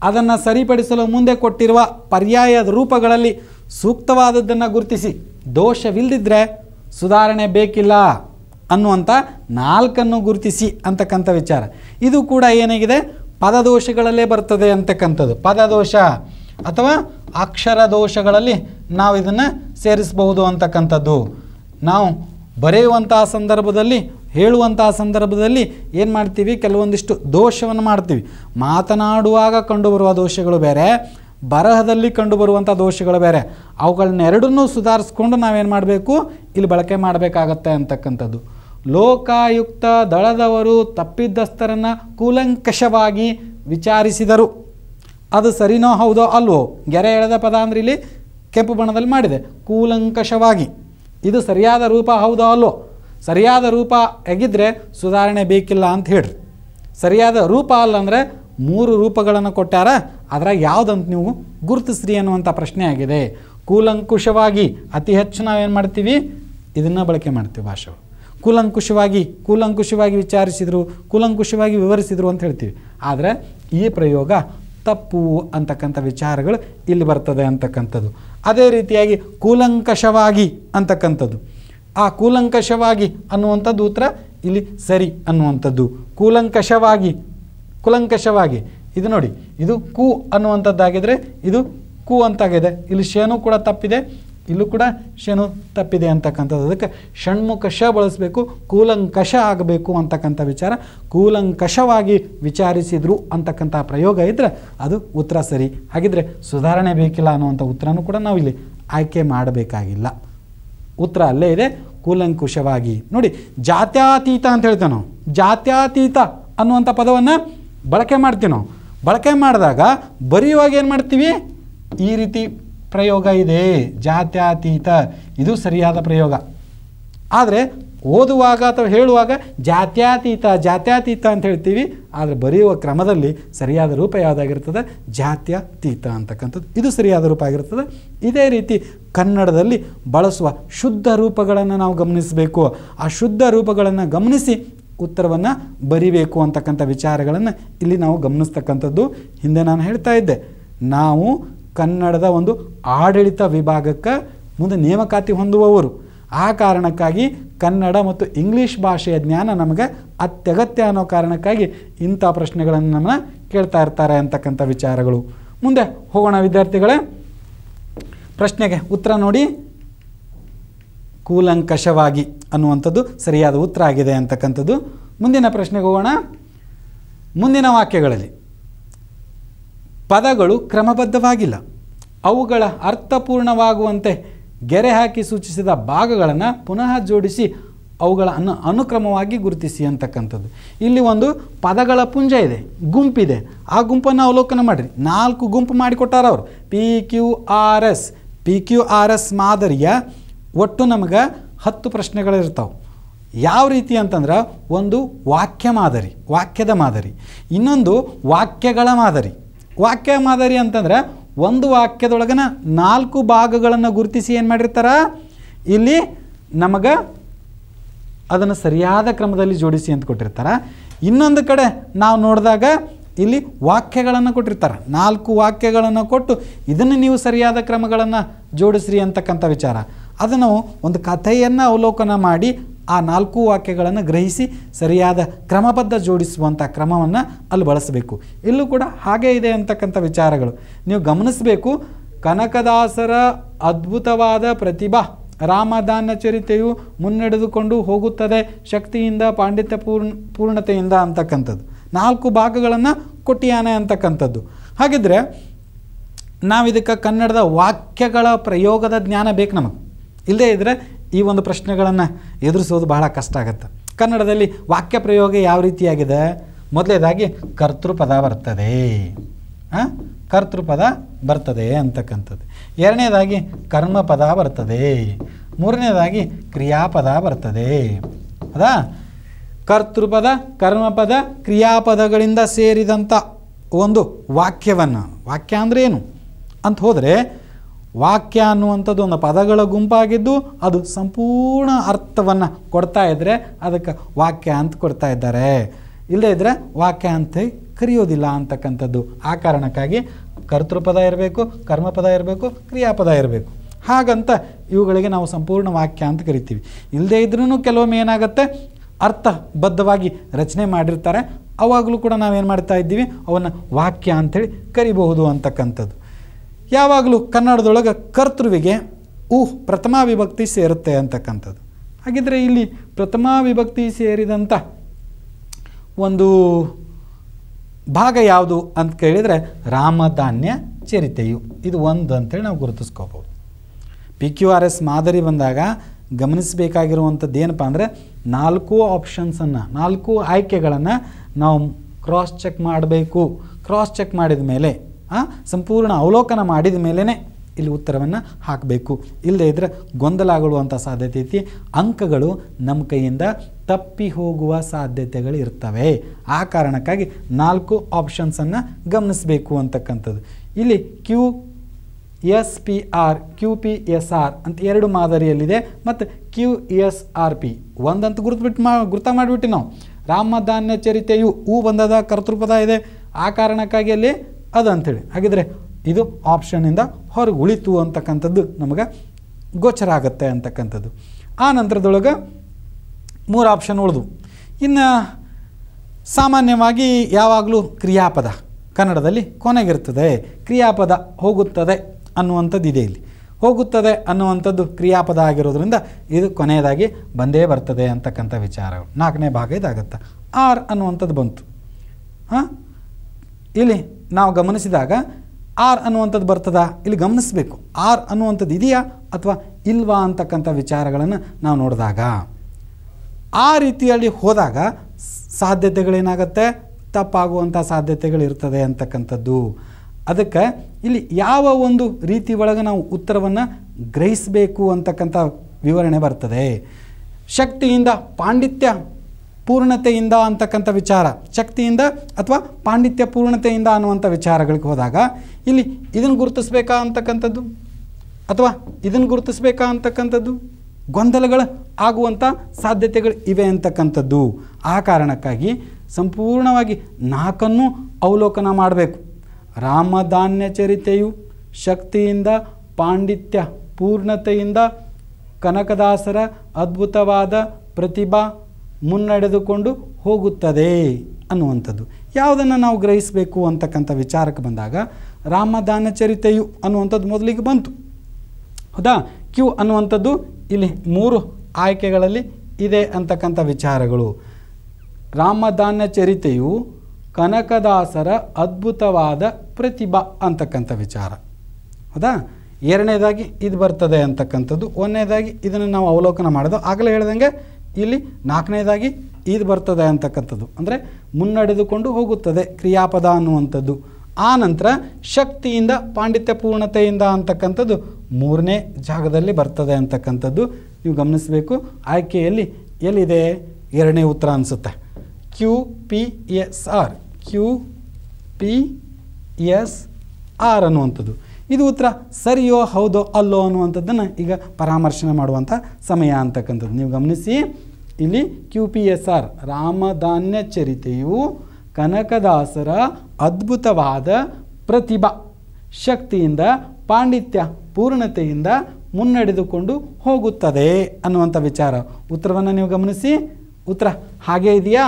ಅದನ್ನು ಸರಿಪಡಿಸಲು ಮುಂದೆ ಕೊಟ್ಟಿರುವ ಪರ್ಯಾಯದ ರೂಪಗಳಲ್ಲಿ ಸೂಕ್ತವಾದದ್ದನ್ನು ಗುರುತಿಸಿ ದೋಷವಿಲ್ಲದಿದ್ದರೆ ಸುಧಾರಣೆ ಬೇಕಿಲ್ಲ ಅನ್ನುವಂಥ ನಾಲ್ಕನ್ನು ಗುರುತಿಸಿ ಅಂತಕ್ಕಂಥ ವಿಚಾರ ಇದು ಕೂಡ ಏನಾಗಿದೆ ಪದದೋಷಗಳಲ್ಲೇ ಬರ್ತದೆ ಅಂತಕ್ಕಂಥದ್ದು ಪದದೋಷ ಅಥವಾ ಅಕ್ಷರ ದೋಷಗಳಲ್ಲಿ ನಾವು ಇದನ್ನು ಸೇರಿಸಬಹುದು ಅಂತಕ್ಕಂಥದ್ದು ನಾವು ಬರೆಯುವಂತಹ ಸಂದರ್ಭದಲ್ಲಿ ಹೇಳುವಂತಹ ಸಂದರ್ಭದಲ್ಲಿ ಏನು ಮಾಡ್ತೀವಿ ಕೆಲವೊಂದಿಷ್ಟು ದೋಷವನ್ನು ಮಾಡ್ತೀವಿ ಮಾತನಾಡುವಾಗ ಕಂಡುಬರುವ ದೋಷಗಳು ಬೇರೆ ಬರಹದಲ್ಲಿ ಕಂಡುಬರುವಂಥ ದೋಷಗಳು ಬೇರೆ ಅವುಗಳನ್ನೆರಡನ್ನೂ ಸುಧಾರಿಸ್ಕೊಂಡು ನಾವೇನು ಮಾಡಬೇಕು ಇಲ್ಲಿ ಬಳಕೆ ಮಾಡಬೇಕಾಗತ್ತೆ ಅಂತಕ್ಕಂಥದ್ದು ಲೋಕಾಯುಕ್ತ ದಳದವರು ತಪ್ಪಿದ್ದಸ್ಥರನ್ನು ಕೂಲಂಕಷವಾಗಿ ವಿಚಾರಿಸಿದರು ಅದು ಸರಿನೋ ಹೌದೋ ಅಲ್ವೋ ಗೆರೆ ಎಳೆದ ಪದ ಅಂದರೆ ಇಲ್ಲಿ ಕೆಂಪು ಬಣ್ಣದಲ್ಲಿ ಮಾಡಿದೆ ಕೂಲಂಕಷವಾಗಿ ಇದು ಸರಿಯಾದ ರೂಪ ಹೌದೋ ಅಲ್ವೋ ಸರಿಯಾದ ರೂಪ ಹೇಗಿದ್ದರೆ ಸುಧಾರಣೆ ಬೇಕಿಲ್ಲ ಅಂತ ಹೇಳ್ರಿ ಸರಿಯಾದ ರೂಪ ಅಲ್ಲ ಅಂದರೆ ಮೂರು ರೂಪಗಳನ್ನು ಕೊಟ್ಟಾರ ಅದರ ಯಾವುದಂತ ನೀವು ಗುರುತಿಸ್ರಿ ಅನ್ನುವಂಥ ಪ್ರಶ್ನೆ ಆಗಿದೆ ಕೂಲಂಕುಷವಾಗಿ ಅತಿ ಹೆಚ್ಚು ನಾವೇನು ಮಾಡ್ತೀವಿ ಇದನ್ನು ಬಳಕೆ ಮಾಡ್ತೀವಿ ಭಾಷೆ ಕೂಲಂಕುಷವಾಗಿ ಕೂಲಂಕುಷವಾಗಿ ವಿಚಾರಿಸಿದರು ಕೂಲಂಕುಷವಾಗಿ ವಿವರಿಸಿದರು ಅಂತ ಹೇಳ್ತೀವಿ ಆದರೆ ಈ ಪ್ರಯೋಗ ತಪ್ಪು ಅಂತಕ್ಕಂಥ ವಿಚಾರಗಳು ಇಲ್ಲಿ ಬರ್ತದೆ ಅಂತಕ್ಕಂಥದ್ದು ಅದೇ ರೀತಿಯಾಗಿ ಕೂಲಂಕಷವಾಗಿ ಅಂತಕ್ಕಂಥದ್ದು ಆ ಕೂಲಂಕಷವಾಗಿ ಅನ್ನುವಂಥದ್ದು ಉತ್ತರ ಇಲ್ಲಿ ಸರಿ ಅನ್ನುವಂಥದ್ದು ಕೂಲಂಕಷವಾಗಿ ಕುಲಂಕಷವಾಗಿ ಇದು ನೋಡಿ ಇದು ಕು ಅನ್ನುವಂಥದ್ದಾಗಿದ್ರೆ ಇದು ಕು ಅಂತಾಗಿದೆ ಇಲ್ಲಿ ಶೇನು ಕೂಡ ತಪ್ಪಿದೆ ಇಲ್ಲೂ ಕೂಡ ಶೇನು ತಪ್ಪಿದೆ ಅಂತಕ್ಕಂಥದ್ದು ಅದಕ್ಕೆ ಷಣ್ಮುಖ ಶ ಬಳಸಬೇಕು ಕೂಲಂಕಷ ಆಗಬೇಕು ಅಂತಕ್ಕಂಥ ವಿಚಾರ ಕೂಲಂಕಷವಾಗಿ ವಿಚಾರಿಸಿದ್ರು ಅಂತಕ್ಕಂಥ ಪ್ರಯೋಗ ಇದ್ದರೆ ಅದು ಉತ್ತರ ಸರಿ ಹಾಗಿದ್ರೆ ಸುಧಾರಣೆ ಬೇಕಿಲ್ಲ ಅನ್ನುವಂಥ ಉತ್ತರನೂ ಕೂಡ ನಾವು ಇಲ್ಲಿ ಆಯ್ಕೆ ಮಾಡಬೇಕಾಗಿಲ್ಲ ಉತ್ತರ ಅಲ್ಲೇ ಇದೆ ಕೂಲಂಕುಶವಾಗಿ ನೋಡಿ ಜಾತ್ಯಾತೀತ ಅಂತ ಹೇಳ್ತೇವೆ ನಾವು ಜಾತ್ಯಾತೀತ ಅನ್ನುವಂಥ ಪದವನ್ನು ಬಳಕೆ ಮಾಡ್ತೀವಿ ನಾವು ಬಳಕೆ ಮಾಡಿದಾಗ ಬರೆಯುವಾಗ ಏನು ಮಾಡ್ತೀವಿ ಈ ರೀತಿ ಪ್ರಯೋಗ ಇದೆ ಜಾತ್ಯಾತೀತ ಇದು ಸರಿಯಾದ ಪ್ರಯೋಗ ಆದರೆ ಓದುವಾಗ ಅಥವಾ ಹೇಳುವಾಗ ಜಾತ್ಯಾತೀತ ಜಾತ್ಯಾತೀತ ಅಂತ ಹೇಳ್ತೀವಿ ಆದರೆ ಬರೆಯುವ ಕ್ರಮದಲ್ಲಿ ಸರಿಯಾದ ರೂಪ ಯಾವುದಾಗಿರ್ತದೆ ಜಾತ್ಯತೀತ ಅಂತಕ್ಕಂಥದ್ದು ಇದು ಸರಿಯಾದ ರೂಪ ಆಗಿರ್ತದೆ ಇದೇ ರೀತಿ ಕನ್ನಡದಲ್ಲಿ ಬಳಸುವ ಶುದ್ಧ ರೂಪಗಳನ್ನು ನಾವು ಗಮನಿಸಬೇಕು ಆ ಶುದ್ಧ ರೂಪಗಳನ್ನು ಗಮನಿಸಿ ಉತ್ತರವನ್ನು ಬರಿಬೇಕು ಅಂತಕ್ಕಂಥ ವಿಚಾರಗಳನ್ನು ಇಲ್ಲಿ ನಾವು ಗಮನಿಸ್ತಕ್ಕಂಥದ್ದು ಹಿಂದೆ ನಾನು ಹೇಳ್ತಾ ಇದ್ದೆ ನಾವು ಕನ್ನಡದ ಒಂದು ಆಡಳಿತ ವಿಭಾಗಕ್ಕೆ ಮುಂದೆ ನೇಮಕಾತಿ ಹೊಂದುವವರು ಆ ಕಾರಣಕ್ಕಾಗಿ ಕನ್ನಡ ಮತ್ತು ಇಂಗ್ಲೀಷ್ ಭಾಷೆಯ ಜ್ಞಾನ ನಮಗೆ ಅತ್ಯಗತ್ಯ ಅನ್ನೋ ಕಾರಣಕ್ಕಾಗಿ ಇಂಥ ಪ್ರಶ್ನೆಗಳನ್ನು ನಮ್ಮನ್ನು ಕೇಳ್ತಾ ಇರ್ತಾರೆ ಅಂತಕ್ಕಂಥ ವಿಚಾರಗಳು ಮುಂದೆ ಹೋಗೋಣ ವಿದ್ಯಾರ್ಥಿಗಳೇ ಪ್ರಶ್ನೆಗೆ ಉತ್ತರ ನೋಡಿ ಕೂಲಂಕಷವಾಗಿ ಅನ್ನುವಂಥದ್ದು ಸರಿಯಾದ ಉತ್ತರ ಆಗಿದೆ ಅಂತಕ್ಕಂಥದ್ದು ಮುಂದಿನ ಪ್ರಶ್ನೆಗೆ ಹೋಗೋಣ ಮುಂದಿನ ವಾಕ್ಯಗಳಲ್ಲಿ ಪದಗಳು ಕ್ರಮಬದ್ಧವಾಗಿಲ್ಲ ಅವುಗಳ ಅರ್ಥಪೂರ್ಣವಾಗುವಂತೆ ಗೆರೆ ಹಾಕಿ ಸೂಚಿಸಿದ ಭಾಗಗಳನ್ನು ಪುನಃ ಜೋಡಿಸಿ ಅವುಗಳ ಅನುಕ್ರಮವಾಗಿ ಗುರುತಿಸಿ ಅಂತಕ್ಕಂಥದ್ದು ಇಲ್ಲಿ ಒಂದು ಪದಗಳ ಪುಂಜ ಇದೆ ಗುಂಪಿದೆ ಆ ಗುಂಪನ್ನು ಅವಲೋಕನ ಮಾಡಿರಿ ನಾಲ್ಕು ಗುಂಪು ಮಾಡಿಕೊಟ್ಟಾರ ಅವರು P Q R S P Q R S ಮಾದರಿಯ ಒಟ್ಟು ನಮಗೆ ಹತ್ತು ಪ್ರಶ್ನೆಗಳಿರ್ತಾವೆ ಯಾವ ರೀತಿ ಅಂತಂದ್ರೆ ಒಂದು ವಾಕ್ಯ ಮಾದರಿ ವಾಕ್ಯದ ಮಾದರಿ ಇನ್ನೊಂದು ವಾಕ್ಯಗಳ ಮಾದರಿ ವಾಕ್ಯ ಮಾದರಿ ಅಂತಂದ್ರೆ ಒಂದು ವಾಕ್ಯದೊಳಗನ ನಾಲ್ಕು ಭಾಗಗಳನ್ನು ಗುರುತಿಸಿ ಏನು ಮಾಡಿರ್ತಾರೆ ಇಲ್ಲಿ ನಮಗೆ ಅದನ್ನು ಸರಿಯಾದ ಕ್ರಮದಲ್ಲಿ ಜೋಡಿಸಿ ಅಂತ ಕೊಟ್ಟಿರ್ತಾರೆ ಇನ್ನೊಂದು ಕಡೆ ನಾವು ನೋಡಿದಾಗ ಇಲ್ಲಿ ವಾಕ್ಯಗಳನ್ನು ಕೊಟ್ಟಿರ್ತಾರೆ ನಾಲ್ಕು ವಾಕ್ಯಗಳನ್ನು ಕೊಟ್ಟು ಇದನ್ನು ನೀವು ಸರಿಯಾದ ಕ್ರಮಗಳನ್ನು ಜೋಡಿಸ್ರಿ ಅಂತಕ್ಕಂಥ ವಿಚಾರ ಅದನ್ನು ಒಂದು ಕಥೆಯನ್ನು ಅವಲೋಕನ ಮಾಡಿ ಆ ನಾಲ್ಕು ವಾಕ್ಯಗಳನ್ನು ಗ್ರಹಿಸಿ ಸರಿಯಾದ ಕ್ರಮಬದ್ಧ ಜೋಡಿಸುವಂಥ ಕ್ರಮವನ್ನು ಅಲ್ಲಿ ಬಳಸಬೇಕು ಇಲ್ಲೂ ಕೂಡ ಹಾಗೇ ಇದೆ ಅಂತಕ್ಕಂಥ ವಿಚಾರಗಳು ನೀವು ಗಮನಿಸಬೇಕು ಕನಕದಾಸರ ಅದ್ಭುತವಾದ ಪ್ರತಿಭಾ ರಾಮದಾನ ಚರಿತೆಯು ಮುನ್ನಡೆದುಕೊಂಡು ಹೋಗುತ್ತದೆ ಶಕ್ತಿಯಿಂದ ಪಾಂಡಿತ್ಯ ಪೂರ್ಣ ಪೂರ್ಣತೆಯಿಂದ ಅಂತಕ್ಕಂಥದ್ದು ನಾಲ್ಕು ಭಾಗಗಳನ್ನು ಕೊಟ್ಟಿಯಾನೆ ಅಂತಕ್ಕಂಥದ್ದು ಹಾಗಿದ್ರೆ ನಾವಿದಕ್ಕೆ ಕನ್ನಡದ ವಾಕ್ಯಗಳ ಪ್ರಯೋಗದ ಜ್ಞಾನ ಬೇಕು ನಮಗೆ ಇಲ್ಲದೇ ಇದ್ದರೆ ಈ ಒಂದು ಪ್ರಶ್ನೆಗಳನ್ನು ಎದುರಿಸೋದು ಬಹಳ ಕಷ್ಟ ಆಗುತ್ತೆ ಕನ್ನಡದಲ್ಲಿ ವಾಕ್ಯ ಪ್ರಯೋಗ ಯಾವ ರೀತಿಯಾಗಿದೆ ಮೊದಲೇದಾಗಿ ಕರ್ತೃಪದ ಬರ್ತದೆ ಹಾಂ ಕರ್ತೃಪದ ಬರ್ತದೆ ಅಂತಕ್ಕಂಥದ್ದು ಎರಡನೇದಾಗಿ ಕರ್ಮಪದ ಬರ್ತದೆ ಮೂರನೇದಾಗಿ ಕ್ರಿಯಾಪದ ಬರ್ತದೆ ಅದಾ ಕರ್ತೃಪದ ಕರ್ಮಪದ ಕ್ರಿಯಾಪದಗಳಿಂದ ಸೇರಿದಂಥ ಒಂದು ವಾಕ್ಯವನ್ನು ವಾಕ್ಯ ಅಂದರೆ ಏನು ಅಂತ ಹೋದರೆ ವಾಕ್ಯ ಅನ್ನುವಂಥದ್ದು ಒಂದು ಪದಗಳ ಗುಂಪಾಗಿದ್ದು ಅದು ಸಂಪೂರ್ಣ ಅರ್ಥವನ್ನು ಕೊಡ್ತಾ ಇದ್ದರೆ ಅದಕ್ಕೆ ವಾಕ್ಯ ಅಂತ ಕೊಡ್ತಾ ಇದ್ದಾರೆ ಇಲ್ಲದೇ ಇದ್ದರೆ ವಾಕ್ಯ ಅಂತ ಕರೆಯೋದಿಲ್ಲ ಅಂತಕ್ಕಂಥದ್ದು ಆ ಕಾರಣಕ್ಕಾಗಿ ಕರ್ತೃಪದ ಇರಬೇಕು ಕರ್ಮಪದ ಇರಬೇಕು ಕ್ರಿಯಾಪದ ಇರಬೇಕು ಹಾಗಂತ ಇವುಗಳಿಗೆ ನಾವು ಸಂಪೂರ್ಣ ವಾಕ್ಯ ಅಂತ ಕರಿತೀವಿ ಇಲ್ಲದೇ ಇದ್ರೂ ಕೆಲವೊಮ್ಮೆ ಏನಾಗುತ್ತೆ ಅರ್ಥಬದ್ಧವಾಗಿ ರಚನೆ ಮಾಡಿರ್ತಾರೆ ಅವಾಗಲೂ ಕೂಡ ನಾವೇನು ಮಾಡ್ತಾ ಇದ್ದೀವಿ ಅವನ್ನು ವಾಕ್ಯ ಅಂಥೇಳಿ ಕರಿಬಹುದು ಅಂತಕ್ಕಂಥದ್ದು ಯಾವಾಗಲೂ ಕನ್ನಡದೊಳಗೆ ಕರ್ತೃವಿಗೆ ಊಹ್ ಪ್ರಥಮಾ ವಿಭಕ್ತಿ ಸೇರುತ್ತೆ ಅಂತಕ್ಕಂಥದ್ದು ಹಾಗಿದ್ರೆ ಇಲ್ಲಿ ಪ್ರಥಮಾ ವಿಭಕ್ತಿ ಸೇರಿದಂಥ ಒಂದು ಭಾಗ ಯಾವುದು ಅಂತ ಕೇಳಿದರೆ ರಾಮಧಾನ್ಯ ಚರಿತೆಯು ಇದು ಒಂದು ಅಂತೇಳಿ ನಾವು ಗುರುತಿಸ್ಕೋಬೋದು ಪಿ ಕ್ಯೂ ಆರ್ ಎಸ್ ಮಾದರಿ ಬಂದಾಗ ಗಮನಿಸಬೇಕಾಗಿರುವಂಥದ್ದು ಏನಪ್ಪ ಅಂದರೆ ನಾಲ್ಕು ಆಪ್ಷನ್ಸನ್ನು ನಾಲ್ಕು ಆಯ್ಕೆಗಳನ್ನು ನಾವು ಕ್ರಾಸ್ ಚೆಕ್ ಮಾಡಬೇಕು ಕ್ರಾಸ್ ಚೆಕ್ ಮಾಡಿದ ಮೇಲೆ ಸಂಪೂರ್ಣ ಅವಲೋಕನ ಮಾಡಿದ ಮೇಲೇ ಇಲ್ಲಿ ಉತ್ತರವನ್ನು ಹಾಕಬೇಕು ಇಲ್ಲದೇ ಇದ್ದರೆ ಗೊಂದಲಾಗಳುವಂಥ ಸಾಧ್ಯತೆ ಐತಿ ಅಂಕಗಳು ನಮ್ಮ ಕೈಯಿಂದ ತಪ್ಪಿ ಹೋಗುವ ಸಾಧ್ಯತೆಗಳು ಇರ್ತವೆ ಆ ಕಾರಣಕ್ಕಾಗಿ ನಾಲ್ಕು ಆಪ್ಷನ್ಸನ್ನು ಗಮನಿಸಬೇಕು ಅಂತಕ್ಕಂಥದ್ದು ಇಲ್ಲಿ Q S P R Q P S R ಅಂತ ಎರಡು ಮಾದರಿಯಲ್ಲಿದೆ ಮತ್ತು ಕ್ಯೂ ಎಸ್ ಆರ್ ಪಿ ಒಂದಂತ ಬಿಟ್ಟು ಮಾ ಗುರುತ ಮಾಡಿಬಿಟ್ಟು ನಾವು ರಾಮಧಾನ್ಯ ಚರಿತೆಯು ಹೂ ಬಂದದ ಕರ್ತೃಪದ ಇದೆ ಆ ಕಾರಣಕ್ಕಾಗಿ ಅಲ್ಲಿ ಅಂಥೇಳಿ ಹಾಗಿದ್ರೆ ಇದು ಆಪ್ಷನ್ನಿಂದ ಹೊರಗೆ ಉಳಿತು ಅಂತಕ್ಕಂಥದ್ದು ನಮಗೆ ಗೋಚರ ಆಗುತ್ತೆ ಅಂತಕ್ಕಂಥದ್ದು ಆ ನಂತರದೊಳಗೆ ಮೂರು ಆಪ್ಷನ್ ಉಳಿದು ಇನ್ನು ಸಾಮಾನ್ಯವಾಗಿ ಯಾವಾಗಲೂ ಕ್ರಿಯಾಪದ ಕನ್ನಡದಲ್ಲಿ ಕೊನೆಗಿರ್ತದೆ ಕ್ರಿಯಾಪದ ಹೋಗುತ್ತದೆ ಅನ್ನುವಂಥದ್ದು ಇದೆ ಇಲ್ಲಿ ಹೋಗುತ್ತದೆ ಅನ್ನುವಂಥದ್ದು ಕ್ರಿಯಾಪದ ಆಗಿರೋದ್ರಿಂದ ಇದು ಕೊನೆಯದಾಗಿ ಬಂದೇ ಬರ್ತದೆ ಅಂತಕ್ಕಂಥ ವಿಚಾರ ನಾಲ್ಕನೇ ಭಾಗ ಇದಾಗುತ್ತೆ ಆರ್ ಅನ್ನುವಂಥದ್ದು ಬಂತು ಹಾಂ ಇಲ್ಲಿ ನಾವು ಗಮನಿಸಿದಾಗ ಆರ್ ಅನ್ನುವಂಥದ್ದು ಬರ್ತದ ಇಲ್ಲಿ ಗಮನಿಸಬೇಕು ಆರ್ ಅನ್ನುವಂಥದ್ದು ಇದೆಯಾ ಅಥವಾ ಇಲ್ವಾ ಅಂತಕ್ಕಂಥ ವಿಚಾರಗಳನ್ನು ನಾವು ನೋಡಿದಾಗ ಆ ರೀತಿಯಲ್ಲಿ ಹೋದಾಗ ಸಾಧ್ಯತೆಗಳೇನಾಗುತ್ತೆ ತಪ್ಪಾಗುವಂಥ ಸಾಧ್ಯತೆಗಳಿರ್ತದೆ ಅಂತಕ್ಕಂಥದ್ದು ಅದಕ್ಕೆ ಇಲ್ಲಿ ಯಾವ ಒಂದು ರೀತಿ ಒಳಗೆ ನಾವು ಉತ್ತರವನ್ನು ಗ್ರಹಿಸಬೇಕು ಅಂತಕ್ಕಂಥ ವಿವರಣೆ ಬರ್ತದೆ ಶಕ್ತಿಯಿಂದ ಪಾಂಡಿತ್ಯ ಪೂರ್ಣತೆಯಿಂದ ಅಂತಕ್ಕಂಥ ವಿಚಾರ ಶಕ್ತಿಯಿಂದ ಅಥವಾ ಪಾಂಡಿತ್ಯ ಪೂರ್ಣತೆಯಿಂದ ಅನ್ನುವಂಥ ವಿಚಾರಗಳಿಗೆ ಹೋದಾಗ ಇಲ್ಲಿ ಇದನ್ನು ಗುರುತಿಸ್ಬೇಕಾ ಅಂತಕ್ಕಂಥದ್ದು ಅಥವಾ ಇದನ್ನು ಗುರುತಿಸ್ಬೇಕಾ ಅಂತಕ್ಕಂಥದ್ದು ಗೊಂದಲಗಳು ಆಗುವಂಥ ಸಾಧ್ಯತೆಗಳು ಇವೆ ಅಂತಕ್ಕಂಥದ್ದು ಆ ಕಾರಣಕ್ಕಾಗಿ ಸಂಪೂರ್ಣವಾಗಿ ನಾಲ್ಕನ್ನು ಅವಲೋಕನ ಮಾಡಬೇಕು ರಾಮಧಾನ್ಯ ಚರಿತೆಯು ಶಕ್ತಿಯಿಂದ ಪಾಂಡಿತ್ಯ ಪೂರ್ಣತೆಯಿಂದ ಕನಕದಾಸರ ಅದ್ಭುತವಾದ ಪ್ರತಿಭಾ ಮುನ್ನಡೆದುಕೊಂಡು ಹೋಗುತ್ತದೆ ಅನ್ನುವಂಥದ್ದು ಯಾವುದನ್ನು ನಾವು ಗ್ರಹಿಸಬೇಕು ಅಂತಕ್ಕಂಥ ವಿಚಾರಕ್ಕೆ ಬಂದಾಗ ರಾಮದಾನ ಚರಿತೆಯು ಅನ್ನುವಂಥದ್ದು ಮೊದಲಿಗೆ ಬಂತು ಹೌದಾ ಕ್ಯೂ ಅನ್ನುವಂಥದ್ದು ಇಲ್ಲಿ ಮೂರು ಆಯ್ಕೆಗಳಲ್ಲಿ ಇದೆ ಅಂತಕ್ಕಂಥ ವಿಚಾರಗಳು ರಾಮದಾನ ಚರಿತೆಯು ಕನಕದಾಸರ ಅದ್ಭುತವಾದ ಪ್ರತಿಭಾ ಅಂತಕ್ಕಂಥ ವಿಚಾರ ಹೌದಾ ಎರಡನೇದಾಗಿ ಇದು ಬರ್ತದೆ ಅಂತಕ್ಕಂಥದ್ದು ಒಂದನೇದಾಗಿ ಇದನ್ನು ನಾವು ಅವಲೋಕನ ಮಾಡೋದು ಆಗಲೇ ಹೇಳ್ದಂಗೆ ಇಲ್ಲಿ ನಾಲ್ಕನೇದಾಗಿ ಇದು ಬರ್ತದೆ ಅಂತಕ್ಕಂಥದ್ದು ಅಂದರೆ ಮುನ್ನಡೆದುಕೊಂಡು ಹೋಗುತ್ತದೆ ಕ್ರಿಯಾಪದ ಅನ್ನುವಂಥದ್ದು ಆ ನಂತರ ಶಕ್ತಿಯಿಂದ ಪಾಂಡಿತ್ಯಪೂರ್ಣತೆಯಿಂದ ಅಂತಕ್ಕಂಥದ್ದು ಮೂರನೇ ಜಾಗದಲ್ಲಿ ಬರ್ತದೆ ಅಂತಕ್ಕಂಥದ್ದು ನೀವು ಗಮನಿಸಬೇಕು ಆಯ್ಕೆಯಲ್ಲಿ ಎಲ್ಲಿದೆ ಎರಡನೇ ಉತ್ತರ ಅನಿಸುತ್ತೆ Q P S R Q P S R ಅನ್ನುವಂಥದ್ದು ಇದು ಉತ್ತರ ಸರಿಯೋ ಹೌದೋ ಅಲ್ಲೋ ಅನ್ನುವಂಥದ್ದನ್ನು ಈಗ ಪರಾಮರ್ಶನೆ ಮಾಡುವಂಥ ಸಮಯ ಅಂತಕ್ಕಂಥದ್ದು ನೀವು ಗಮನಿಸಿ ಇಲ್ಲಿ ಕ್ಯೂ ಪಿ ಎಸ್ ಆರ್ ರಾಮಧಾನ್ಯ ಚರಿತೆಯು ಕನಕದಾಸರ ಅದ್ಭುತವಾದ ಪ್ರತಿಭಾ ಶಕ್ತಿಯಿಂದ ಪಾಂಡಿತ್ಯ ಪೂರ್ಣತೆಯಿಂದ ಮುನ್ನಡೆದುಕೊಂಡು ಹೋಗುತ್ತದೆ ಅನ್ನುವಂಥ ವಿಚಾರ ಉತ್ತರವನ್ನು ನೀವು ಗಮನಿಸಿ ಉತ್ತರ ಹಾಗೇ ಇದೆಯಾ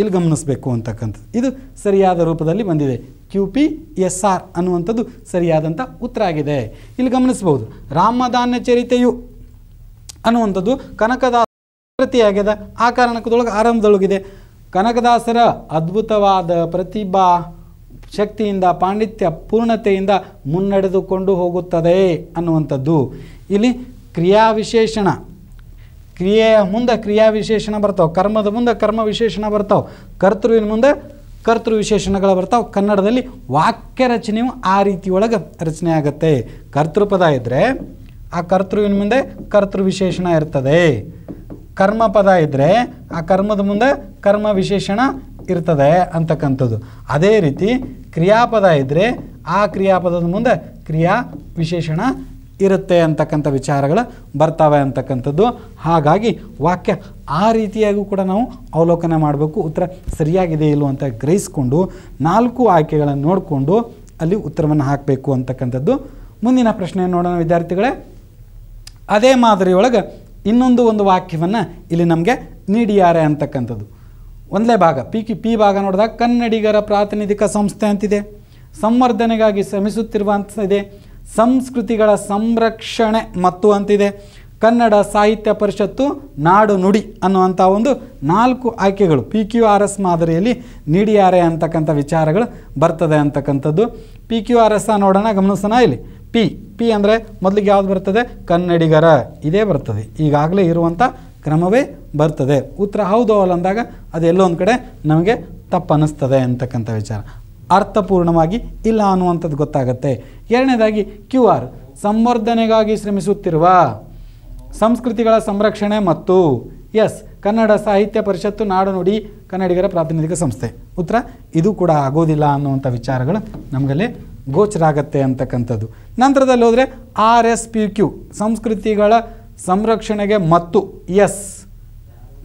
ಇಲ್ಲಿ ಗಮನಿಸಬೇಕು ಅಂತಕ್ಕಂಥದ್ದು ಇದು ಸರಿಯಾದ ರೂಪದಲ್ಲಿ ಬಂದಿದೆ ಕ್ಯೂ ಪಿ ಎಸ್ ಆರ್ ಅನ್ನುವಂಥದ್ದು ಸರಿಯಾದಂಥ ಉತ್ತರ ಆಗಿದೆ ಇಲ್ಲಿ ಗಮನಿಸಬಹುದು ರಾಮಧಾನ್ಯ ಚರಿತೆಯು ಅನ್ನುವಂಥದ್ದು ಕನಕದಾಸ ಆಗ್ಯದ ಆ ಕಾರಣಕ್ಕೊಳಗೆ ಆರಂಭದೊಳಗಿದೆ ಕನಕದಾಸರ ಅದ್ಭುತವಾದ ಪ್ರತಿಭಾ ಶಕ್ತಿಯಿಂದ ಪಾಂಡಿತ್ಯ ಪೂರ್ಣತೆಯಿಂದ ಮುನ್ನಡೆದುಕೊಂಡು ಹೋಗುತ್ತದೆ ಅನ್ನುವಂಥದ್ದು ಇಲ್ಲಿ ಕ್ರಿಯಾ ವಿಶೇಷಣ ಕ್ರಿಯೆಯ ಮುಂದೆ ಕ್ರಿಯಾ ವಿಶೇಷಣ ಬರ್ತಾವೆ ಕರ್ಮದ ಮುಂದೆ ಕರ್ಮ ವಿಶೇಷಣ ಬರ್ತಾವೆ ಕರ್ತೃವಿನ ಮುಂದೆ ಕರ್ತೃ ವಿಶೇಷಣಗಳು ಬರ್ತಾವೆ ಕನ್ನಡದಲ್ಲಿ ವಾಕ್ಯ ರಚನೆಯು ಆ ರೀತಿಯೊಳಗೆ ರಚನೆ ಆಗುತ್ತೆ ಕರ್ತೃಪದ ಇದ್ದರೆ ಆ ಕರ್ತೃವಿನ ಮುಂದೆ ಕರ್ತೃ ವಿಶೇಷಣ ಇರ್ತದೆ ಕರ್ಮ ಪದ ಇದ್ದರೆ ಆ ಕರ್ಮದ ಮುಂದೆ ಕರ್ಮ ವಿಶೇಷಣ ಇರ್ತದೆ ಅಂತಕ್ಕಂಥದ್ದು ಅದೇ ರೀತಿ ಕ್ರಿಯಾಪದ ಇದ್ದರೆ ಆ ಕ್ರಿಯಾಪದದ ಮುಂದೆ ಕ್ರಿಯಾ ವಿಶೇಷಣ ಇರುತ್ತೆ ಅಂತಕ್ಕಂಥ ವಿಚಾರಗಳು ಬರ್ತಾವೆ ಅಂತಕ್ಕಂಥದ್ದು ಹಾಗಾಗಿ ವಾಕ್ಯ ಆ ರೀತಿಯಾಗೂ ಕೂಡ ನಾವು ಅವಲೋಕನ ಮಾಡಬೇಕು ಉತ್ತರ ಸರಿಯಾಗಿದೆ ಇಲ್ಲೋ ಅಂತ ಗ್ರಹಿಸಿಕೊಂಡು ನಾಲ್ಕು ಆಯ್ಕೆಗಳನ್ನು ನೋಡಿಕೊಂಡು ಅಲ್ಲಿ ಉತ್ತರವನ್ನು ಹಾಕಬೇಕು ಅಂತಕ್ಕಂಥದ್ದು ಮುಂದಿನ ಪ್ರಶ್ನೆಯನ್ನು ನೋಡೋಣ ವಿದ್ಯಾರ್ಥಿಗಳೇ ಅದೇ ಮಾದರಿಯೊಳಗೆ ಇನ್ನೊಂದು ಒಂದು ವಾಕ್ಯವನ್ನು ಇಲ್ಲಿ ನಮಗೆ ನೀಡಿಯಾರೆ ಅಂತಕ್ಕಂಥದ್ದು ಒಂದಲೇ ಭಾಗ ಪಿ ಕಿ ಪಿ ಭಾಗ ನೋಡಿದಾಗ ಕನ್ನಡಿಗರ ಪ್ರಾತಿನಿಧಿಕ ಸಂಸ್ಥೆ ಅಂತಿದೆ ಸಂವರ್ಧನೆಗಾಗಿ ಶ್ರಮಿಸುತ್ತಿರುವಂಥ ಇದೆ ಸಂಸ್ಕೃತಿಗಳ ಸಂರಕ್ಷಣೆ ಮತ್ತು ಅಂತಿದೆ ಕನ್ನಡ ಸಾಹಿತ್ಯ ಪರಿಷತ್ತು ನಾಡು ನುಡಿ ಅನ್ನುವಂಥ ಒಂದು ನಾಲ್ಕು ಆಯ್ಕೆಗಳು ಪಿ ಕ್ಯೂ ಆರ್ ಎಸ್ ಮಾದರಿಯಲ್ಲಿ ನೀಡಿಯಾರೆ ಅಂತಕ್ಕಂಥ ವಿಚಾರಗಳು ಬರ್ತದೆ ಅಂತಕ್ಕಂಥದ್ದು ಪಿ ಕ್ಯೂ ಆರ್ ಎಸ್ ನೋಡೋಣ ಗಮನಿಸೋಣ ಇಲ್ಲಿ ಪಿ ಪಿ ಅಂದರೆ ಮೊದಲಿಗೆ ಯಾವುದು ಬರ್ತದೆ ಕನ್ನಡಿಗರ ಇದೇ ಬರ್ತದೆ ಈಗಾಗಲೇ ಇರುವಂಥ ಕ್ರಮವೇ ಬರ್ತದೆ ಉತ್ತರ ಹೌದು ಅಲ್ಲ ಅಂದಾಗ ಅದೆಲ್ಲೋ ಒಂದು ಕಡೆ ನಮಗೆ ತಪ್ಪನ್ನಿಸ್ತದೆ ಅಂತಕ್ಕಂಥ ವಿಚಾರ ಅರ್ಥಪೂರ್ಣವಾಗಿ ಇಲ್ಲ ಅನ್ನುವಂಥದ್ದು ಗೊತ್ತಾಗುತ್ತೆ ಎರಡನೇದಾಗಿ ಕ್ಯೂ ಆರ್ ಸಂವರ್ಧನೆಗಾಗಿ ಶ್ರಮಿಸುತ್ತಿರುವ ಸಂಸ್ಕೃತಿಗಳ ಸಂರಕ್ಷಣೆ ಮತ್ತು ಎಸ್ ಕನ್ನಡ ಸಾಹಿತ್ಯ ಪರಿಷತ್ತು ನಾಡುನುಡಿ ಕನ್ನಡಿಗರ ಪ್ರಾತಿನಿಧಿಕ ಸಂಸ್ಥೆ ಉತ್ತರ ಇದು ಕೂಡ ಆಗೋದಿಲ್ಲ ಅನ್ನುವಂಥ ವಿಚಾರಗಳು ನಮಗಲ್ಲಿ ಗೋಚರ ಆಗತ್ತೆ ಅಂತಕ್ಕಂಥದ್ದು ನಂತರದಲ್ಲಿ ಹೋದರೆ ಆರ್ ಎಸ್ ಪಿ ಕ್ಯೂ ಸಂಸ್ಕೃತಿಗಳ ಸಂರಕ್ಷಣೆಗೆ ಮತ್ತು ಎಸ್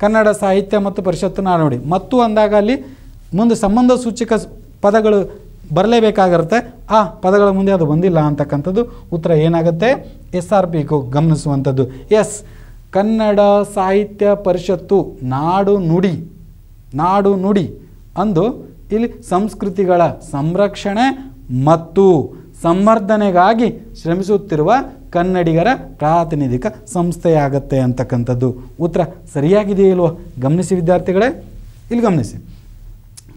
ಕನ್ನಡ ಸಾಹಿತ್ಯ ಮತ್ತು ಪರಿಷತ್ತು ನಾ ನೋಡಿ ಮತ್ತು ಅಂದಾಗ ಅಲ್ಲಿ ಮುಂದೆ ಸಂಬಂಧ ಸೂಚಕ ಪದಗಳು ಬರಲೇಬೇಕಾಗಿರುತ್ತೆ ಆ ಪದಗಳ ಮುಂದೆ ಅದು ಬಂದಿಲ್ಲ ಅಂತಕ್ಕಂಥದ್ದು ಉತ್ತರ ಏನಾಗುತ್ತೆ ಎಸ್ ಆರ್ ಪಿ ಗಮನಿಸುವಂಥದ್ದು ಎಸ್ ಕನ್ನಡ ಸಾಹಿತ್ಯ ಪರಿಷತ್ತು ನಾಡು ನುಡಿ ನಾಡು ನುಡಿ ಅಂದು ಇಲ್ಲಿ ಸಂಸ್ಕೃತಿಗಳ ಸಂರಕ್ಷಣೆ ಮತ್ತು ಸಂವರ್ಧನೆಗಾಗಿ ಶ್ರಮಿಸುತ್ತಿರುವ ಕನ್ನಡಿಗರ ಪ್ರಾತಿನಿಧಿಕ ಸಂಸ್ಥೆಯಾಗತ್ತೆ ಅಂತಕ್ಕಂಥದ್ದು ಉತ್ತರ ಸರಿಯಾಗಿದೆಯೇ ಇಲ್ವೋ ಗಮನಿಸಿ ವಿದ್ಯಾರ್ಥಿಗಳೇ ಇಲ್ಲಿ ಗಮನಿಸಿ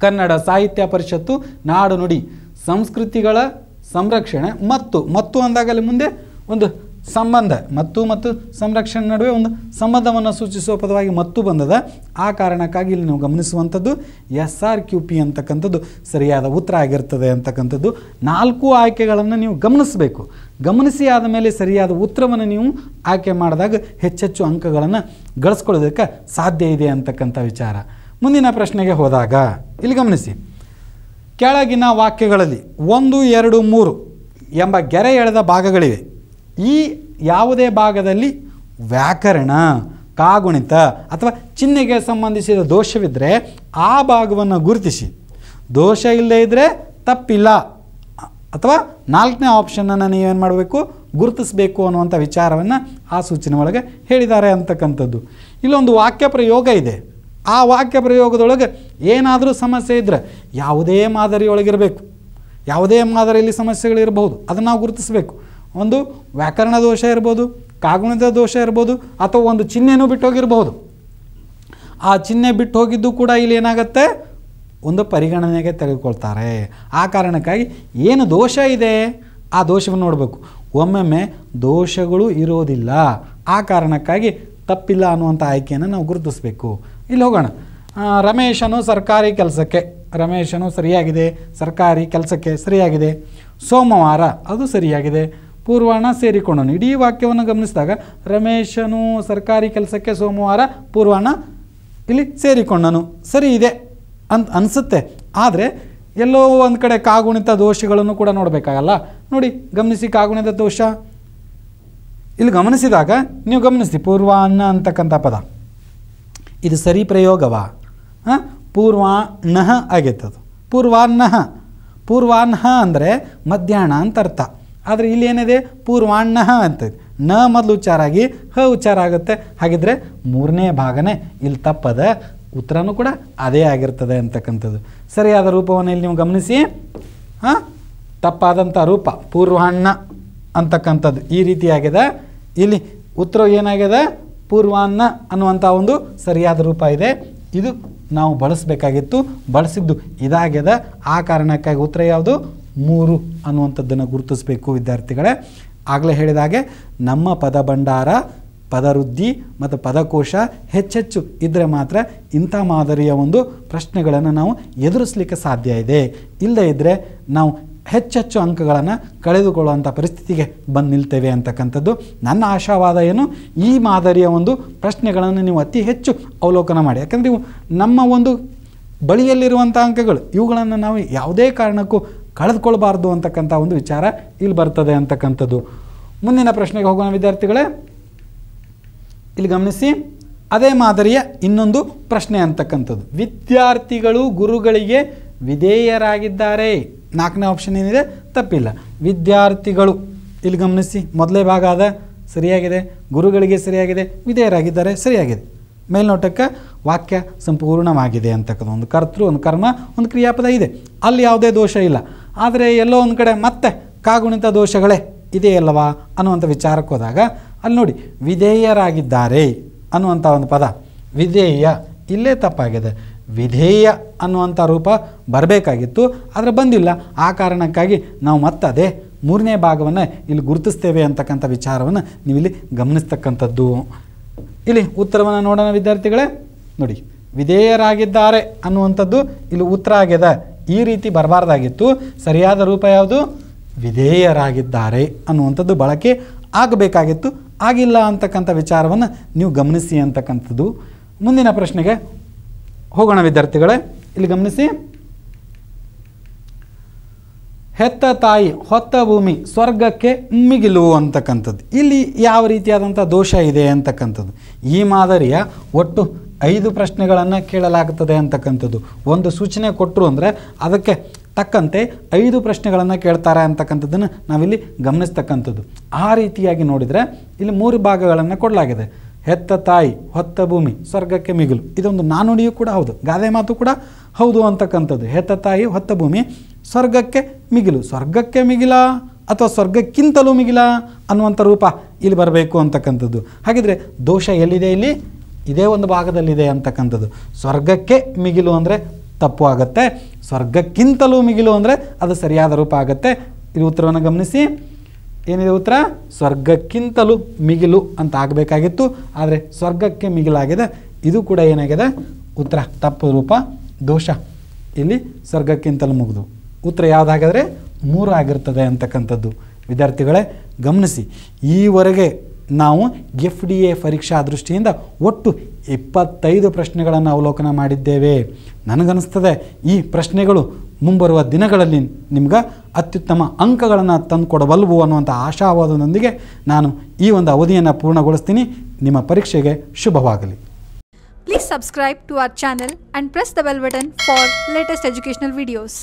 ಕನ್ನಡ ಸಾಹಿತ್ಯ ಪರಿಷತ್ತು ನಾಡು ನುಡಿ ಸಂಸ್ಕೃತಿಗಳ ಸಂರಕ್ಷಣೆ ಮತ್ತು ಮತ್ತು ಅಂದಾಗಲೇ ಮುಂದೆ ಒಂದು ಸಂಬಂಧ ಮತ್ತು ಮತ್ತು ಸಂರಕ್ಷಣೆ ನಡುವೆ ಒಂದು ಸಂಬಂಧವನ್ನು ಸೂಚಿಸುವ ಪದವಾಗಿ ಮತ್ತು ಬಂದದ ಆ ಕಾರಣಕ್ಕಾಗಿ ಇಲ್ಲಿ ನೀವು ಗಮನಿಸುವಂಥದ್ದು ಎಸ್ ಆರ್ ಕ್ಯೂ ಪಿ ಅಂತಕ್ಕಂಥದ್ದು ಸರಿಯಾದ ಉತ್ತರ ಆಗಿರ್ತದೆ ಅಂತಕ್ಕಂಥದ್ದು ನಾಲ್ಕು ಆಯ್ಕೆಗಳನ್ನು ನೀವು ಗಮನಿಸಬೇಕು ಗಮನಿಸಿ ಆದ ಮೇಲೆ ಸರಿಯಾದ ಉತ್ತರವನ್ನು ನೀವು ಆಯ್ಕೆ ಮಾಡಿದಾಗ ಹೆಚ್ಚೆಚ್ಚು ಅಂಕಗಳನ್ನು ಗಳಿಸ್ಕೊಳ್ಳೋದಕ್ಕೆ ಸಾಧ್ಯ ಇದೆ ಅಂತಕ್ಕಂಥ ವಿಚಾರ ಮುಂದಿನ ಪ್ರಶ್ನೆಗೆ ಹೋದಾಗ ಇಲ್ಲಿ ಗಮನಿಸಿ ಕೆಳಗಿನ ವಾಕ್ಯಗಳಲ್ಲಿ ಒಂದು ಎರಡು ಮೂರು ಎಂಬ ಗೆರೆ ಎಳೆದ ಭಾಗಗಳಿವೆ ಈ ಯಾವುದೇ ಭಾಗದಲ್ಲಿ ವ್ಯಾಕರಣ ಕಾಗುಣಿತ ಅಥವಾ ಚಿಹ್ನೆಗೆ ಸಂಬಂಧಿಸಿದ ದೋಷವಿದ್ದರೆ ಆ ಭಾಗವನ್ನು ಗುರುತಿಸಿ ದೋಷ ಇಲ್ಲದೇ ಇದ್ದರೆ ತಪ್ಪಿಲ್ಲ ಅಥವಾ ನಾಲ್ಕನೇ ಆಪ್ಷನನ್ನು ನೀವೇನು ಮಾಡಬೇಕು ಗುರುತಿಸಬೇಕು ಅನ್ನುವಂಥ ವಿಚಾರವನ್ನು ಆ ಸೂಚನೆ ಒಳಗೆ ಹೇಳಿದ್ದಾರೆ ಅಂತಕ್ಕಂಥದ್ದು ಇಲ್ಲೊಂದು ವಾಕ್ಯ ಪ್ರಯೋಗ ಇದೆ ಆ ವಾಕ್ಯ ಪ್ರಯೋಗದೊಳಗೆ ಏನಾದರೂ ಸಮಸ್ಯೆ ಇದ್ದರೆ ಯಾವುದೇ ಮಾದರಿಯೊಳಗಿರಬೇಕು ಯಾವುದೇ ಮಾದರಿಯಲ್ಲಿ ಸಮಸ್ಯೆಗಳಿರಬಹುದು ಅದನ್ನು ನಾವು ಗುರುತಿಸಬೇಕು ಒಂದು ವ್ಯಾಕರಣ ದೋಷ ಇರ್ಬೋದು ಕಾಗುಣದ ದೋಷ ಇರ್ಬೋದು ಅಥವಾ ಒಂದು ಚಿಹ್ನೆನೂ ಬಿಟ್ಟು ಆ ಚಿಹ್ನೆ ಬಿಟ್ಟು ಹೋಗಿದ್ದು ಕೂಡ ಇಲ್ಲಿ ಏನಾಗುತ್ತೆ ಒಂದು ಪರಿಗಣನೆಗೆ ತೆಗೆದುಕೊಳ್ತಾರೆ ಆ ಕಾರಣಕ್ಕಾಗಿ ಏನು ದೋಷ ಇದೆ ಆ ದೋಷವನ್ನು ನೋಡಬೇಕು ಒಮ್ಮೊಮ್ಮೆ ದೋಷಗಳು ಇರೋದಿಲ್ಲ ಆ ಕಾರಣಕ್ಕಾಗಿ ತಪ್ಪಿಲ್ಲ ಅನ್ನುವಂಥ ಆಯ್ಕೆಯನ್ನು ನಾವು ಗುರುತಿಸಬೇಕು ಇಲ್ಲಿ ಹೋಗೋಣ ರಮೇಶನು ಸರ್ಕಾರಿ ಕೆಲಸಕ್ಕೆ ರಮೇಶನು ಸರಿಯಾಗಿದೆ ಸರ್ಕಾರಿ ಕೆಲಸಕ್ಕೆ ಸರಿಯಾಗಿದೆ ಸೋಮವಾರ ಅದು ಸರಿಯಾಗಿದೆ ಪೂರ್ವಾಣ ಸೇರಿಕೊಂಡನು ಇಡೀ ವಾಕ್ಯವನ್ನು ಗಮನಿಸಿದಾಗ ರಮೇಶನು ಸರ್ಕಾರಿ ಕೆಲಸಕ್ಕೆ ಸೋಮವಾರ ಪೂರ್ವಾಣ ಇಲ್ಲಿ ಸೇರಿಕೊಂಡನು ಸರಿ ಇದೆ ಅಂತ ಅನಿಸುತ್ತೆ ಆದರೆ ಎಲ್ಲೋ ಒಂದು ಕಡೆ ಕಾಗುಣಿತ ದೋಷಗಳನ್ನು ಕೂಡ ನೋಡಬೇಕಾಗಲ್ಲ ನೋಡಿ ಗಮನಿಸಿ ಕಾಗುಣಿತ ದೋಷ ಇಲ್ಲಿ ಗಮನಿಸಿದಾಗ ನೀವು ಗಮನಿಸಿ ಪೂರ್ವಾನ್ನ ಅಂತಕ್ಕಂಥ ಪದ ಇದು ಸರಿ ಪ್ರಯೋಗವಾ ಹಾಂ ಪೂರ್ವಾನ್ನ ಆಗಿತ್ತದು ಪೂರ್ವಾನ್ನ ಪೂರ್ವಾನ್ನ ಅಂದರೆ ಮಧ್ಯಾಹ್ನ ಅಂತ ಅರ್ಥ ಆದರೆ ಇಲ್ಲಿ ಏನಿದೆ ಪೂರ್ವಾಣ್ಣ ಅಂತ ನ ಮೊದಲು ಉಚ್ಚಾರ ಆಗಿ ಹ ಉಚ್ಚಾರ ಆಗುತ್ತೆ ಹಾಗಿದ್ರೆ ಮೂರನೇ ಭಾಗನೇ ಇಲ್ಲಿ ತಪ್ಪದ ಉತ್ತರನೂ ಕೂಡ ಅದೇ ಆಗಿರ್ತದೆ ಅಂತಕ್ಕಂಥದ್ದು ಸರಿಯಾದ ರೂಪವನ್ನು ಇಲ್ಲಿ ನೀವು ಗಮನಿಸಿ ಹಾಂ ತಪ್ಪಾದಂಥ ರೂಪ ಪೂರ್ವಾಣ್ಣ ಅಂತಕ್ಕಂಥದ್ದು ಈ ರೀತಿಯಾಗಿದೆ ಇಲ್ಲಿ ಉತ್ತರ ಏನಾಗಿದೆ ಪೂರ್ವಾನ್ನ ಅನ್ನುವಂಥ ಒಂದು ಸರಿಯಾದ ರೂಪ ಇದೆ ಇದು ನಾವು ಬಳಸಬೇಕಾಗಿತ್ತು ಬಳಸಿದ್ದು ಇದಾಗ್ಯದ ಆ ಕಾರಣಕ್ಕಾಗಿ ಉತ್ತರ ಯಾವುದು ಮೂರು ಅನ್ನುವಂಥದ್ದನ್ನು ಗುರುತಿಸಬೇಕು ವಿದ್ಯಾರ್ಥಿಗಳೇ ಆಗಲೇ ಹೇಳಿದಾಗೆ ನಮ್ಮ ಪದ ಭಂಡಾರ ಪದವೃದ್ಧಿ ಮತ್ತು ಪದಕೋಶ ಹೆಚ್ಚೆಚ್ಚು ಇದ್ದರೆ ಮಾತ್ರ ಇಂಥ ಮಾದರಿಯ ಒಂದು ಪ್ರಶ್ನೆಗಳನ್ನು ನಾವು ಎದುರಿಸಲಿಕ್ಕೆ ಸಾಧ್ಯ ಇದೆ ಇಲ್ಲದೇ ಇದ್ದರೆ ನಾವು ಹೆಚ್ಚೆಚ್ಚು ಅಂಕಗಳನ್ನು ಕಳೆದುಕೊಳ್ಳುವಂಥ ಪರಿಸ್ಥಿತಿಗೆ ಬಂದು ನಿಲ್ತೇವೆ ಅಂತಕ್ಕಂಥದ್ದು ನನ್ನ ಆಶಾವಾದ ಏನು ಈ ಮಾದರಿಯ ಒಂದು ಪ್ರಶ್ನೆಗಳನ್ನು ನೀವು ಅತಿ ಹೆಚ್ಚು ಅವಲೋಕನ ಮಾಡಿ ಯಾಕಂದರೆ ಇವು ನಮ್ಮ ಒಂದು ಬಳಿಯಲ್ಲಿರುವಂಥ ಅಂಕಗಳು ಇವುಗಳನ್ನು ನಾವು ಯಾವುದೇ ಕಾರಣಕ್ಕೂ ಕಳೆದುಕೊಳ್ಬಾರ್ದು ಅಂತಕ್ಕಂಥ ಒಂದು ವಿಚಾರ ಇಲ್ಲಿ ಬರ್ತದೆ ಅಂತಕ್ಕಂಥದ್ದು ಮುಂದಿನ ಪ್ರಶ್ನೆಗೆ ಹೋಗೋಣ ವಿದ್ಯಾರ್ಥಿಗಳೇ ಇಲ್ಲಿ ಗಮನಿಸಿ ಅದೇ ಮಾದರಿಯ ಇನ್ನೊಂದು ಪ್ರಶ್ನೆ ಅಂತಕ್ಕಂಥದ್ದು ವಿದ್ಯಾರ್ಥಿಗಳು ಗುರುಗಳಿಗೆ ವಿಧೇಯರಾಗಿದ್ದಾರೆ ನಾಲ್ಕನೇ ಆಪ್ಷನ್ ಏನಿದೆ ತಪ್ಪಿಲ್ಲ ವಿದ್ಯಾರ್ಥಿಗಳು ಇಲ್ಲಿ ಗಮನಿಸಿ ಮೊದಲೇ ಭಾಗ ಅದ ಸರಿಯಾಗಿದೆ ಗುರುಗಳಿಗೆ ಸರಿಯಾಗಿದೆ ವಿಧೇಯರಾಗಿದ್ದಾರೆ ಸರಿಯಾಗಿದೆ ಮೇಲ್ನೋಟಕ್ಕೆ ವಾಕ್ಯ ಸಂಪೂರ್ಣವಾಗಿದೆ ಅಂತಕ್ಕಂಥ ಒಂದು ಕರ್ತೃ ಒಂದು ಕರ್ಮ ಒಂದು ಕ್ರಿಯಾಪದ ಇದೆ ಅಲ್ಲಿ ಯಾವುದೇ ದೋಷ ಇಲ್ಲ ಆದರೆ ಎಲ್ಲೋ ಒಂದು ಕಡೆ ಮತ್ತೆ ಕಾಗುಣಿತ ದೋಷಗಳೇ ಇದೆಯಲ್ಲವಾ ಅನ್ನುವಂಥ ವಿಚಾರಕ್ಕೆ ಹೋದಾಗ ಅಲ್ಲಿ ನೋಡಿ ವಿಧೇಯರಾಗಿದ್ದಾರೆ ಅನ್ನುವಂಥ ಒಂದು ಪದ ವಿಧೇಯ ಇಲ್ಲೇ ತಪ್ಪಾಗಿದೆ ವಿಧೇಯ ಅನ್ನುವಂಥ ರೂಪ ಬರಬೇಕಾಗಿತ್ತು ಆದರೆ ಬಂದಿಲ್ಲ ಆ ಕಾರಣಕ್ಕಾಗಿ ನಾವು ಮತ್ತದೇ ಮೂರನೇ ಭಾಗವನ್ನು ಇಲ್ಲಿ ಗುರುತಿಸ್ತೇವೆ ಅಂತಕ್ಕಂಥ ವಿಚಾರವನ್ನು ನೀವಿಲ್ಲಿ ಗಮನಿಸ್ತಕ್ಕಂಥದ್ದು ಇಲ್ಲಿ ಉತ್ತರವನ್ನು ನೋಡೋಣ ವಿದ್ಯಾರ್ಥಿಗಳೇ ನೋಡಿ ವಿಧೇಯರಾಗಿದ್ದಾರೆ ಅನ್ನುವಂಥದ್ದು ಇಲ್ಲಿ ಉತ್ತರ ಆಗ್ಯದ ಈ ರೀತಿ ಬರಬಾರ್ದಾಗಿತ್ತು ಸರಿಯಾದ ರೂಪ ಯಾವುದು ವಿಧೇಯರಾಗಿದ್ದಾರೆ ಅನ್ನುವಂಥದ್ದು ಬಳಕೆ ಆಗಬೇಕಾಗಿತ್ತು ಆಗಿಲ್ಲ ಅಂತಕ್ಕಂಥ ವಿಚಾರವನ್ನು ನೀವು ಗಮನಿಸಿ ಅಂತಕ್ಕಂಥದ್ದು ಮುಂದಿನ ಪ್ರಶ್ನೆಗೆ ಹೋಗೋಣ ವಿದ್ಯಾರ್ಥಿಗಳೇ ಇಲ್ಲಿ ಗಮನಿಸಿ ಹೆತ್ತ ತಾಯಿ ಹೊತ್ತ ಭೂಮಿ ಸ್ವರ್ಗಕ್ಕೆ ಮಿಗಿಲು ಅಂತಕ್ಕಂಥದ್ದು ಇಲ್ಲಿ ಯಾವ ರೀತಿಯಾದಂಥ ದೋಷ ಇದೆ ಅಂತಕ್ಕಂಥದ್ದು ಈ ಮಾದರಿಯ ಒಟ್ಟು ಐದು ಪ್ರಶ್ನೆಗಳನ್ನು ಕೇಳಲಾಗುತ್ತದೆ ಅಂತಕ್ಕಂಥದ್ದು ಒಂದು ಸೂಚನೆ ಕೊಟ್ಟರು ಅಂದರೆ ಅದಕ್ಕೆ ತಕ್ಕಂತೆ ಐದು ಪ್ರಶ್ನೆಗಳನ್ನು ಕೇಳ್ತಾರೆ ಅಂತಕ್ಕಂಥದ್ದನ್ನು ನಾವಿಲ್ಲಿ ಗಮನಿಸ್ತಕ್ಕಂಥದ್ದು ಆ ರೀತಿಯಾಗಿ ನೋಡಿದರೆ ಇಲ್ಲಿ ಮೂರು ಭಾಗಗಳನ್ನು ಕೊಡಲಾಗಿದೆ ಹೆತ್ತ ತಾಯಿ ಹೊತ್ತ ಭೂಮಿ ಸ್ವರ್ಗಕ್ಕೆ ಮಿಗಿಲು ಇದೊಂದು ನಾನುಡಿಯೂ ಕೂಡ ಹೌದು ಗಾದೆ ಮಾತು ಕೂಡ ಹೌದು ಅಂತಕ್ಕಂಥದ್ದು ಹೆತ್ತ ತಾಯಿ ಹೊತ್ತ ಭೂಮಿ ಸ್ವರ್ಗಕ್ಕೆ ಮಿಗಿಲು ಸ್ವರ್ಗಕ್ಕೆ ಮಿಗಿಲ ಅಥವಾ ಸ್ವರ್ಗಕ್ಕಿಂತಲೂ ಮಿಗಿಲ ಅನ್ನುವಂಥ ರೂಪ ಇಲ್ಲಿ ಬರಬೇಕು ಅಂತಕ್ಕಂಥದ್ದು ಹಾಗಿದ್ರೆ ದೋಷ ಎಲ್ಲಿದೆ ಇಲ್ಲಿ ಇದೇ ಒಂದು ಭಾಗದಲ್ಲಿದೆ ಅಂತಕ್ಕಂಥದ್ದು ಸ್ವರ್ಗಕ್ಕೆ ಮಿಗಿಲು ಅಂದರೆ ತಪ್ಪು ಆಗುತ್ತೆ ಸ್ವರ್ಗಕ್ಕಿಂತಲೂ ಮಿಗಿಲು ಅಂದರೆ ಅದು ಸರಿಯಾದ ರೂಪ ಆಗುತ್ತೆ ಇದು ಉತ್ತರವನ್ನು ಗಮನಿಸಿ ಏನಿದೆ ಉತ್ತರ ಸ್ವರ್ಗಕ್ಕಿಂತಲೂ ಮಿಗಿಲು ಅಂತ ಆಗಬೇಕಾಗಿತ್ತು ಆದರೆ ಸ್ವರ್ಗಕ್ಕೆ ಮಿಗಿಲಾಗಿದೆ ಇದು ಕೂಡ ಏನಾಗಿದೆ ಉತ್ತರ ತಪ್ಪು ರೂಪ ದೋಷ ಇಲ್ಲಿ ಸ್ವರ್ಗಕ್ಕಿಂತಲೂ ಮುಗಿದು ಉತ್ತರ ಯಾವುದಾಗಾದರೆ ಮೂರು ಆಗಿರ್ತದೆ ಅಂತಕ್ಕಂಥದ್ದು ವಿದ್ಯಾರ್ಥಿಗಳೇ ಗಮನಿಸಿ ಈವರೆಗೆ ನಾವು ಎಫ್ ಡಿ ಎ ಪರೀಕ್ಷಾ ದೃಷ್ಟಿಯಿಂದ ಒಟ್ಟು ಇಪ್ಪತ್ತೈದು ಪ್ರಶ್ನೆಗಳನ್ನು ಅವಲೋಕನ ಮಾಡಿದ್ದೇವೆ ನನಗನ್ನಿಸ್ತದೆ ಈ ಪ್ರಶ್ನೆಗಳು ಮುಂಬರುವ ದಿನಗಳಲ್ಲಿ ನಿಮ್ಗೆ ಅತ್ಯುತ್ತಮ ಅಂಕಗಳನ್ನು ತಂದುಕೊಡಬಲ್ಲವು ಅನ್ನುವಂಥ ಆಶಾವಾದದೊಂದಿಗೆ ನಾನು ಈ ಒಂದು ಅವಧಿಯನ್ನು ಪೂರ್ಣಗೊಳಿಸ್ತೀನಿ ನಿಮ್ಮ ಪರೀಕ್ಷೆಗೆ ಶುಭವಾಗಲಿ please subscribe to our channel and press the bell button for latest educational videos